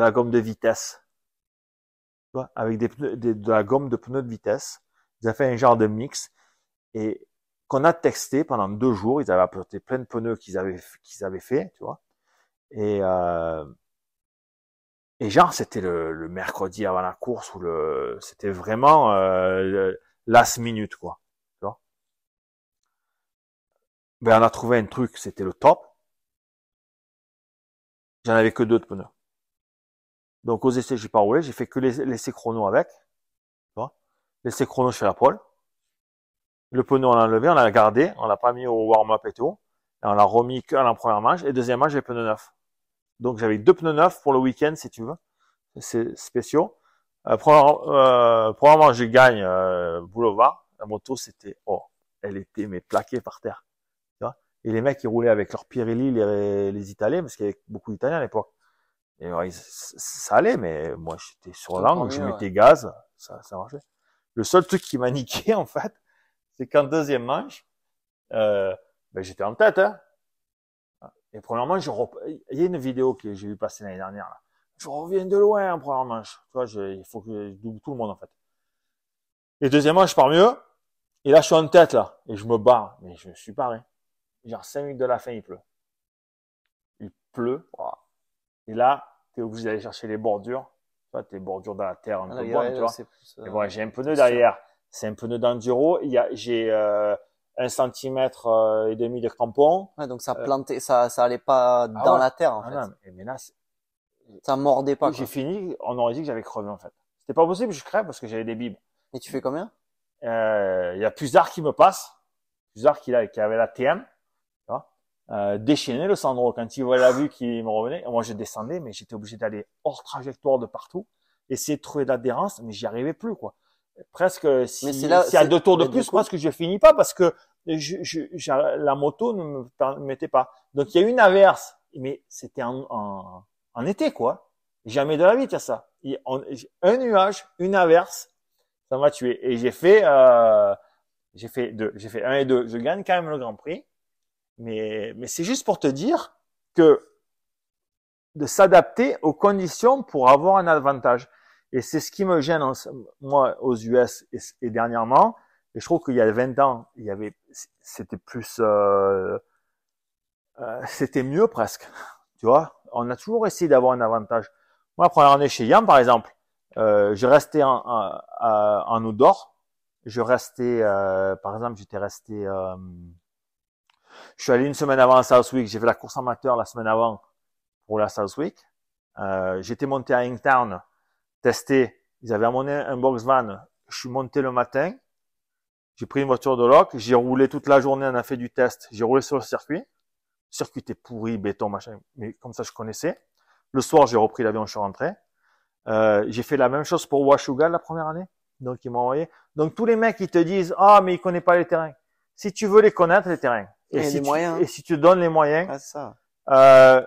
la gomme de vitesse avec de la gomme de pneus de vitesse. Ils avaient fait un genre de mix et qu'on a testé pendant deux jours. Ils avaient apporté plein de pneus qu'ils avaient qu'ils avaient fait, tu vois. Et euh, genre c'était le, mercredi avant la course où c'était vraiment euh, last minute quoi. Ben, on a trouvé un truc, c'était le top. J'en avais que deux de pneus. Donc aux essais, j'ai pas roulé, j'ai fait que les l'essai chrono avec. L'essai chrono, je fais la pole. Le pneu, on l'a enlevé, on l'a gardé, on l'a pas mis au warm-up et tout. Et on l'a remis qu'à la première manche. Et deuxième manche, j'ai pneu neuf. Donc j'avais deux pneus neufs pour le week-end, si tu veux. C'est spécial. Euh, euh, probablement, je gagne euh, Boulevard. La moto, c'était, oh, elle était mais plaquée par terre. et les mecs, ils roulaient avec leurs Pirelli, les, les Italiens, parce qu'il y avait beaucoup d'Italiens à l'époque. Et ça allait, mais moi, j'étais sur l'angle, je mettais gaz, ça, ça marchait. Le seul truc qui m'a niqué, en fait, c'est qu'en deuxième manche, euh, ben, j'étais en tête. Hein. Et premièrement, je il y a une vidéo que j'ai vu passer l'année dernière. Là. Je reviens de loin en première manche. il faut que je double tout le monde en fait. Et deuxième manche, je pars mieux. Et là, je suis en tête là. Et je me barre. Mais je suis barré. Genre 5 minutes de la fin, il pleut. Il pleut. Et là, tu es obligé chercher les bordures. Tu tes bordures dans la terre un ah, peu bonnes, tu vois. j'ai un pneu derrière. C'est un pneu d'enduro. J'ai euh, un centimètre euh, et demi de crampon. donc ça euh, plantait, ça, ça allait pas ah dans la terre, en ah fait. Non, mais, là, ça mordait pas. J'ai fini, on aurait dit que j'avais crevé, en fait. C'était pas possible, je crève parce que j'avais des bibes. Et tu fais combien? Euh, il y a Puzard qui me passe. Plus qui, qui avait la TM euh, le Sandro quand il voit la vue qui me revenait. Moi, je descendais, mais j'étais obligé d'aller hors trajectoire de partout, essayer de trouver d'adhérence mais j'y arrivais plus, quoi. Presque, euh, si, là, si à deux tours de plus, coup... presque je finis pas parce que je, je, la moto ne me permettait pas. Donc, il y a eu une averse, mais c'était en, en, en été, quoi. Jamais de la vie, as ça. un nuage, une averse, ça m'a tué. Et j'ai fait, euh, j'ai fait deux, j'ai fait un et deux. Je gagne quand même le Grand Prix mais, mais c'est juste pour te dire que de s'adapter aux conditions pour avoir un avantage. Et c'est ce qui me gêne, moi, aux US et, dernièrement. Et je trouve qu'il y a 20 ans, il y avait, c'était plus, euh, euh, c'était mieux presque. Tu vois, on a toujours essayé d'avoir un avantage. Moi, la première année chez Yam, par exemple, euh, je restais en, en, en outdoor. Je restais, euh, par exemple, j'étais resté euh, je suis allé une semaine avant à Southwick. J'ai fait la course amateur la semaine avant pour la Southwick. Euh, J'étais monté à Inktown, testé. Ils avaient amené un box van. Je suis monté le matin. J'ai pris une voiture de loc. J'ai roulé toute la journée. On a fait du test. J'ai roulé sur le circuit. Le circuit était pourri, béton, machin. Mais comme ça, je connaissais. Le soir, j'ai repris l'avion. Je suis rentré. Euh, j'ai fait la même chose pour Washuga la première année. Donc, ils m'ont envoyé. Donc, tous les mecs, ils te disent, ah, mais il connaissent pas les terrains. Si tu veux les connaître, les terrains, et, si, tu, moyens. et si tu donnes les moyens. Ah, ça. Euh,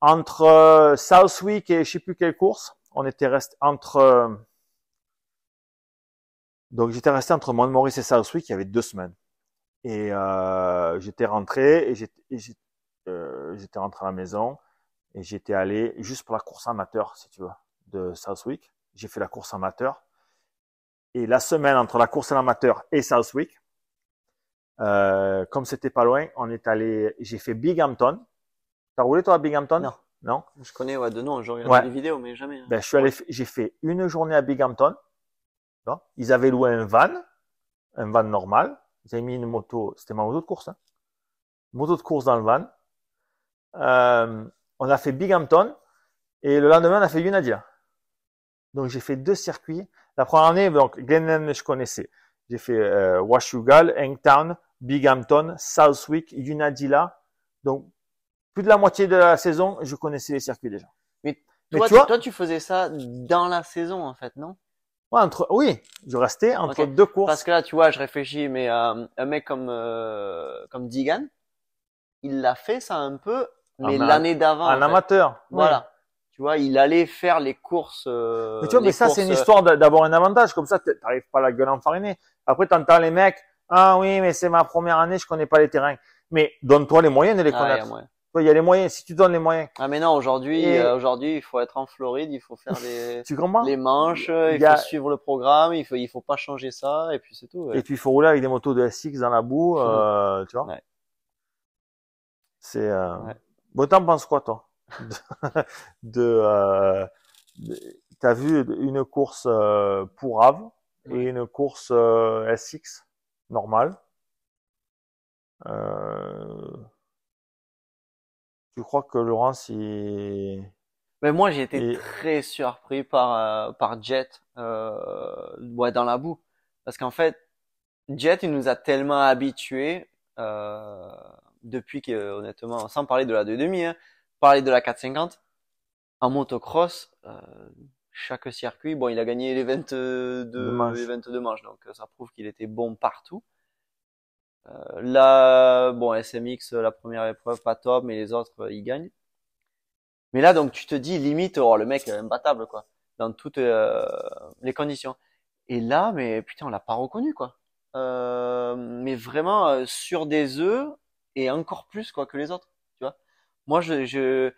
entre euh, Southwick et je sais plus quelle course, on était resté entre. Euh, donc j'étais resté entre Mont-Maurice et Southwick il y avait deux semaines. Et euh, j'étais rentré et j'étais euh, rentré à la maison et j'étais allé juste pour la course amateur, si tu veux, de Southwick. J'ai fait la course amateur. Et la semaine entre la course amateur et Southwick, euh, comme c'était pas loin, on est allé. J'ai fait Binghamton. T'as roulé toi à Binghamton Non. Non. Je connais ouais, de nom. Je regarde des vidéos, mais jamais. Hein. Ben, je suis allé. J'ai fait une journée à Binghamton. Hampton Ils avaient loué un van, un van normal. Ils avaient mis une moto. C'était ma moto de course. Hein. Moto de course dans le van. Euh, on a fait Binghamton et le lendemain on a fait Unadia. Donc j'ai fait deux circuits. La première année, donc Glenn, je connaissais. J'ai fait euh, Washugal, Hangtown, Binghamton, Southwick, Unadilla. Donc, plus de la moitié de la saison, je connaissais les circuits déjà. Mais, toi, tu faisais ça dans la saison, en fait, non entre, Oui, je restais entre deux courses. Parce que là, tu vois, je réfléchis, mais euh, un mec comme, euh, comme Digan, il l'a fait ça un peu, mais l'année d'avant. Un amateur. Voilà il allait faire les courses. Euh, mais tu mais ça, c'est une euh, histoire d'avoir un avantage. Comme ça, tu t'arrives pas à la gueule enfarinée. Après, tu entends les mecs. Ah oui, mais c'est ma première année, je connais pas les terrains. Mais donne-toi les moyens de les ah, connaître. il y a les moyens. Si tu donnes les moyens. Ah mais non, aujourd'hui, euh, aujourd'hui, il faut être en Floride, il faut faire les, les manches, il, faut suivre le programme, il faut, il faut pas changer ça, et puis c'est tout. Et puis il faut rouler avec des motos de SX dans la boue, tu vois. C'est. Bon, t'en penses quoi, toi Euh, de, t'as vu une course euh, pour Ave et une course euh, SX normale. Tu crois que Laurence il... Mais moi j'ai été très surpris par par Jet dans la boue parce qu'en fait Jet il nous a tellement habitués depuis que honnêtement sans parler de la 2,5 demi hein, parler de la 450, en motocross, euh, chaque circuit, bon, il a gagné les 22, manches. Les 22 manches, donc euh, ça prouve qu'il était bon partout. Euh, là, bon, SMX, la première épreuve, pas top, mais les autres, ils gagnent. Mais là, donc, tu te dis, limite, oh, le mec est imbattable, quoi, dans toutes les conditions. Et là, mais putain, on l'a pas reconnu, quoi. mais vraiment sur des œufs et encore plus, quoi, que les autres. Moi, je,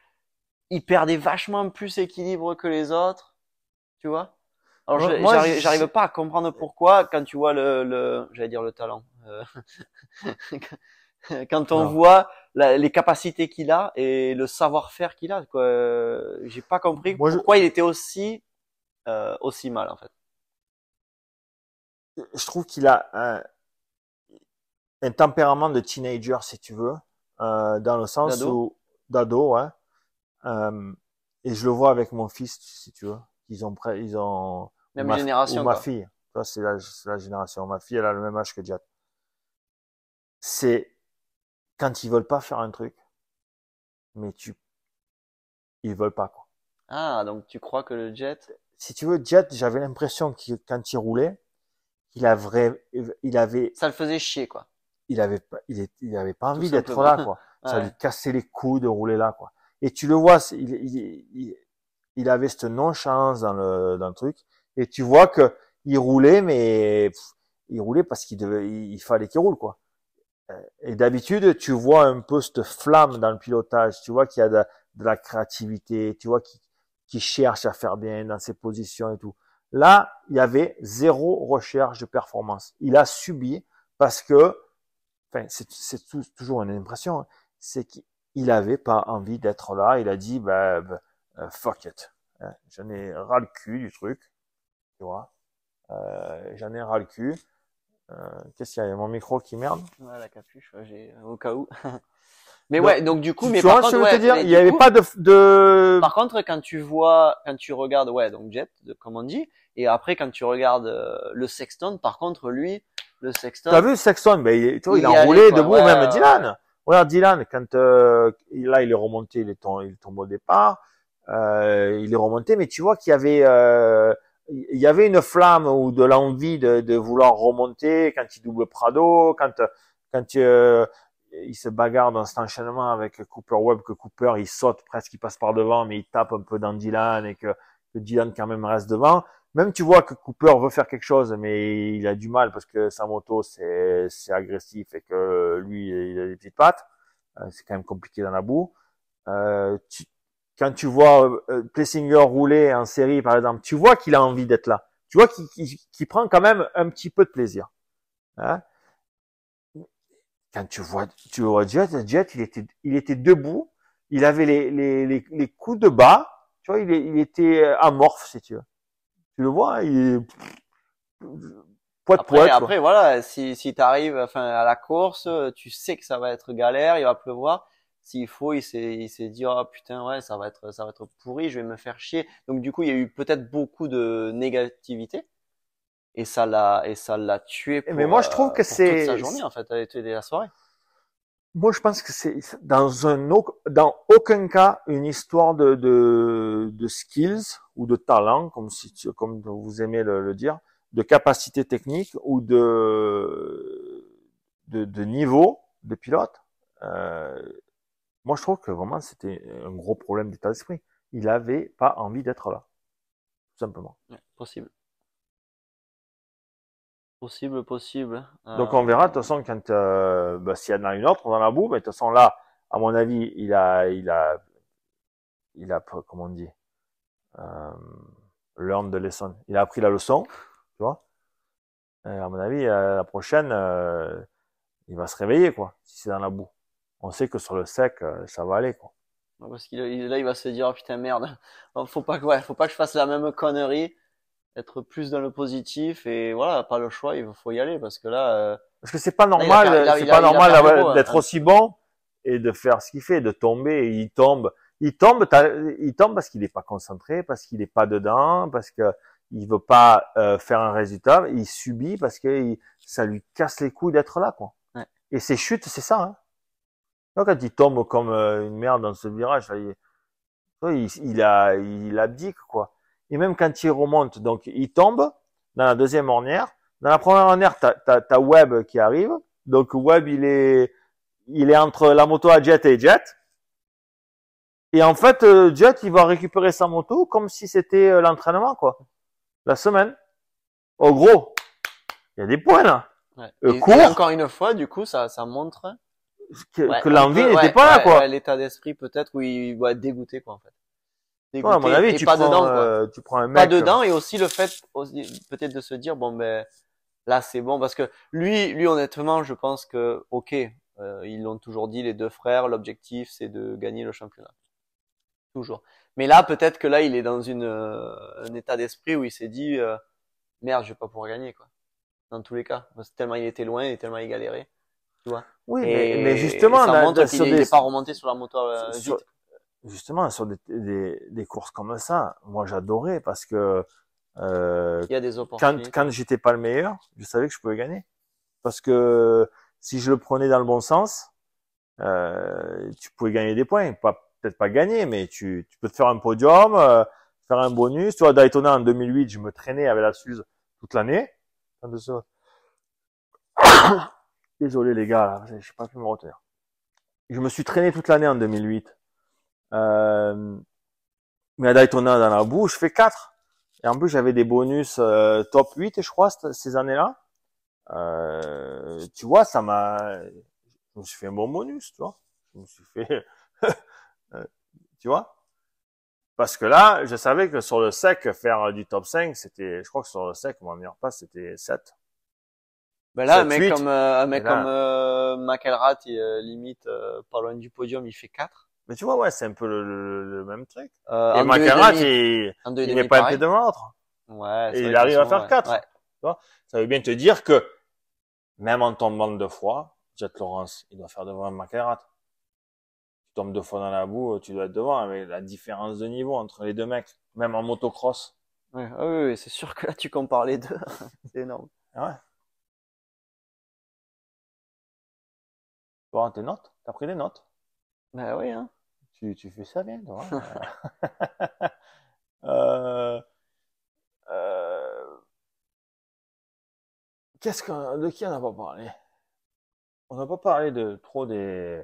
il perdait vachement plus équilibre que les autres, tu vois. Alors, j'arrive pas à comprendre pourquoi quand tu vois le, j'allais dire le talent. Euh, quand on voit les capacités qu'il a et le savoir-faire qu'il a, quoi. Euh, j'ai pas compris pourquoi il était aussi, euh, aussi mal en fait. Je trouve qu'il a un, tempérament de teenager, si tu veux, dans le sens où d'ado, hein, euh, et je le vois avec mon fils, si tu veux, ils ont, ils ont même ma, génération, ou ma fille. Toi, c'est la, la, génération. Ma fille, elle a le même âge que Jet C'est quand ils veulent pas faire un truc, mais tu, ils veulent pas quoi. Ah, donc tu crois que le jet Si tu veux, jet, j'avais l'impression que quand il roulait, il avait, il avait. Ça le faisait chier quoi. Il avait, il, il avait pas envie d'être là quoi. Ça lui cassait les coups de rouler là, quoi. Et tu le vois, il, il, il, avait cette nonchalance dans le, dans le truc. Et tu vois que il roulait, mais il roulait parce qu'il devait, il, fallait qu'il roule, quoi. Euh, et d'habitude, tu vois un peu cette flamme dans le pilotage. Tu vois qu'il y a de, la créativité. Tu vois qu'il cherche à faire bien dans ses positions et tout. Là, il y avait zéro recherche de performance. Il a subi parce que, enfin, c'est toujours une impression. Hein, c'est qu'il avait pas envie d'être là. Il a dit, bah, bah euh, fuck it. Euh, j'en ai ras le cul du truc. Tu vois. Euh, J'en ai ras le cul. Euh, Qu'est-ce qu'il y a, il y a Mon micro qui merde Ouais, La capuche, j'ai euh, au cas où. mais ouais, donc du coup, mais par contre, il y avait pas de, de, Par contre, quand tu vois, quand tu regardes, ouais, donc Jet, comme on dit, et après quand tu regardes le Sexton, par contre, lui, le Sexton. T'as vu Sexton, Ben, il, il, a enroulé debout même Dylan. Regarde Dylan, quand euh, là il est remonté, il, est il tombe au départ, euh, il est remonté, mais tu vois qu'il y avait euh, il y avait une flamme ou de l'envie de, de, vouloir remonter quand il double Prado, quand quand il se bagarre dans cet enchaînement avec Cooper Webb, que Cooper il saute presque, il passe par devant, mais il tape un peu dans Dylan et que Dylan quand même reste devant. Même tu vois que Cooper veut faire quelque chose, mais il a du mal parce que sa moto c'est agressif et que lui il a des petites pattes. Euh, c'est quand même compliqué dans la boue. Euh, quand tu vois euh, Plessinger rouler en série par exemple, tu vois qu'il a envie d'être là. Tu vois qu'il prend quand même un petit peu de plaisir. Hein quand tu vois, tu vois Jet, Jet, il était, il était debout, il avait les, les, les, coups de bas, tu vois, il, il était amorphe, si tu veux. Tu le vois, il est poids après, Après, voilà, si, si tu arrives enfin, à la course, tu sais que ça va être galère, il va pleuvoir. S'il faut, il s'est, il s'est dit, oh putain, ouais, ça va être, ça va être pourri, je vais me faire chier. Donc, du coup, il y a eu peut-être beaucoup de négativité. Et ça l'a, et ça l'a tué eh, Mais moi, je trouve euh, que c'est, sa journée, en fait, la soirée moi, je pense que c'est dans un dans aucun cas une histoire de, de, skills ou de talent, comme comme vous aimez le, dire, de capacité technique ou de de, niveau de pilote. Euh, moi, je trouve que vraiment c'était un gros problème d'état d'esprit. Il avait pas envie d'être là, tout simplement. Oui, possible. Possible, possible. Donc on verra, de toute façon, quand euh, bah, s'il y en a une autre, dans la boue. mais de toute façon là, à mon avis, il a il a il a comment on dit euh, de the lesson. Il a appris la leçon, tu vois. Et à mon avis, euh, la prochaine, euh, il va se réveiller, quoi, si c'est dans la boue. On sait que sur le sec, ça va aller, quoi. Parce qu'il là, il va se dire, oh, putain, merde, faut pas que, faut pas que je fasse la même connerie être plus dans le positif et voilà, pas le choix, il faut y aller parce que là. Euh... Parce que c'est pas normal, c'est pas normal d'être hein. aussi bon et de faire ce qu'il fait, de tomber. Et il tombe, il tombe, il tombe parce qu'il n'est pas concentré, parce qu'il n'est pas dedans, parce que il veut pas euh, faire un résultat. Il subit parce que ça lui casse les couilles d'être là, quoi. Ouais. Et ses chutes, c'est ça. Hein. Donc, quand il tombe comme euh, une merde dans ce virage, il, il, il, a, il abdique, quoi. Et même quand il remonte, donc il tombe dans la deuxième ornière. Dans la première ornière, tu as, qui arrive. Donc Web, il est, il est entre la moto à Jet et Jet. Et en fait, euh, Jet, il va récupérer sa moto comme si c'était euh, l'entraînement, quoi. La semaine. Au oh, gros, il y a des points là. Ouais. Euh, encore une fois, du coup, ça, ça montre que, l'envie n'était pas là, quoi. L'état d'esprit peut-être où il va être dégoûté, quoi, en fait avis, tu pas dedans. Euh, tu prends un mec, pas euh, dedans et aussi le fait peut-être de se dire bon ben là c'est bon parce que lui lui honnêtement je pense que ok euh, ils l'ont toujours dit les deux frères l'objectif c'est de gagner le championnat toujours. Mais là peut-être que là il est dans une un état d'esprit où il s'est dit merde je vais pas pouvoir gagner quoi dans tous les cas parce que tellement il était loin et tellement il galérait tu vois. Oui, mais, justement, il montre pas remonté sur la moto justement sur des, des, des courses comme ça, moi j'adorais parce que euh, quand quand j'étais pas le meilleur, je savais que je pouvais gagner parce que si je le prenais dans le bon sens, euh, tu pouvais gagner des points, pas peut-être pas gagner, mais tu, tu peux te faire un podium, euh, faire un bonus. Tu vois, Daytona en 2008, je me traînais avec la Suze toute l'année. Désolé les gars, je sais pas pu me retenir. Je me suis traîné toute l'année en 2008. Euh, mais à Daytona dans la boue, je fais 4. Et en plus, j'avais des bonus euh, top 8, je crois, ces années-là. Euh, tu vois, ça m'a... Je me suis fait un bon bonus, tu vois. Je me suis fait... Euh, tu vois Parce que là, je savais que sur le sec, faire du top 5, c'était... Je crois que sur le sec, mon meilleur passe, c'était 7. Ben là, un mec comme, euh, un mec comme McElrath, il, limite, pas loin du podium, il fait 4. Mais tu vois, ouais, c'est un peu le, même truc. Euh, et Macarat, il, n'est pas un de l'autre. Ouais, il arrive à faire quatre. vois. Ça veut bien te dire que, même en tombant deux fois, Jet Lawrence, il doit faire devant Macarat. Tu tombes deux fois dans la boue, tu dois être devant. Mais la différence de niveau entre les deux mecs, même en motocross. Ah oui, c'est sûr que là, tu compares les deux. c'est énorme. Ouais. Bon, tes notes as pris des notes ben oui, hein. tu, tu fais ça bien, toi. Hein. euh, euh, Qu'est-ce qu'on de qui on n'a pas parlé On n'a pas parlé de trop des.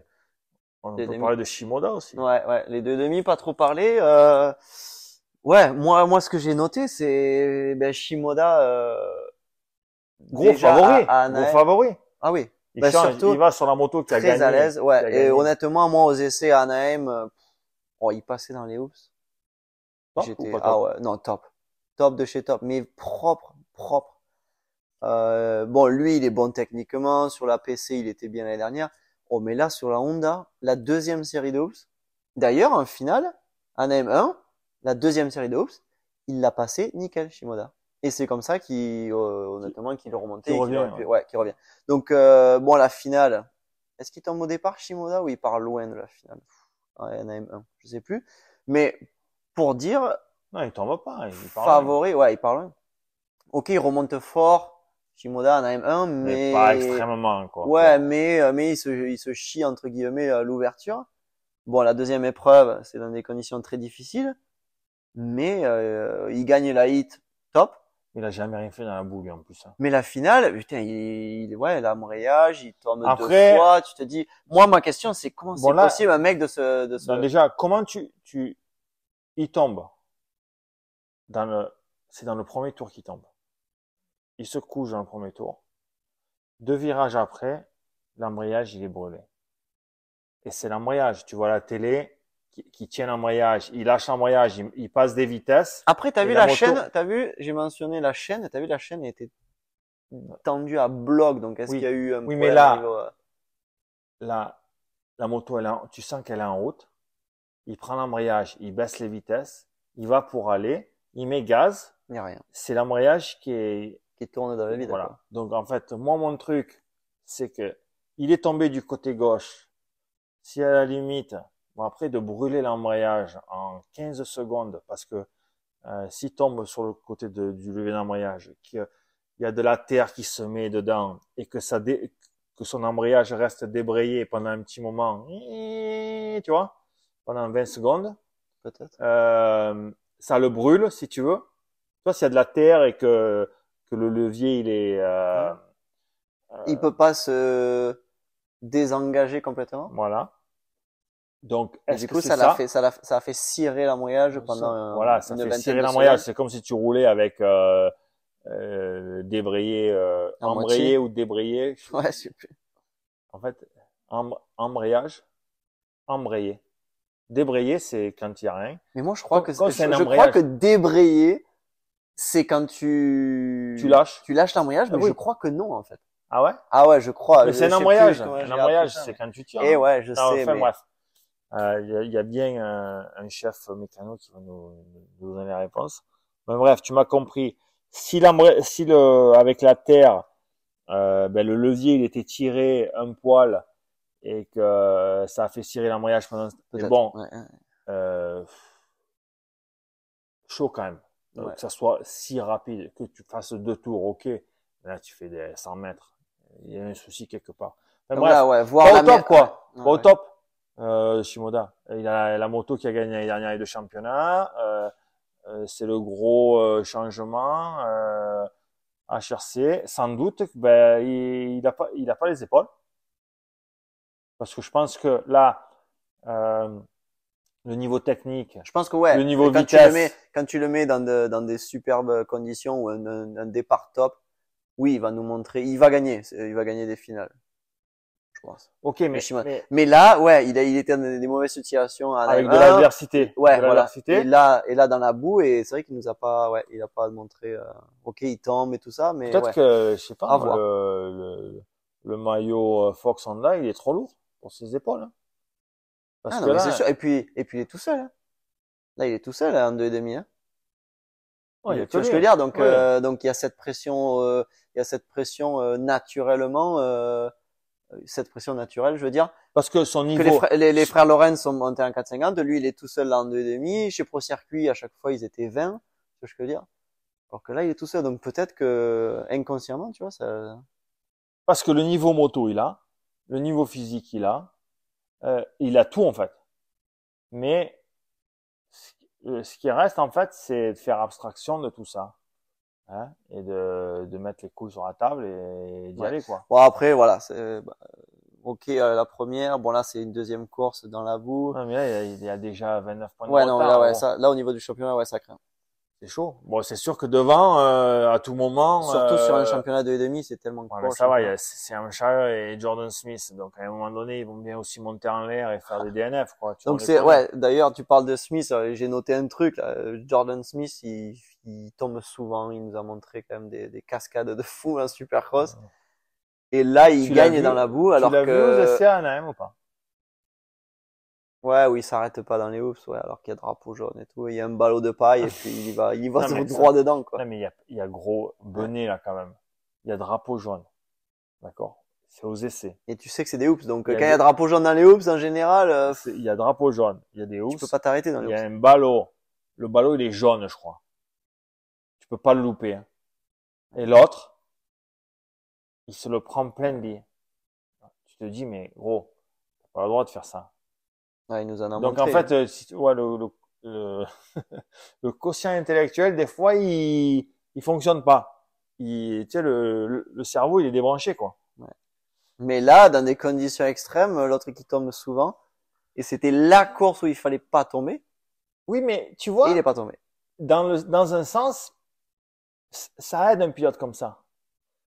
On a parlé de Shimoda aussi. Ouais, ouais, les deux demi pas trop parlé. Euh... Ouais, moi, moi, ce que j'ai noté, c'est ben, Shimoda. Euh... Gros favori. gros favori. Ah oui. Il, ben, il va sur la moto qui a gagné. Très à l'aise, ouais. Et honnêtement, moi, aux essais à Anaheim, euh, oh, il passait dans les hoops. J'étais, ah ouais, non, top. Top de chez top, mais propre, propre. Euh, bon, lui, il est bon techniquement. Sur la PC, il était bien l'année dernière. Oh, mais là, sur la Honda, la deuxième série de hoops. D'ailleurs, en finale, Anaheim 1, la deuxième série de hoops, il l'a passé nickel, Shimoda. Et c'est comme ça qu'il, euh, notamment, qu'il est remonté. Qui revient. ouais. qui revient. Donc, euh, bon, la finale. Est-ce qu'il tombe au départ, Shimoda, ou il part loin de la finale en 1 je sais plus. Mais pour dire. Non, il tombe pas. Il part favori, ouais, il part loin. Ok, il remonte fort. Shimoda en a 1 mais. pas extrêmement, quoi. Ouais, mais, euh, mais il se, il se chie, entre guillemets, l'ouverture. Bon, la deuxième épreuve, c'est dans des conditions très difficiles. Mais euh, il gagne la hit top. Il a jamais rien fait dans la boule, en plus. Hein. Mais la finale, putain, il, il ouais, l'embrayage, il tombe Après, deux fois, tu te dis, moi, ma question, c'est comment c'est possible un mec de ce, de ce... Non déjà, comment tu, tu, il tombe. Dans le, c'est dans le premier tour qu'il tombe. Il se couche dans le premier tour. Deux virages après, l'embrayage, il est brûlé. Et c'est l'embrayage. Tu vois la télé, qui, qui, tiennent l'embrayage, il lâche l'embrayage, il, il passe des vitesses. Après, t'as vu la, chaîne, vu, j'ai mentionné la chaîne, t'as vu la chaîne était tendue à bloc, donc est-ce qu'il y a eu un Oui, mais euh, là, la moto, elle tu sens qu'elle est en route, il prend l'embrayage, il baisse les vitesses, il va pour aller, il met gaz. Il n'y a rien. C'est l'embrayage qui est... Qui tourne dans la vide. Voilà. Donc, en fait, moi, mon truc, c'est que il est tombé du côté gauche. Si à la limite, après, de brûler l'embrayage en 15 secondes, parce que euh, s'il tombe sur le côté du levier d'embrayage, qu'il y a de la terre qui se met dedans et que, ça que son embrayage reste débrayé pendant un petit moment, tu vois, pendant 20 secondes, peut-être, euh, ça le brûle, si tu veux. Tu vois, s'il y a de la terre et que, que le levier, il est... Euh, euh il peut pas se désengager complètement. Voilà. Donc, du coup, ça ça, fait, ça a fait cirer la pendant. Voilà, ça fait cirer l'embrayage. C'est comme si tu roulais avec euh, euh, débrayer, euh, embrayé ou débrayé. Ouais, super. En fait, embrayage, embrayé. Débrayé, c'est quand il n'y a rien. Mais moi, je crois que quand je, je crois que débrayé, c'est quand tu tu lâches. Tu lâches l'embrayage, ah mais je crois que non, en fait. Ah ouais Ah ouais, je crois. Mais c'est un embrayage. un c'est quand tu tires. Eh hein. ouais, je sais. Euh, il y, a bien un, chef mécano qui va nous, donner la réponse. Mais bref, tu m'as compris. Si, si le, avec la terre, euh, ben le levier il était tiré un poil et que euh, ça a fait cirer l'embrayage pendant. bon, Euh, chaud quand même. Que ça soit si rapide, que tu fasses deux tours, ok. Là, tu fais des 100 mètres. Il y a un souci quelque part. Mais bref, pas au top, quoi. Pas au top. Euh, Shimoda. Il a la moto qui a gagné les dernière les deux championnats. Euh, euh, c'est le gros changement. à HRC, sans doute, ben, il n'a pas, pas les épaules. Parce que je pense que là, le niveau technique. Je pense que ouais. Le niveau quand vitesse. Tu le mets, quand tu le mets dans, de, dans des superbes conditions ou un, un, départ top, oui, il va nous montrer, il va gagner, il va gagner des finales je pense. Ok, mais, mais, là, ouais, il, a, il était dans des mauvaises situations à avec ah, de l'adversité. Ouais, voilà. Et là, et là dans la boue, et c'est vrai qu'il nous a pas, ouais, il a pas montré. Euh, ok, il tombe et tout ça, mais peut-être que je sais pas, le, le, le, maillot euh, Fox en là, il est trop lourd pour ses épaules. Hein. Parce ah, non, que sûr. et puis, et puis il est tout seul. Hein. Là, il est tout seul hein, en deux et demi. Hein. Ouais, il tu vois ce que je veux dire Donc, hein. euh, donc il y a cette pression, euh, il y a cette pression euh, naturellement euh, euh, cette pression naturelle, je veux dire. Parce que son niveau. les, frères, les, frères Lorenz sont montés en de Lui, il est tout seul en 2,5. Chez Pro Circuit, à chaque fois, ils étaient 20. Tu ce que je veux dire? Alors que là, il est tout seul. Donc peut-être que, inconsciemment, tu vois, ça. Parce que le niveau moto, il a. Le niveau physique, il a. Euh, il a tout, en fait. Mais, euh, ce qui reste, en fait, c'est de faire abstraction de tout ça. Hein, et de, de mettre les coups sur la table et d'y aller quoi. Bon après voilà, c'est bah, ok euh, la première, bon là c'est une deuxième course dans la boue. il y, a, déjà 29 points. De ouais non là ouais ça, là au niveau du championnat ouais ça craint. C'est chaud. Bon, c'est sûr que devant, euh, à tout moment. Surtout sur un euh, championnat de demi, c'est tellement ouais, ça va, c'est un chat et Jordan Smith. Donc, à un moment donné, ils vont bien aussi monter en l'air et faire des DNF, quoi. donc, c'est, ouais, d'ailleurs, tu parles de Smith. Euh, j'ai noté un truc, là. Jordan Smith, il, il, tombe souvent. Il nous a montré quand même des, cascades de fou, un hein, super cross. Et là, il gagne dans la boue, alors tu que. Vu hein, ou pas? Ouais, oui, il s'arrête pas dans les hoops, ouais, alors qu'il y a drapeau jaune et tout, il y a un ballot de paille, et puis il va, il va droit dedans, quoi. Non, mais il y a, il y a gros bonnet, là, quand même. Il y a drapeau jaune. D'accord. C'est aux essais. Et tu sais que c'est des hoops, donc quand il y a drapeau jaune dans les hoops, en général, euh, il y a drapeau jaune, il y a des hoops. Tu peux pas t'arrêter dans les Il y a un ballot. Le ballot, il est jaune, je crois. Tu peux pas le louper. Hein. Et l'autre, il se le prend plein de Tu te dis, mais gros, t'as pas le droit de faire ça nous a Donc, en fait, euh, le, le, le, quotient intellectuel, des fois, il il fonctionne pas. Il, tu sais, le, le, cerveau, il est débranché, quoi. Ouais. Mais là, dans des conditions extrêmes, l'autre qui tombe souvent, et c'était la course où il fallait pas tomber. Oui, mais tu vois. il n'est pas tombé. Dans, le, dans un sens, ça aide un pilote comme ça.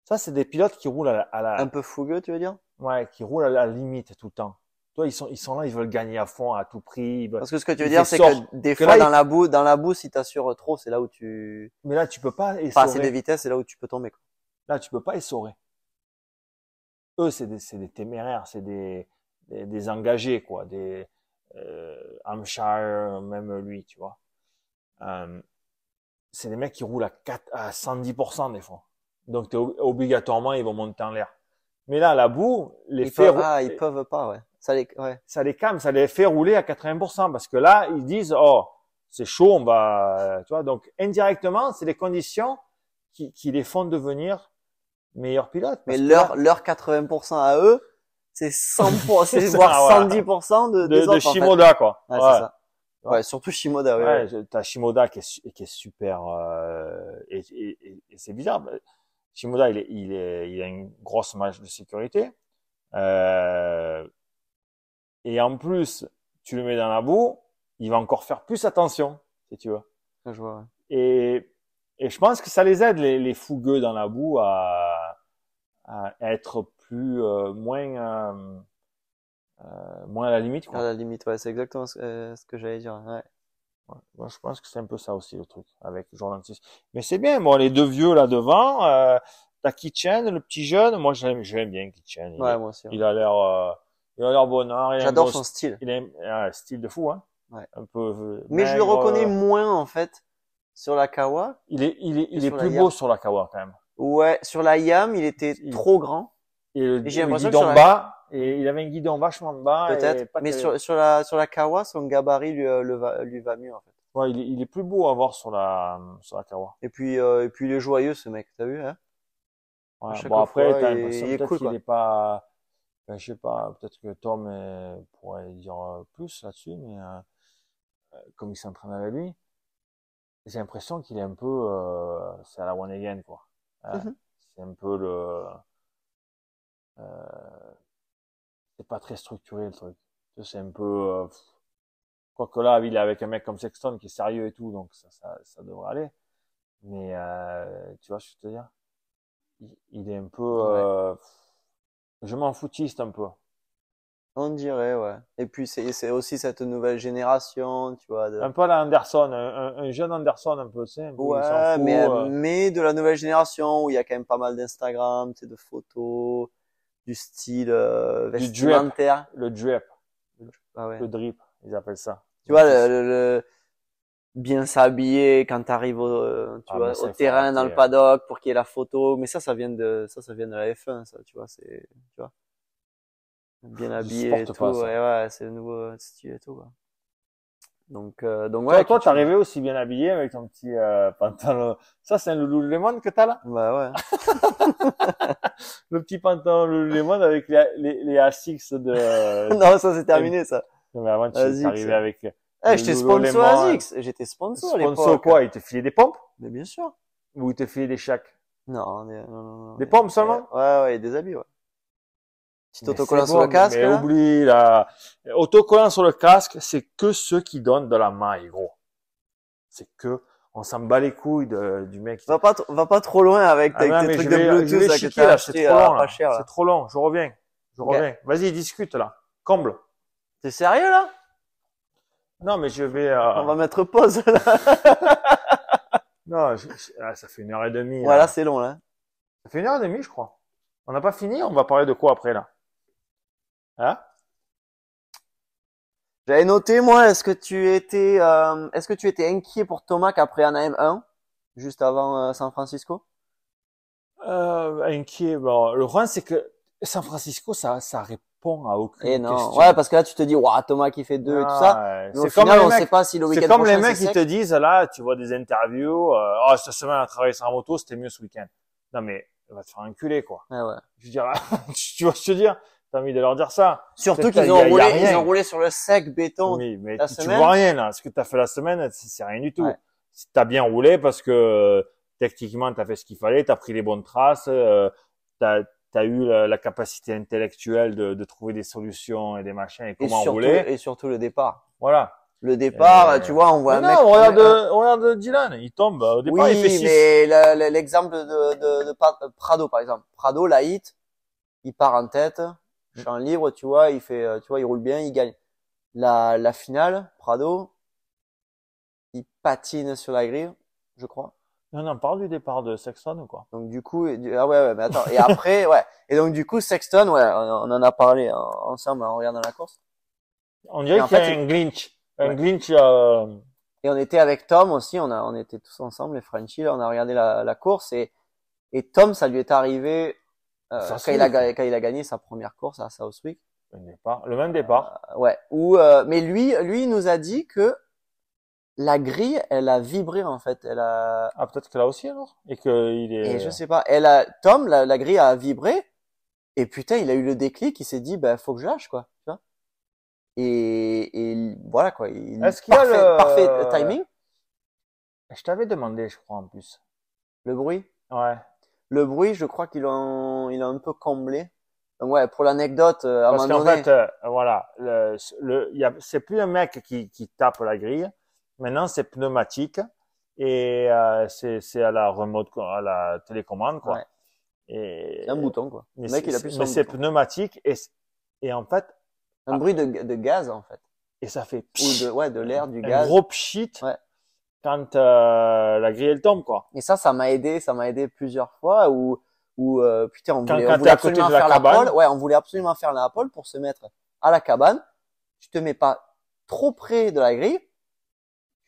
Ça, c'est des pilotes qui roulent à la, à la, Un peu fougueux, tu veux dire Ouais, qui roulent à la limite tout le temps ils sont, ils sont là, ils veulent gagner à fond à tout prix. Parce que ce que tu veux dire, c'est que des fois, dans la boue, dans la boue, si t'assures trop, c'est là où tu. Mais là, tu peux pas essorer. Pas assez de c'est là où tu peux tomber. Quoi. Là, tu peux pas essorer. Eux, c'est des, des, téméraires, c'est des, des, engagés, quoi, des euh, Hampshire, même lui, tu vois. Euh, c'est des mecs qui roulent à, 4, à 110% des fois. Donc, obligatoirement, ils vont monter en l'air. Mais là, la boue, les ils Peuvent, ah, ils peuvent pas, ouais. Ça les, ouais. ça les calme, ça les fait rouler à 80%, parce que là, ils disent, oh, c'est chaud, on va, euh, tu vois, donc indirectement, c'est les conditions qui, qui, les font devenir meilleurs pilotes. Mais leur, leur 80% à eux, c'est 100%, c'est voire 110% de, de Shimoda, quoi. Ouais, Ça. ouais, surtout Shimoda, oui. Ouais, t'as Shimoda qui est, qui est super, euh, et, c'est bizarre. Shimoda, il, il, a une grosse marge de sécurité. Euh, et en plus, tu le mets dans la boue, il va encore faire plus attention, si tu veux. je vois, Et, et je pense que ça les aide, les, les fougueux dans la boue, à, à être plus, euh, moins, euh, euh, moins à la limite. Quoi. À la limite, ouais, c'est exactement euh, ce, que j'allais dire. Ouais. ouais. Moi, je pense que c'est un peu ça aussi le truc avec Jordan Six. Mais c'est bien, bon, les deux vieux là devant, euh, t'as Kitchen, le petit jeune. Moi, j'aime, j'aime bien Kitchen. ouais, moi aussi. Hein. Il a l'air euh, J'adore son style. Il a un hein, style de fou, hein. Ouais. Un peu. Euh, mais je le reconnais euh, moins en fait sur la Kawa. Il est, il est, il est plus beau sur la Kawa quand même. Ouais, sur la Yam, il était trop grand. Et le, et guidon bas, et il avait un guidon vachement bas. Peut-être. Mais sur, sur la sur la Kawa, son gabarit lui, euh, va, lui va mieux en fait. Ouais, il est, il est plus beau à voir sur la sur la Kawa. Et puis et puis il est joyeux ce mec, t'as vu hein ouais, bon, après, as il, est qu'il est pas ben, je sais pas, peut-être que Tom euh, pourrait dire euh, plus là-dessus, mais euh, comme il s'entraîne avec lui, j'ai l'impression qu'il est un peu, c'est à la one again quoi. Hein? Mm-hmm. C'est un peu le, c'est pas très structuré le truc. C'est un peu, quoique là, il est avec un mec comme Sexton qui est sérieux et tout, donc ça, ça, ça devrait aller. Mais euh, tu vois ce que je veux te dire il, est un peu. Je m'en foutiste un peu. On dirait, ouais. Et puis, c'est aussi cette nouvelle génération, tu vois. Un peu Anderson, un, jeune Anderson, un peu, c'est Ouais, euh. mais, de la nouvelle génération où il y a quand même pas mal d'Instagram, tu sais, de photos, du style euh, drip. Le drip. Ah le drip, ils appellent ça. Tu vois, le bien s'habiller quand euh, tu arrives ah, au, tu vois, au terrain, dans le paddock, pour qu'il y ait la photo. Mais ça, ça vient de, ça, ça vient de la F1, ça, tu vois, c'est, tu vois. Bien habillé tout, ouais, c'est le nouveau style et tout, quoi. Donc, euh, donc ouais. Toi, tu arrivé aussi bien habillé avec ton petit euh, pantalon. Ça, c'est un Lululemon que t'as là Bah ouais. le petit pantalon Loulou Lululemon avec les les, les 6 de. non, ça c'est terminé ça. mais avant, tu es arrivé avec j'étais sponsor Azix. J'étais sponsor à l'époque. Sponsor quoi? Il te filaient des pompes? Mais bien sûr. Ou ils te filaient des chacs? Non, non, non, Des pompes seulement? Ouais, ouais, des habits, ouais. Petit autocollant sur le casque. Mais oublie, là. Autocollant sur le casque, c'est que ceux qui donnent de la maille, gros. C'est que, on s'en bat les couilles du mec. Va pas, va pas trop loin avec, ah tes trucs de Bluetooth là, c'est trop long, hein. C'est trop long. Je reviens. Je reviens. Vas-y, discute, là. Comble. T'es sérieux, là? Non, mais je vais. Euh, on va mettre pause là. non, ah, ça fait une heure et demie. Voilà, c'est long là. Ça fait une heure et demie, je crois. On n'a pas fini. On va parler de quoi après là Hein J'avais noté moi. Est-ce que tu étais, euh, est-ce que tu étais inquiet pour Thomas après un AM1, juste avant euh, San Francisco Inquiet. Bon, le problème c'est que San Francisco, ça, ça répond. Eh non. Ouais, parce que là, tu te dis, Thomas qui fait deux et tout ça. C'est comme les mecs, qui te disent, là, tu vois des interviews, euh, oh, cette semaine, à travailler sur la moto, c'était mieux ce week-end. Non, mais, va te faire enculer, quoi. Ah ouais. Je veux dire, tu vois, je veux dire, t'as envie de leur dire ça. Surtout qu'ils ont roulé, ils ont roulé sur le sec béton. Mais, tu, vois rien, là. Ce que t'as fait la semaine, c'est rien du tout. tu T'as bien roulé parce que, euh, techniquement, t'as fait ce qu'il fallait, t'as pris les bonnes traces, euh, t'as, tu as eu la, capacité intellectuelle de, de, trouver des solutions et des machins et comment et surtout, Et surtout le départ. Voilà. Le départ, euh, tu vois, on voit un un non, On regarde, on euh, regarde Dylan, il tombe euh, au départ, oui, mais l'exemple de, de, de, Prado, par exemple. Prado, la hit, il part en tête, champ libre, tu vois, il fait, tu vois, il roule bien, il gagne. La, la finale, Prado, il patine sur la grille, je crois. On en parle du départ de Sexton ou quoi Donc du coup, et ah ouais, ouais, mais attends. Et après, ouais. Et donc du coup, Sexton, ouais, on, en a parlé hein, ensemble en regardant la course. On dirait qu'il y a un glitch, un glitch. Euh, et on était avec Tom aussi, on a, on était tous ensemble les Frenchies, on a regardé la, la course et et Tom, ça lui est arrivé euh, quand, il a, quand il a gagné sa première course à Southwick. Le, même départ. Euh, ouais. Ou mais lui, lui, il nous a dit que la grille, elle a vibré en fait. Elle a. Ah peut-être que là aussi alors et que il est. Et je sais pas. Elle a Tom, la, grille a vibré et putain, il a eu le déclic. Il s'est dit bah faut que je lâche quoi. et, et voilà quoi. Il... Est-ce qu'il a le parfait timing Je t'avais demandé, je crois en plus. Le bruit. Ouais. Le bruit, je crois qu'il en... il a un peu comblé. Donc ouais, pour l'anecdote, euh, à Parce un Parce qu'en fait, euh, voilà, le, le, y a, c'est plus un mec qui, qui tape la grille Maintenant, c'est pneumatique et euh, c'est à la remote, à la télécommande, quoi. Et, un bouton, quoi. Mais c'est pneumatique et, et en fait. Un bruit de, de, gaz, en fait. Et ça fait de, ouais, de l'air, du gaz. Un gros pchit. Quand euh, la grille tombe quoi. Et ça, ça m'a aidé, ça m'a aidé plusieurs fois ou ou euh, putain on voulait, absolument faire la, cabane. ouais, on voulait absolument faire la pole pour se mettre à la cabane. Tu te mets pas trop près de la grille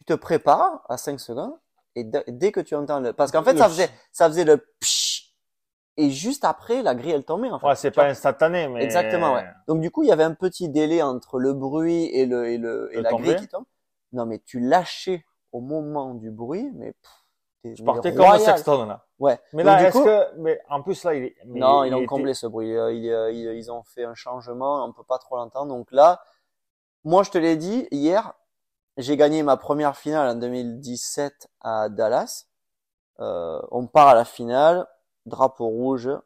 tu te prépares à 5 secondes et dès que tu entends le parce qu'en fait ça faisait ça faisait le psh et juste après la grille elle tombait en fait. Ouais, c'est pas instantané mais Exactement ouais. Donc du coup, il y avait un petit délai entre le bruit et le et le, la grille qui tombe. Non mais tu lâchais au moment du bruit mais je partais comme un sexton là. Ouais. Mais là, est-ce que, mais en plus là, il est. non, ils ont comblé ce bruit. Euh, ils, euh, ils ont fait un changement, on peut pas trop l'entendre. Donc là, moi je te l'ai dit hier, j'ai gagné ma première finale en 2017 à Dallas. Euh, on part à la finale, drapeau rouge, euh,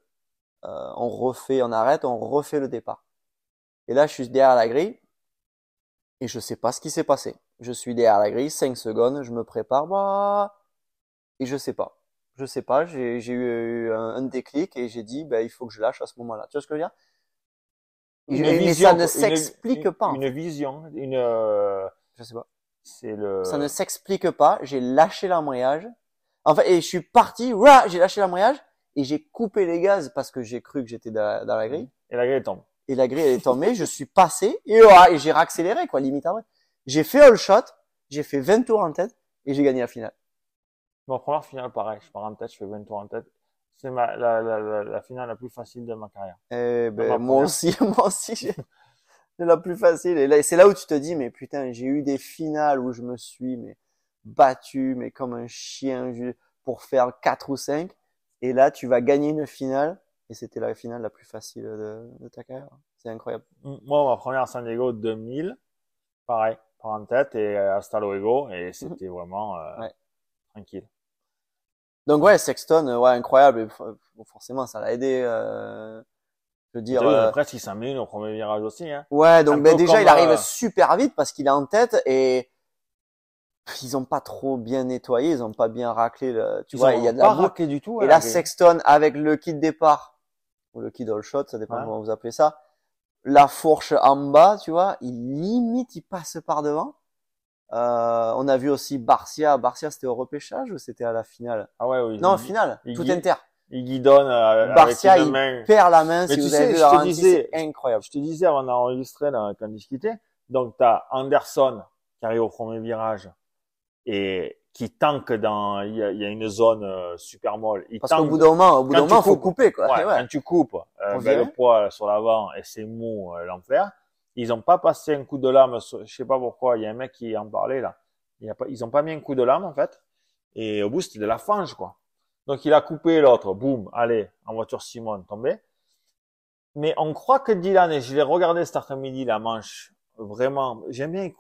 on refait, on arrête, on refait le départ. Et là, je suis derrière la grille et je sais pas ce qui s'est passé. Je suis derrière la grille, 5 secondes, je me prépare, bah, et je sais pas. Je sais pas, j'ai eu un, déclic et j'ai dit, bah, il faut que je lâche à ce moment-là. Tu vois ce que je veux dire une, vision, ça ne s'explique pas. Une vision, une. Euh... Je sais pas. C'est le. Ça ne s'explique pas. J'ai lâché l'embrayage. Enfin, et je suis parti. J'ai lâché l'embrayage et j'ai coupé les gaz parce que j'ai cru que j'étais dans, la grille. Et la grille est tombée. Et la grille elle est tombée. je suis passé et, et j'ai réaccéléré quoi, limite après. J'ai fait all shot. J'ai fait 20 tours en tête et j'ai gagné la finale. Mon première finale, pareil. Je pars en tête, je fais 20 tours en tête. C'est la, la, la, la, finale la plus facile de ma carrière. Eh ben, moi aussi, moi aussi c'est la plus facile. Et là, c'est là où tu te dis, mais putain, j'ai eu des finales où je me suis mais battu, mais comme un chien pour faire 4 ou 5. Et là, tu vas gagner une finale. Et c'était la finale la plus facile de, de ta carrière. C'est incroyable. Moi, ma première à San Diego 2000, pareil, par tête et euh, hasta luego. Et mhm. c'était vraiment euh, tranquille. Donc ouais, Sexton, euh, ouais, incroyable. forcément, ça l'a aidé. Je veux dire, euh, presque il s'en au premier virage aussi. Hein. Ouais, donc ben, déjà il arrive euh, super vite parce qu'il est en tête et ils ont pas trop bien nettoyé, ils ont pas bien raclé. Le... Tu vois, il y a de la du tout. Et hein, la Sexton avec le kit départ ou le kit all shot, ça dépend comment vous appelez ça. La fourche en bas, tu vois, il limite, il passe par devant. Euh, on a vu aussi Barcia. Barcia, c'était au repêchage ou c'était à la finale Ah ouais, oui. Non, finale. Tout inter il guidonne à, Barcia, main. il perd la main. si vous sais, avez vu je te disais, incroyable. Je te disais avant d'enregistrer quand on discutait. Donc t'as Anderson qui arrive au premier virage et qui tanque dans il y, a une zone euh, super molle. Il Parce qu'au bout d'un moment, au bout d'un moment, faut couper quoi. Quand tu coupes, euh, ben, le poids sur l'avant et c'est mou euh, l'enfer. Ils ont pas passé un coup de lame. je sais pas pourquoi. Il y a un mec qui en parlait là. Il a ils ont pas mis un coup de lame en fait. Et au bout c'était de la fange quoi. Donc il a coupé l'autre, boum, allez, en voiture Simone, tombé. Mais on croit que Dylan, et je l'ai regardé cet après-midi, la manche, vraiment, j'aime bien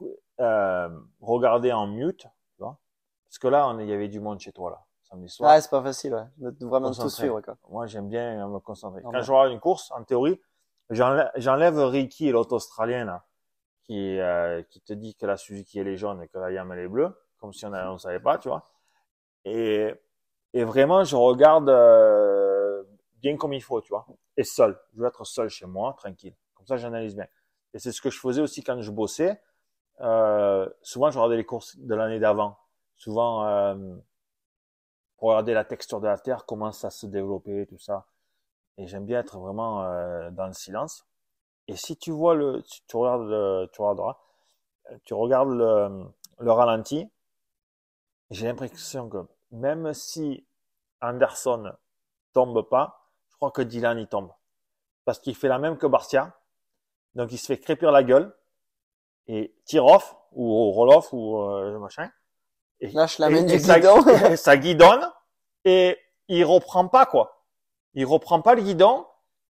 euh, regarder en mute, tu vois parce que là, on, il y avait du monde chez toi, là, samedi soir. Ah, c'est pas facile, ouais, de vraiment tout suivre, quoi. Moi, j'aime bien me concentrer. Quand je vois une course, en théorie, j'enlève Ricky, l'autre australien, là, qui, euh, qui te dit que la Suzuki, elle est jaune et que la Yam, elle est bleue, comme si on ne savait pas, tu vois. Et et vraiment, je regarde euh, bien comme il faut, tu vois. Et seul. Je veux être seul chez moi, tranquille. Comme ça, j'analyse bien. Et c'est ce que je faisais aussi quand je bossais. Euh, souvent, je regardais les courses de l'année d'avant. Souvent, euh, pour regarder la texture de la terre, comment ça se développait, tout ça. Et j'aime bien être vraiment dans le silence. Et si tu vois le, si tu regardes, tu regarderas, tu regardes le, le ralenti. J'ai l'impression que même si Anderson tombe pas, je crois que Dylan y tombe. Parce qu'il fait la même que Barcia. Donc il se fait crépir la gueule. Et tire off, ou roll off, ou euh, machin. Et, Lâche la main du et guidon. Ça, guidonne. Et il reprend pas, quoi. Il reprend pas le guidon.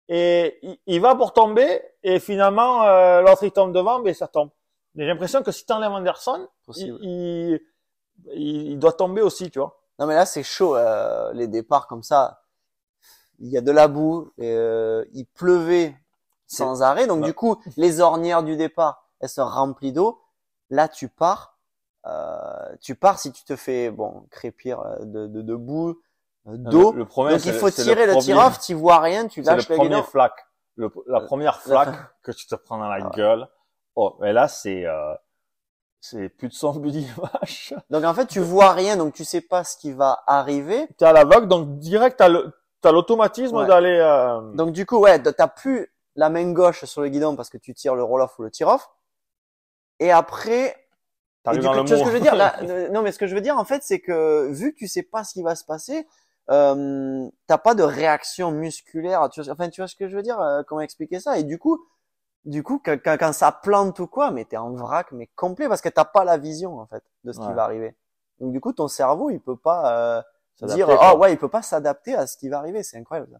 Et il, va pour tomber. Et finalement, euh, l'autre il tombe devant, mais ça tombe. J'ai l'impression que si t'enlèves Anderson, il, il doit tomber aussi, tu vois. Non mais là c'est chaud euh, les départs comme ça. Il y a de la boue, euh, il pleuvait sans arrêt, donc bah du coup les ornières du départ elles se remplissent d'eau. Là tu pars, euh, tu pars si tu te fais bon crépir de, de, de boue, d'eau. Le, donc il faut tirer le, tir-off, tu vois rien, tu lâches le la premier flaque, la première flaque que tu te prends dans la gueule. Oh, mais là c'est c'est plus de 100 buddy vache. Donc en fait, tu vois rien, donc tu sais pas ce qui va arriver. T'es à la vague, donc direct t'as l'automatisme d'aller. Euh, donc du coup, ouais, t'as plus la main gauche sur le guidon parce que tu tires le roll-off ou le tir-off. Et après, tu vois ce que je veux dire euh, Non, mais ce que je veux dire en fait, c'est que vu que tu sais pas ce qui va se passer, euh, t'as pas de réaction musculaire. enfin, tu vois ce que je veux dire euh, Comment expliquer ça Et du coup, du coup, quand, ça plante ou quoi, mais t'es en vrac, mais complet, parce que t'as pas la vision, en fait, de ce qui va arriver. Donc, du coup, ton cerveau, il peut pas euh, dire, oh, ouais, il peut pas s'adapter à ce qui va arriver, c'est incroyable.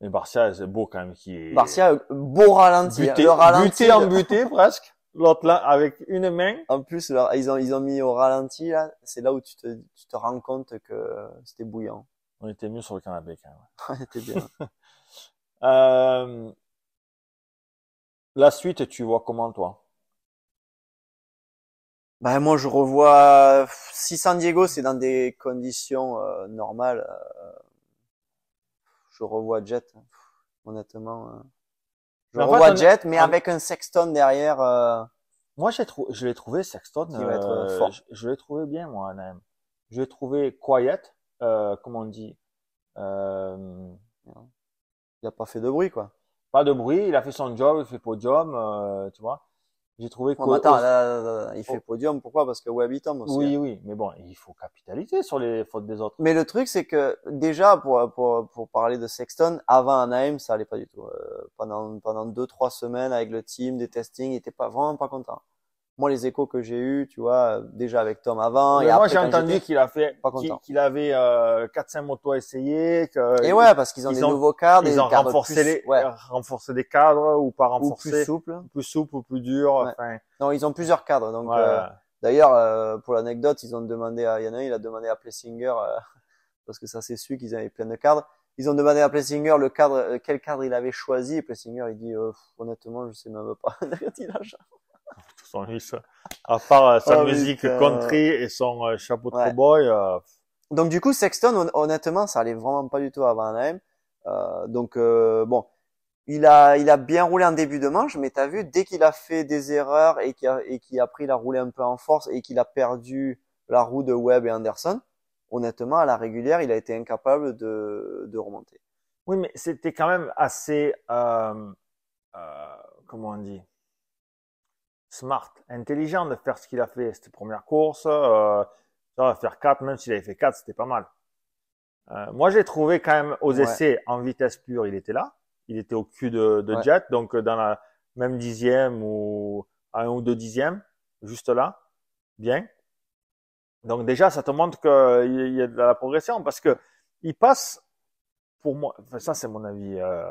Mais Barcia, c'est beau quand même qui est. Barcia, beau ralenti. Hein, buté, le buté en buté presque. L'autre là avec une main. En plus, ils ont ils ont mis au ralenti là. C'est là où tu te tu te rends compte que c'était bouillant. On était mieux sur le canapé quand même. On était bien. euh, la suite, tu vois comment toi ben, moi je revois si San Diego c'est dans des conditions euh, normales euh, je revois Jet honnêtement euh. je revois Jet mais avec un Sexton derrière moi j'ai je l'ai trouvé Sexton je, l'ai trouvé bien moi même je l'ai trouvé quiet comme on dit il a pas fait de bruit quoi pas de bruit, il a fait son job, il fait podium, euh, tu vois. J'ai trouvé que. attends, il fait podium, pourquoi Parce que Webby tombe aussi. Oui, hein. oui, mais bon, il faut capitaliser sur les fautes des autres. Mais le truc, c'est que déjà, pour, pour, pour parler de Sexton, avant Anaheim, ça allait pas du tout. Euh, pendant pendant deux trois semaines avec le team, des testings, il était pas vraiment pas content moi les échos que j'ai eu tu vois euh, déjà avec Tom avant moi j'ai entendu qu'il a fait qu'il avait euh, 4 5 motos à essayer et ouais parce qu'ils ont des nouveaux cadres ils ont renforcé les des cadres ou pas renforcé plus souple plus souple ou plus dur non ils ont plusieurs cadres donc euh, d'ailleurs euh, pour l'anecdote ils ont demandé à Yann il a demandé à Plessinger parce que ça c'est su qu'ils avaient plein de cadres ils ont demandé à Plessinger le cadre quel cadre il avait choisi et Plessinger il dit honnêtement je sais même pas Euh, à part euh, sa ah musique country et son euh, chapeau de cowboy. Donc du coup, Sexton, honnêtement, ça allait vraiment pas du tout avant même. donc bon, il a, il a bien roulé en début de manche, mais t'as vu, dès qu'il a fait des erreurs et qu'il a, et a pris la roulée un peu en force et qu'il a perdu la roue de Webb et Anderson, honnêtement, à la régulière, il a été incapable de, de remonter. Oui, mais c'était quand même assez, comment on dit, smart, intelligent de faire ce qu'il a fait, cette première course. Euh, faire 4, même s'il avait fait 4, c'était pas mal. Euh, moi, j'ai trouvé quand même aux essais en vitesse pure, il était là. Il était au cul de, de Jet, donc euh, dans la même dixième ou un ou deux dixièmes, juste là. Bien. Donc déjà, ça te montre qu'il y a de la progression parce que il passe, pour moi, ça c'est mon avis, euh,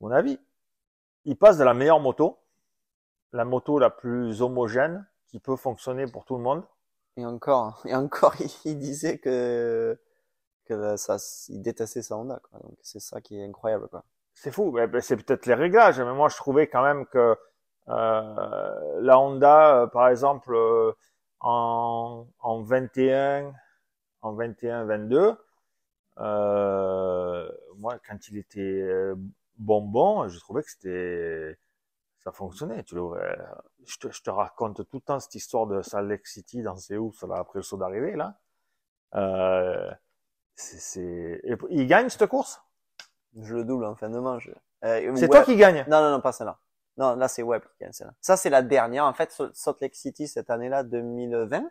mon avis, il passe de la meilleure moto la moto la plus homogène qui peut fonctionner pour tout le monde. Et encore, hein. et encore, il disait que que bah, ça, il détestait sa Honda. Quoi. Donc c'est ça qui est incroyable. Quoi. C'est fou. Eh ben, c'est peut-être les réglages, mais moi je trouvais quand même que euh, la Honda, euh, par exemple, euh, en, en 21, en 21, 22, moi quand il était bonbon, je trouvais que c'était ça fonctionnait. Tu je te, je, te, raconte tout le temps cette histoire de Salt Lake City dans où là, après le saut d'arrivée, là. Euh, c'est, Il gagne cette course Je le double en fin de manche. c'est toi qui gagne Non, non, non, pas celle-là. Non, là, c'est Web qui gagne celle-là. Ça, c'est la dernière. En fait, Salt Lake City, cette année-là, 2020.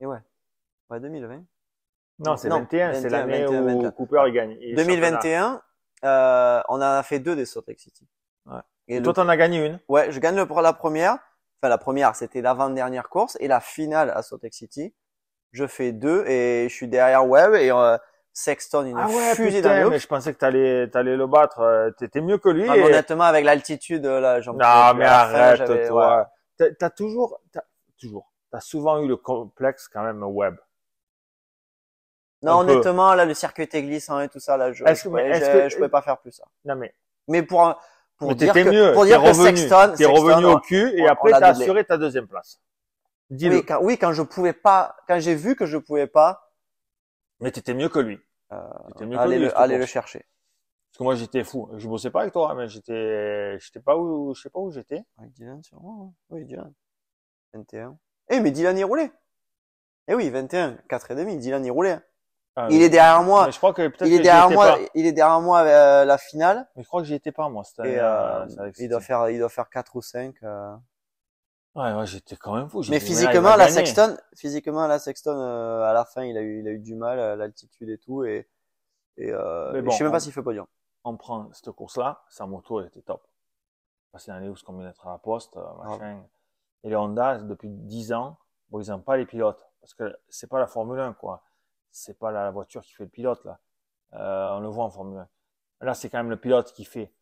Et ouais. Ouais, 2020. Non, c'est 21, c'est l'année où Cooper il gagne. 2021, euh, on en a fait deux des Salt Lake City. Ouais. Et toi, t'en as gagné une. Ouais, je gagne le, la première. Enfin, la première, c'était l'avant-dernière course et la finale à Salt City. Je fais deux et je suis derrière Webb et euh, Sexton il ah ouais, dans mais je pensais que t'allais t'allais le battre. Euh, t'étais mieux que lui. Honnêtement, avec l'altitude euh, là, j'en Non, mais arrête toi. Tu T'as toujours, t'as toujours, t'as souvent eu le complexe quand même Webb. Non, honnêtement, là, le circuit était glissant et tout ça, là, je, je, pouvais, je, pouvais pas faire plus ça. Non mais. Mais pour pour mais dire que, mieux. Pour es revenu, Sexton, t'es revenu au cul et après t'as assuré ta deuxième place. dis Oui, quand, je pouvais pas, quand j'ai vu que je pouvais pas. Mais t'étais mieux que lui. Euh, mieux allez que lui, le, allez le chercher. Parce que moi j'étais fou, je bossais pas avec toi, mais j'étais, j'étais pas où, je sais pas où j'étais. Avec Dylan sûrement. Hein. Oui, Dylan. 21. Eh mais Dylan y roulait. Eh oui, 21, 4 et demi, Dylan y roulait. Hein. Ah il est derrière moi. Je crois que il est derrière moi. Il est derrière moi la finale. Mais je crois que j'y étais pas moi. Euh, euh, il doit faire, il doit faire quatre ou cinq. Euh. Ouais, j'étais quand même fou. Mais physiquement, la Sexton, physiquement, la Sexton, à la fin, il a eu, il a eu du mal, à l'altitude et tout, et, et, je sais même pas s'il fait podium. On prend cette course-là, sa moto, était top. Parce qu'il y où ce qu'on à la poste, machin. Et les Honda, depuis 10 ans, bon, ils n'ont pas les pilotes. Parce que c'est pas la Formule 1, quoi c'est pas la voiture qui fait le pilote là. Euh, on le voit en Formule 1. Là, c'est quand même le pilote qui fait.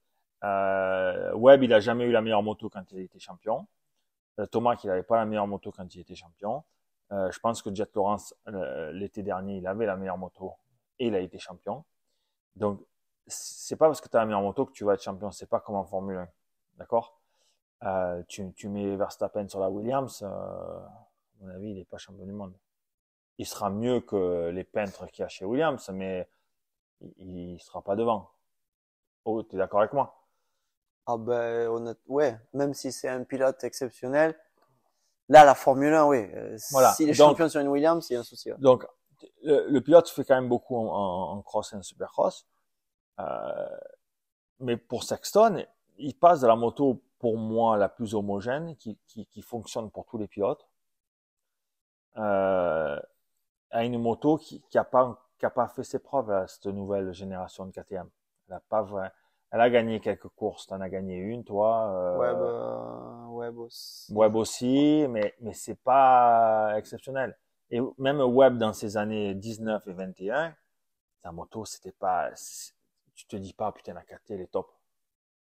Euh, Webb, il a jamais eu la meilleure moto quand il était champion. Euh, Thomas, il n'avait pas la meilleure moto quand il était champion. je pense que Jet Lawrence, l'été dernier, il avait la meilleure moto et il a été champion. Donc, c'est pas parce que tu as la meilleure moto que tu vas être champion. C'est pas comme en Formule 1. D'accord tu, tu, mets Verstappen sur la Williams, à mon avis, il n'est pas champion du monde il sera mieux que les peintres qu'il y a chez Williams, mais il, sera pas devant. Oh, tu es d'accord avec moi Ah ben, ouais, même si c'est un pilote exceptionnel, là, la Formule 1, oui. Euh, voilà. Si les champions sont une Williams, il y a un souci. Donc, le, pilote fait quand même beaucoup en, cross et en supercross. Euh, mais pour Sexton, il passe de la moto, pour moi, la plus homogène, qui, qui fonctionne pour tous les pilotes. Euh, à une moto qui n'a pas, qui a pas fait ses preuves à cette nouvelle génération de KTM. Elle a pas Elle a gagné quelques courses. Tu en as gagné une, toi. Euh... Web, euh, Web aussi. Web aussi, mais, mais c'est pas exceptionnel. Et même Web dans ces années 19 et 21, sa moto, c'était pas, tu te dis pas, putain, la KTM elle est top.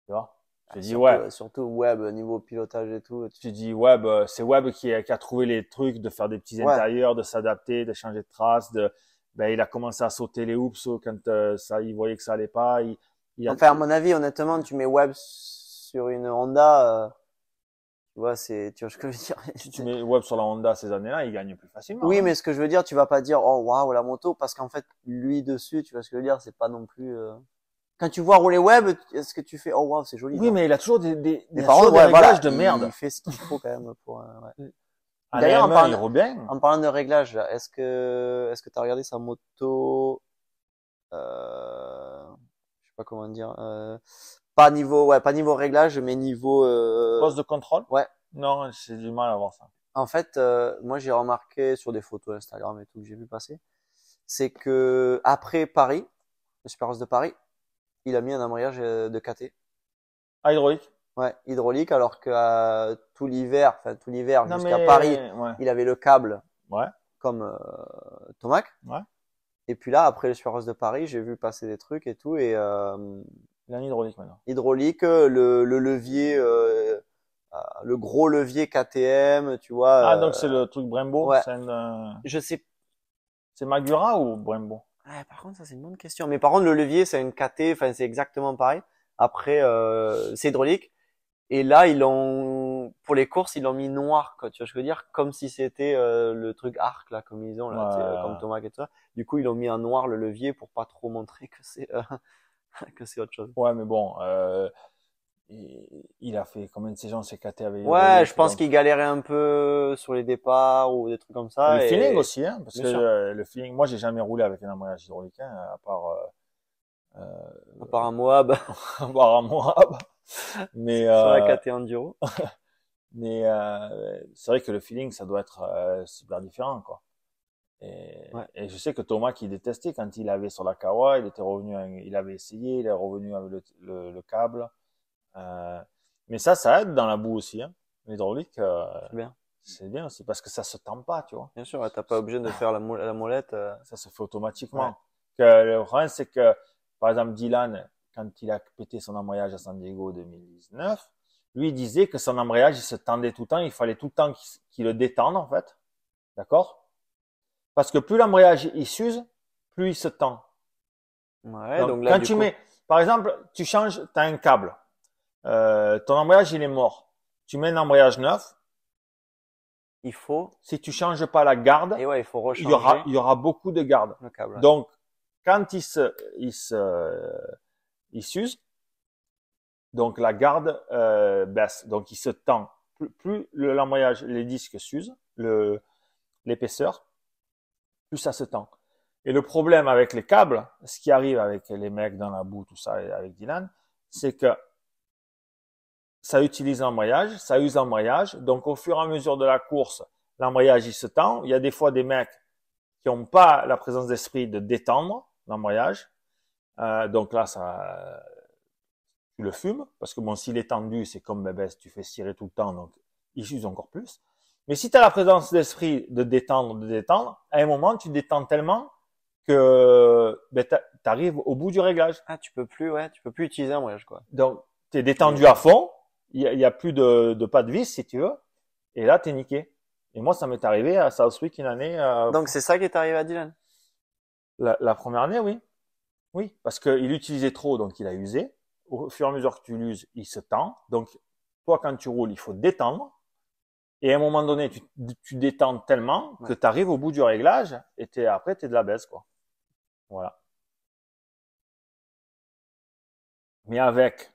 Tu vois? Tu dis surtout, ouais. Euh, surtout web, euh, niveau pilotage et tout. Tu dis web, euh, c'est web qui a, qui a, trouvé les trucs de faire des petits intérieurs, de s'adapter, de changer de trace. De, ben, il a commencé à sauter les hoops quand ça, il voyait que ça allait pas. Il, il Enfin, à mon avis, honnêtement, tu mets web sur une Honda, tu vois, c'est, tu vois ce que je veux dire. si tu mets web sur la Honda ces années-là, il gagne plus facilement. Oui, hein. mais ce que je veux dire, tu vas pas dire, oh waouh, la moto, parce qu'en fait, lui dessus, tu vois ce que je veux dire, c'est pas non plus quand tu vois rouler web, est-ce que tu fais oh waouh c'est joli. Oui, mais il a toujours des des, paroles de merde. Il fait ce qu'il faut quand même pour. Euh, mm. D'ailleurs, e, en, parlant de, en parlant de réglage, est-ce que est-ce que t'as regardé sa moto, euh, je sais pas comment dire, euh, pas niveau ouais pas niveau réglage mais niveau euh, poste de contrôle. Ouais. Non, c'est du mal à voir ça. En fait, moi j'ai remarqué sur des photos Instagram et tout que j'ai vu passer, c'est que après Paris, le Super de Paris, il a mis un embrayage euh, de KT. Ah, hydraulique Ouais, hydraulique, alors que euh, tout l'hiver, enfin tout l'hiver jusqu'à Paris, il avait le câble ouais. comme euh, Tomac. Ouais. Et puis là, après le Super de Paris, j'ai vu passer des trucs et tout. Et, euh, il a un hydraulique maintenant. Hydraulique, le, levier, le gros levier KTM, tu vois. Ah, donc c'est le truc Brembo ouais. Je sais. C'est Magura ou Brembo par contre, ça c'est une bonne question. Mais par contre, le levier, c'est un KT, enfin c'est exactement pareil. Après, euh, c'est hydraulique. Et là, ils l'ont pour les courses, ils l'ont mis noir, quoi. Tu vois, je veux dire, comme si c'était euh, le truc arc là, comme ils ont là, euh, comme Thomas et tout Du coup, ils l'ont mis en noir le levier pour pas trop montrer que c'est que c'est autre chose. Ouais, mais bon, il a fait combien de saisons CKT avec Ouais, je pense qu'il galérait un peu sur les départs ou des trucs comme ça. Le feeling aussi, hein, parce que euh, le feeling. Moi, j'ai jamais roulé avec un embrayage hydraulique, hein, à part. Euh, à part euh, un Moab. à part un Moab. Mais. Sur la euh, KT enduro. Mais euh, c'est vrai que le feeling, ça doit être super différent, quoi. Et, et, je sais que Thomas qui détestait quand il avait sur la Kawa, il était revenu, il avait essayé, il est revenu avec le, le câble. Euh, mais ça, ça aide dans la boue aussi. Hein. L'hydraulique, euh, c'est bien. C'est bien aussi parce que ça se tend pas, tu vois. Bien sûr, t'as pas obligé de faire la, molette. Euh. Ça se fait automatiquement. Que, le problème, c'est que, par exemple, Dylan, quand il a pété son embrayage à San Diego 2019, lui disait que son embrayage il se tendait tout le temps, il fallait tout le temps qu'il le détende en fait, d'accord Parce que plus l'embrayage il s'use, plus il se tend. Ouais, donc, quand tu mets, par exemple, tu changes, tu as un câble, euh, ton embrayage il est mort. Tu mets un embrayage neuf. Il faut. Si tu changes pas la garde, eh il, faut il y aura beaucoup de garde Donc quand il se il se s'use, donc la garde euh, baisse, donc il se tend. Plus, le l'embrayage, les disques s'usent, le l'épaisseur, plus ça se tend. Et le problème avec les câbles, ce qui arrive avec les mecs dans la boue, tout ça, avec Dylan, c'est que ça utilise l'embrayage, ça use l'embrayage. Donc, au fur et à mesure de la course, l'embrayage, il se tend. Il y a des fois des mecs qui n'ont pas la présence d'esprit de détendre l'embrayage. Euh, donc là, ça, tu le fumes, parce que bon, s'il est tendu, c'est comme ben, ben tu fais cirer tout le temps, donc il s'use encore plus. Mais si tu as la présence d'esprit de détendre, de détendre, à un moment, tu détends tellement que ben, tu arrives au bout du réglage. Ah, tu peux plus, ouais, tu peux plus utiliser un quoi. Donc, tu es détendu à fond, il y, a plus de, de pas de vis si tu veux, et là t'es niqué. Et moi ça m'est arrivé à Southwick une année. Euh, donc c'est ça qui est arrivé à Dylan. La, la première année, oui, oui, parce qu'il utilisait trop, donc il a usé. Au fur et à mesure que tu l'uses, il se tend. Donc toi quand tu roules, il faut détendre. Et à un moment donné, tu, tu détends tellement que tu arrives au bout du réglage et après, tu es de la baisse. Quoi. Voilà. Mais avec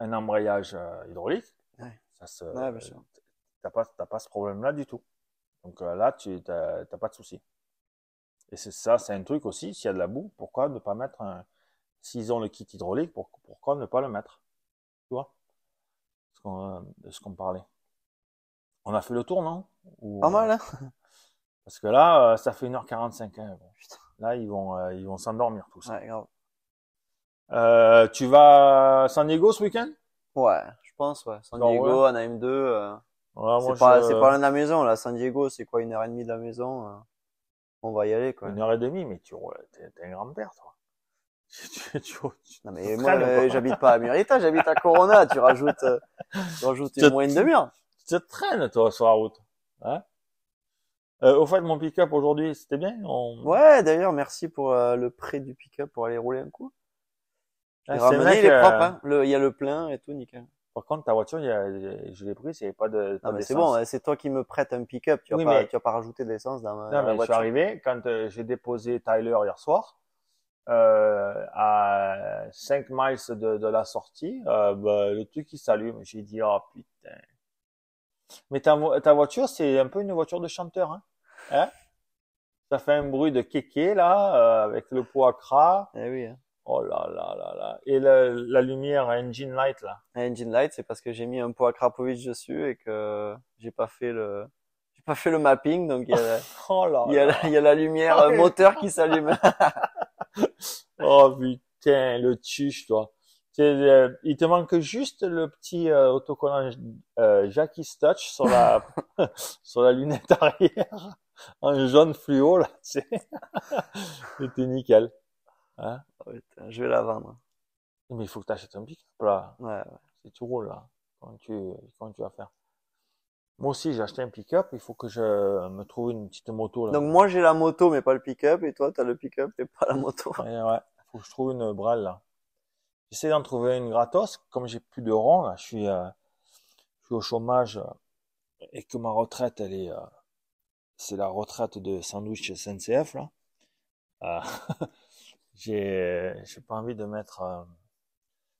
un embrayage euh, hydraulique, ouais. ça euh, t'as pas, pas ce problème-là du tout. Donc euh, là, tu t'as pas de souci. Et c'est ça, c'est un truc aussi. S'il y a de la boue, pourquoi ne pas mettre un. S'ils ont le kit hydraulique, pour, pourquoi ne pas le mettre Tu vois ce ce qu'on parlait. On a fait le tour, non Pas mal, hein Parce que là, ça fait 1h45. Hein. Là, ils vont, ils vont s'endormir tous. Ouais, grave. Euh, tu vas à San Diego ce week-end Ouais, je pense, ouais. San Diego, un ouais. 2. Euh. c'est pas, pas loin de la maison, là. San Diego, c'est quoi, une heure et demie de la maison euh? On va y aller, quoi. Une heure et demie, mais tu t'es un grand père, toi. tu, tu, mais moi, euh, j'habite pas à Murita, j'habite à Corona. tu rajoutes, tu rajoutes une moyenne de heure Tu te traînes, toi, sur la route. Hein euh, au fait, mon pick-up aujourd'hui, c'était bien Ouais, d'ailleurs, merci pour le prêt du pick-up pour aller rouler un coup. Ah, c'est vrai il est propre, hein. il y a le plein et tout, nickel. Par contre, ta voiture, il y a, je l'ai pris, c'est pas de. Pas non, mais c'est bon, hein, c'est toi qui me prêtes un pick-up. Tu, oui, pas, mais... tu vas pas rajouté de dans ma. Non, mais voiture. je suis arrivé quand euh, j'ai déposé Tyler hier soir. Euh, à 5 miles de, la sortie, euh, bah, le truc il s'allume. J'ai dit, oh putain. Mais ta, voiture, c'est un peu une voiture de chanteur. Hein, hein Ça fait un bruit de kéké, là, euh, avec le poids cras. Eh oui. Hein. Oh là là là là. Et la, lumière engine light là. engine light, c'est parce que j'ai mis un poids à Krapovic dessus et que j'ai pas fait le j'ai pas fait le mapping, donc il y a, la, lumière moteur qui s'allume. oh putain, le tuche toi. Euh, il te manque juste le petit euh, autocollant euh, Touch sur la sur la lunette arrière en jaune fluo là, tu C'était nickel. Hein je vais la vendre. Mais il faut que tu achètes un pick-up là. Ouais, C'est tout gros là. Quand tu, quand tu vas faire. Moi aussi, j'ai acheté un pick-up. Il faut que je me trouve une petite moto là. Donc moi, j'ai la moto, mais pas le pick-up. Et toi, tu as le pick-up et pas la moto. ouais, ouais. Faut que je trouve une brale là. J'essaie d'en trouver une gratos. Comme j'ai plus de rang là, je suis, euh, je suis au chômage euh, et que ma retraite, elle est, euh, c'est la retraite de sandwich SNCF là. j'ai j'ai pas envie de mettre euh...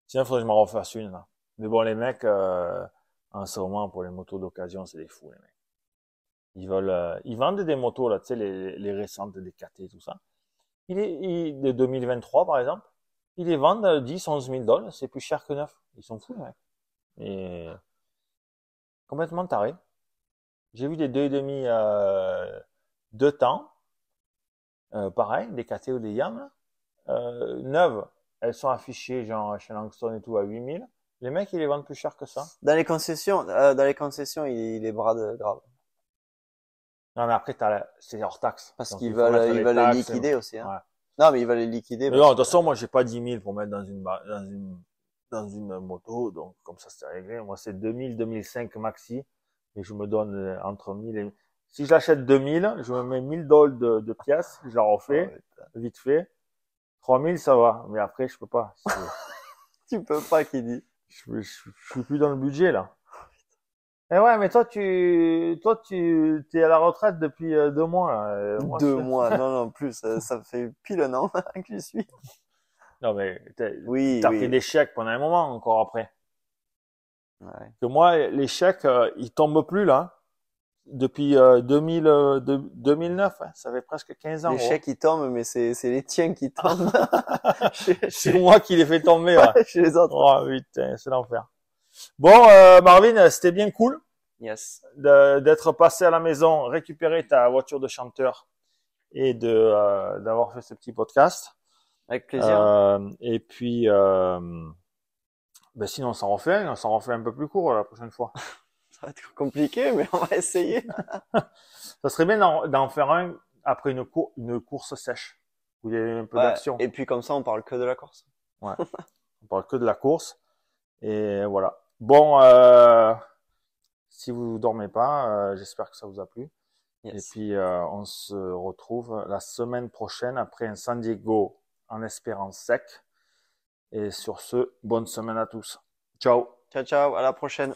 sinon il faudrait que je m'en refasse une là mais bon les mecs euh, en ce moment pour les motos d'occasion c'est des fous les mecs ils veulent euh, ils vendent des motos là tu sais les, les récentes des KT et tout ça il est de 2023 par exemple ils les vendent euh, 10 11 000 dollars c'est plus cher que neuf ils sont fous les mecs et complètement tarés. j'ai vu des deux et demi deux temps pareil des KT ou des Yam euh, neuves, elles sont affichées genre chez Langston et tout à 8000. Les mecs, ils les vendent plus cher que ça. Dans les concessions, euh, dans les concessions, il est bras de grave. Non, mais après, la... c'est hors taxe. Parce qu'ils veulent, ils veulent les liquider aussi. Hein. Non, mais ils veulent les liquider. non, de toute façon, moi, j'ai pas 10 000 pour mettre dans une, dans une, dans une moto. Donc, comme ça, c'est réglé. Moi, c'est 2000, 2005 maxi. Et je me donne euh, entre 1000 et, si je l'achète 2000, je me mets 1000 dollars de, de pièces. Je la refais. Ah vite fait. 3000, ça va. Mais après, je peux pas. tu peux pas, qui dit. Je, suis plus dans le budget, là. Eh ouais, mais toi, tu, toi, tu, t'es à la retraite depuis euh, deux mois, euh, deux mois, non, non, plus. Euh, ça, fait pile un an hein, que je suis. Non, mais t'as, oui, t'as fait des chèques pendant un moment encore après. Que moi, les chèques, ils tombent plus là depuis 2000, euh, 2009, euh, hein. ça fait presque 15 ans. Les chèques qui hein. tombent, mais c'est les tiens qui tombent. c'est moi qui les fais tomber. Ouais, Chez les autres. Oh putain, c'est l'enfer. Bon, euh, Marvin, c'était bien cool. Yes. D'être passé à la maison, récupérer ta voiture de chanteur et de euh, d'avoir fait ce petit podcast. Avec plaisir. et puis, ben sinon on s'en refait, on s'en refait un peu plus court la prochaine fois ça va être compliqué, mais on va essayer. ça serait bien d'en faire un après une, une course sèche, où il y a un peu d'action. Et puis comme ça, on parle que de la course. Ouais. on parle que de la course. Et voilà. Bon, euh, si vous ne dormez pas, euh, j'espère que ça vous a plu. Et puis, euh, on se retrouve la semaine prochaine après un San Diego en espérance sec. Et sur ce, bonne semaine à tous. Ciao. Ciao, ciao. À la prochaine.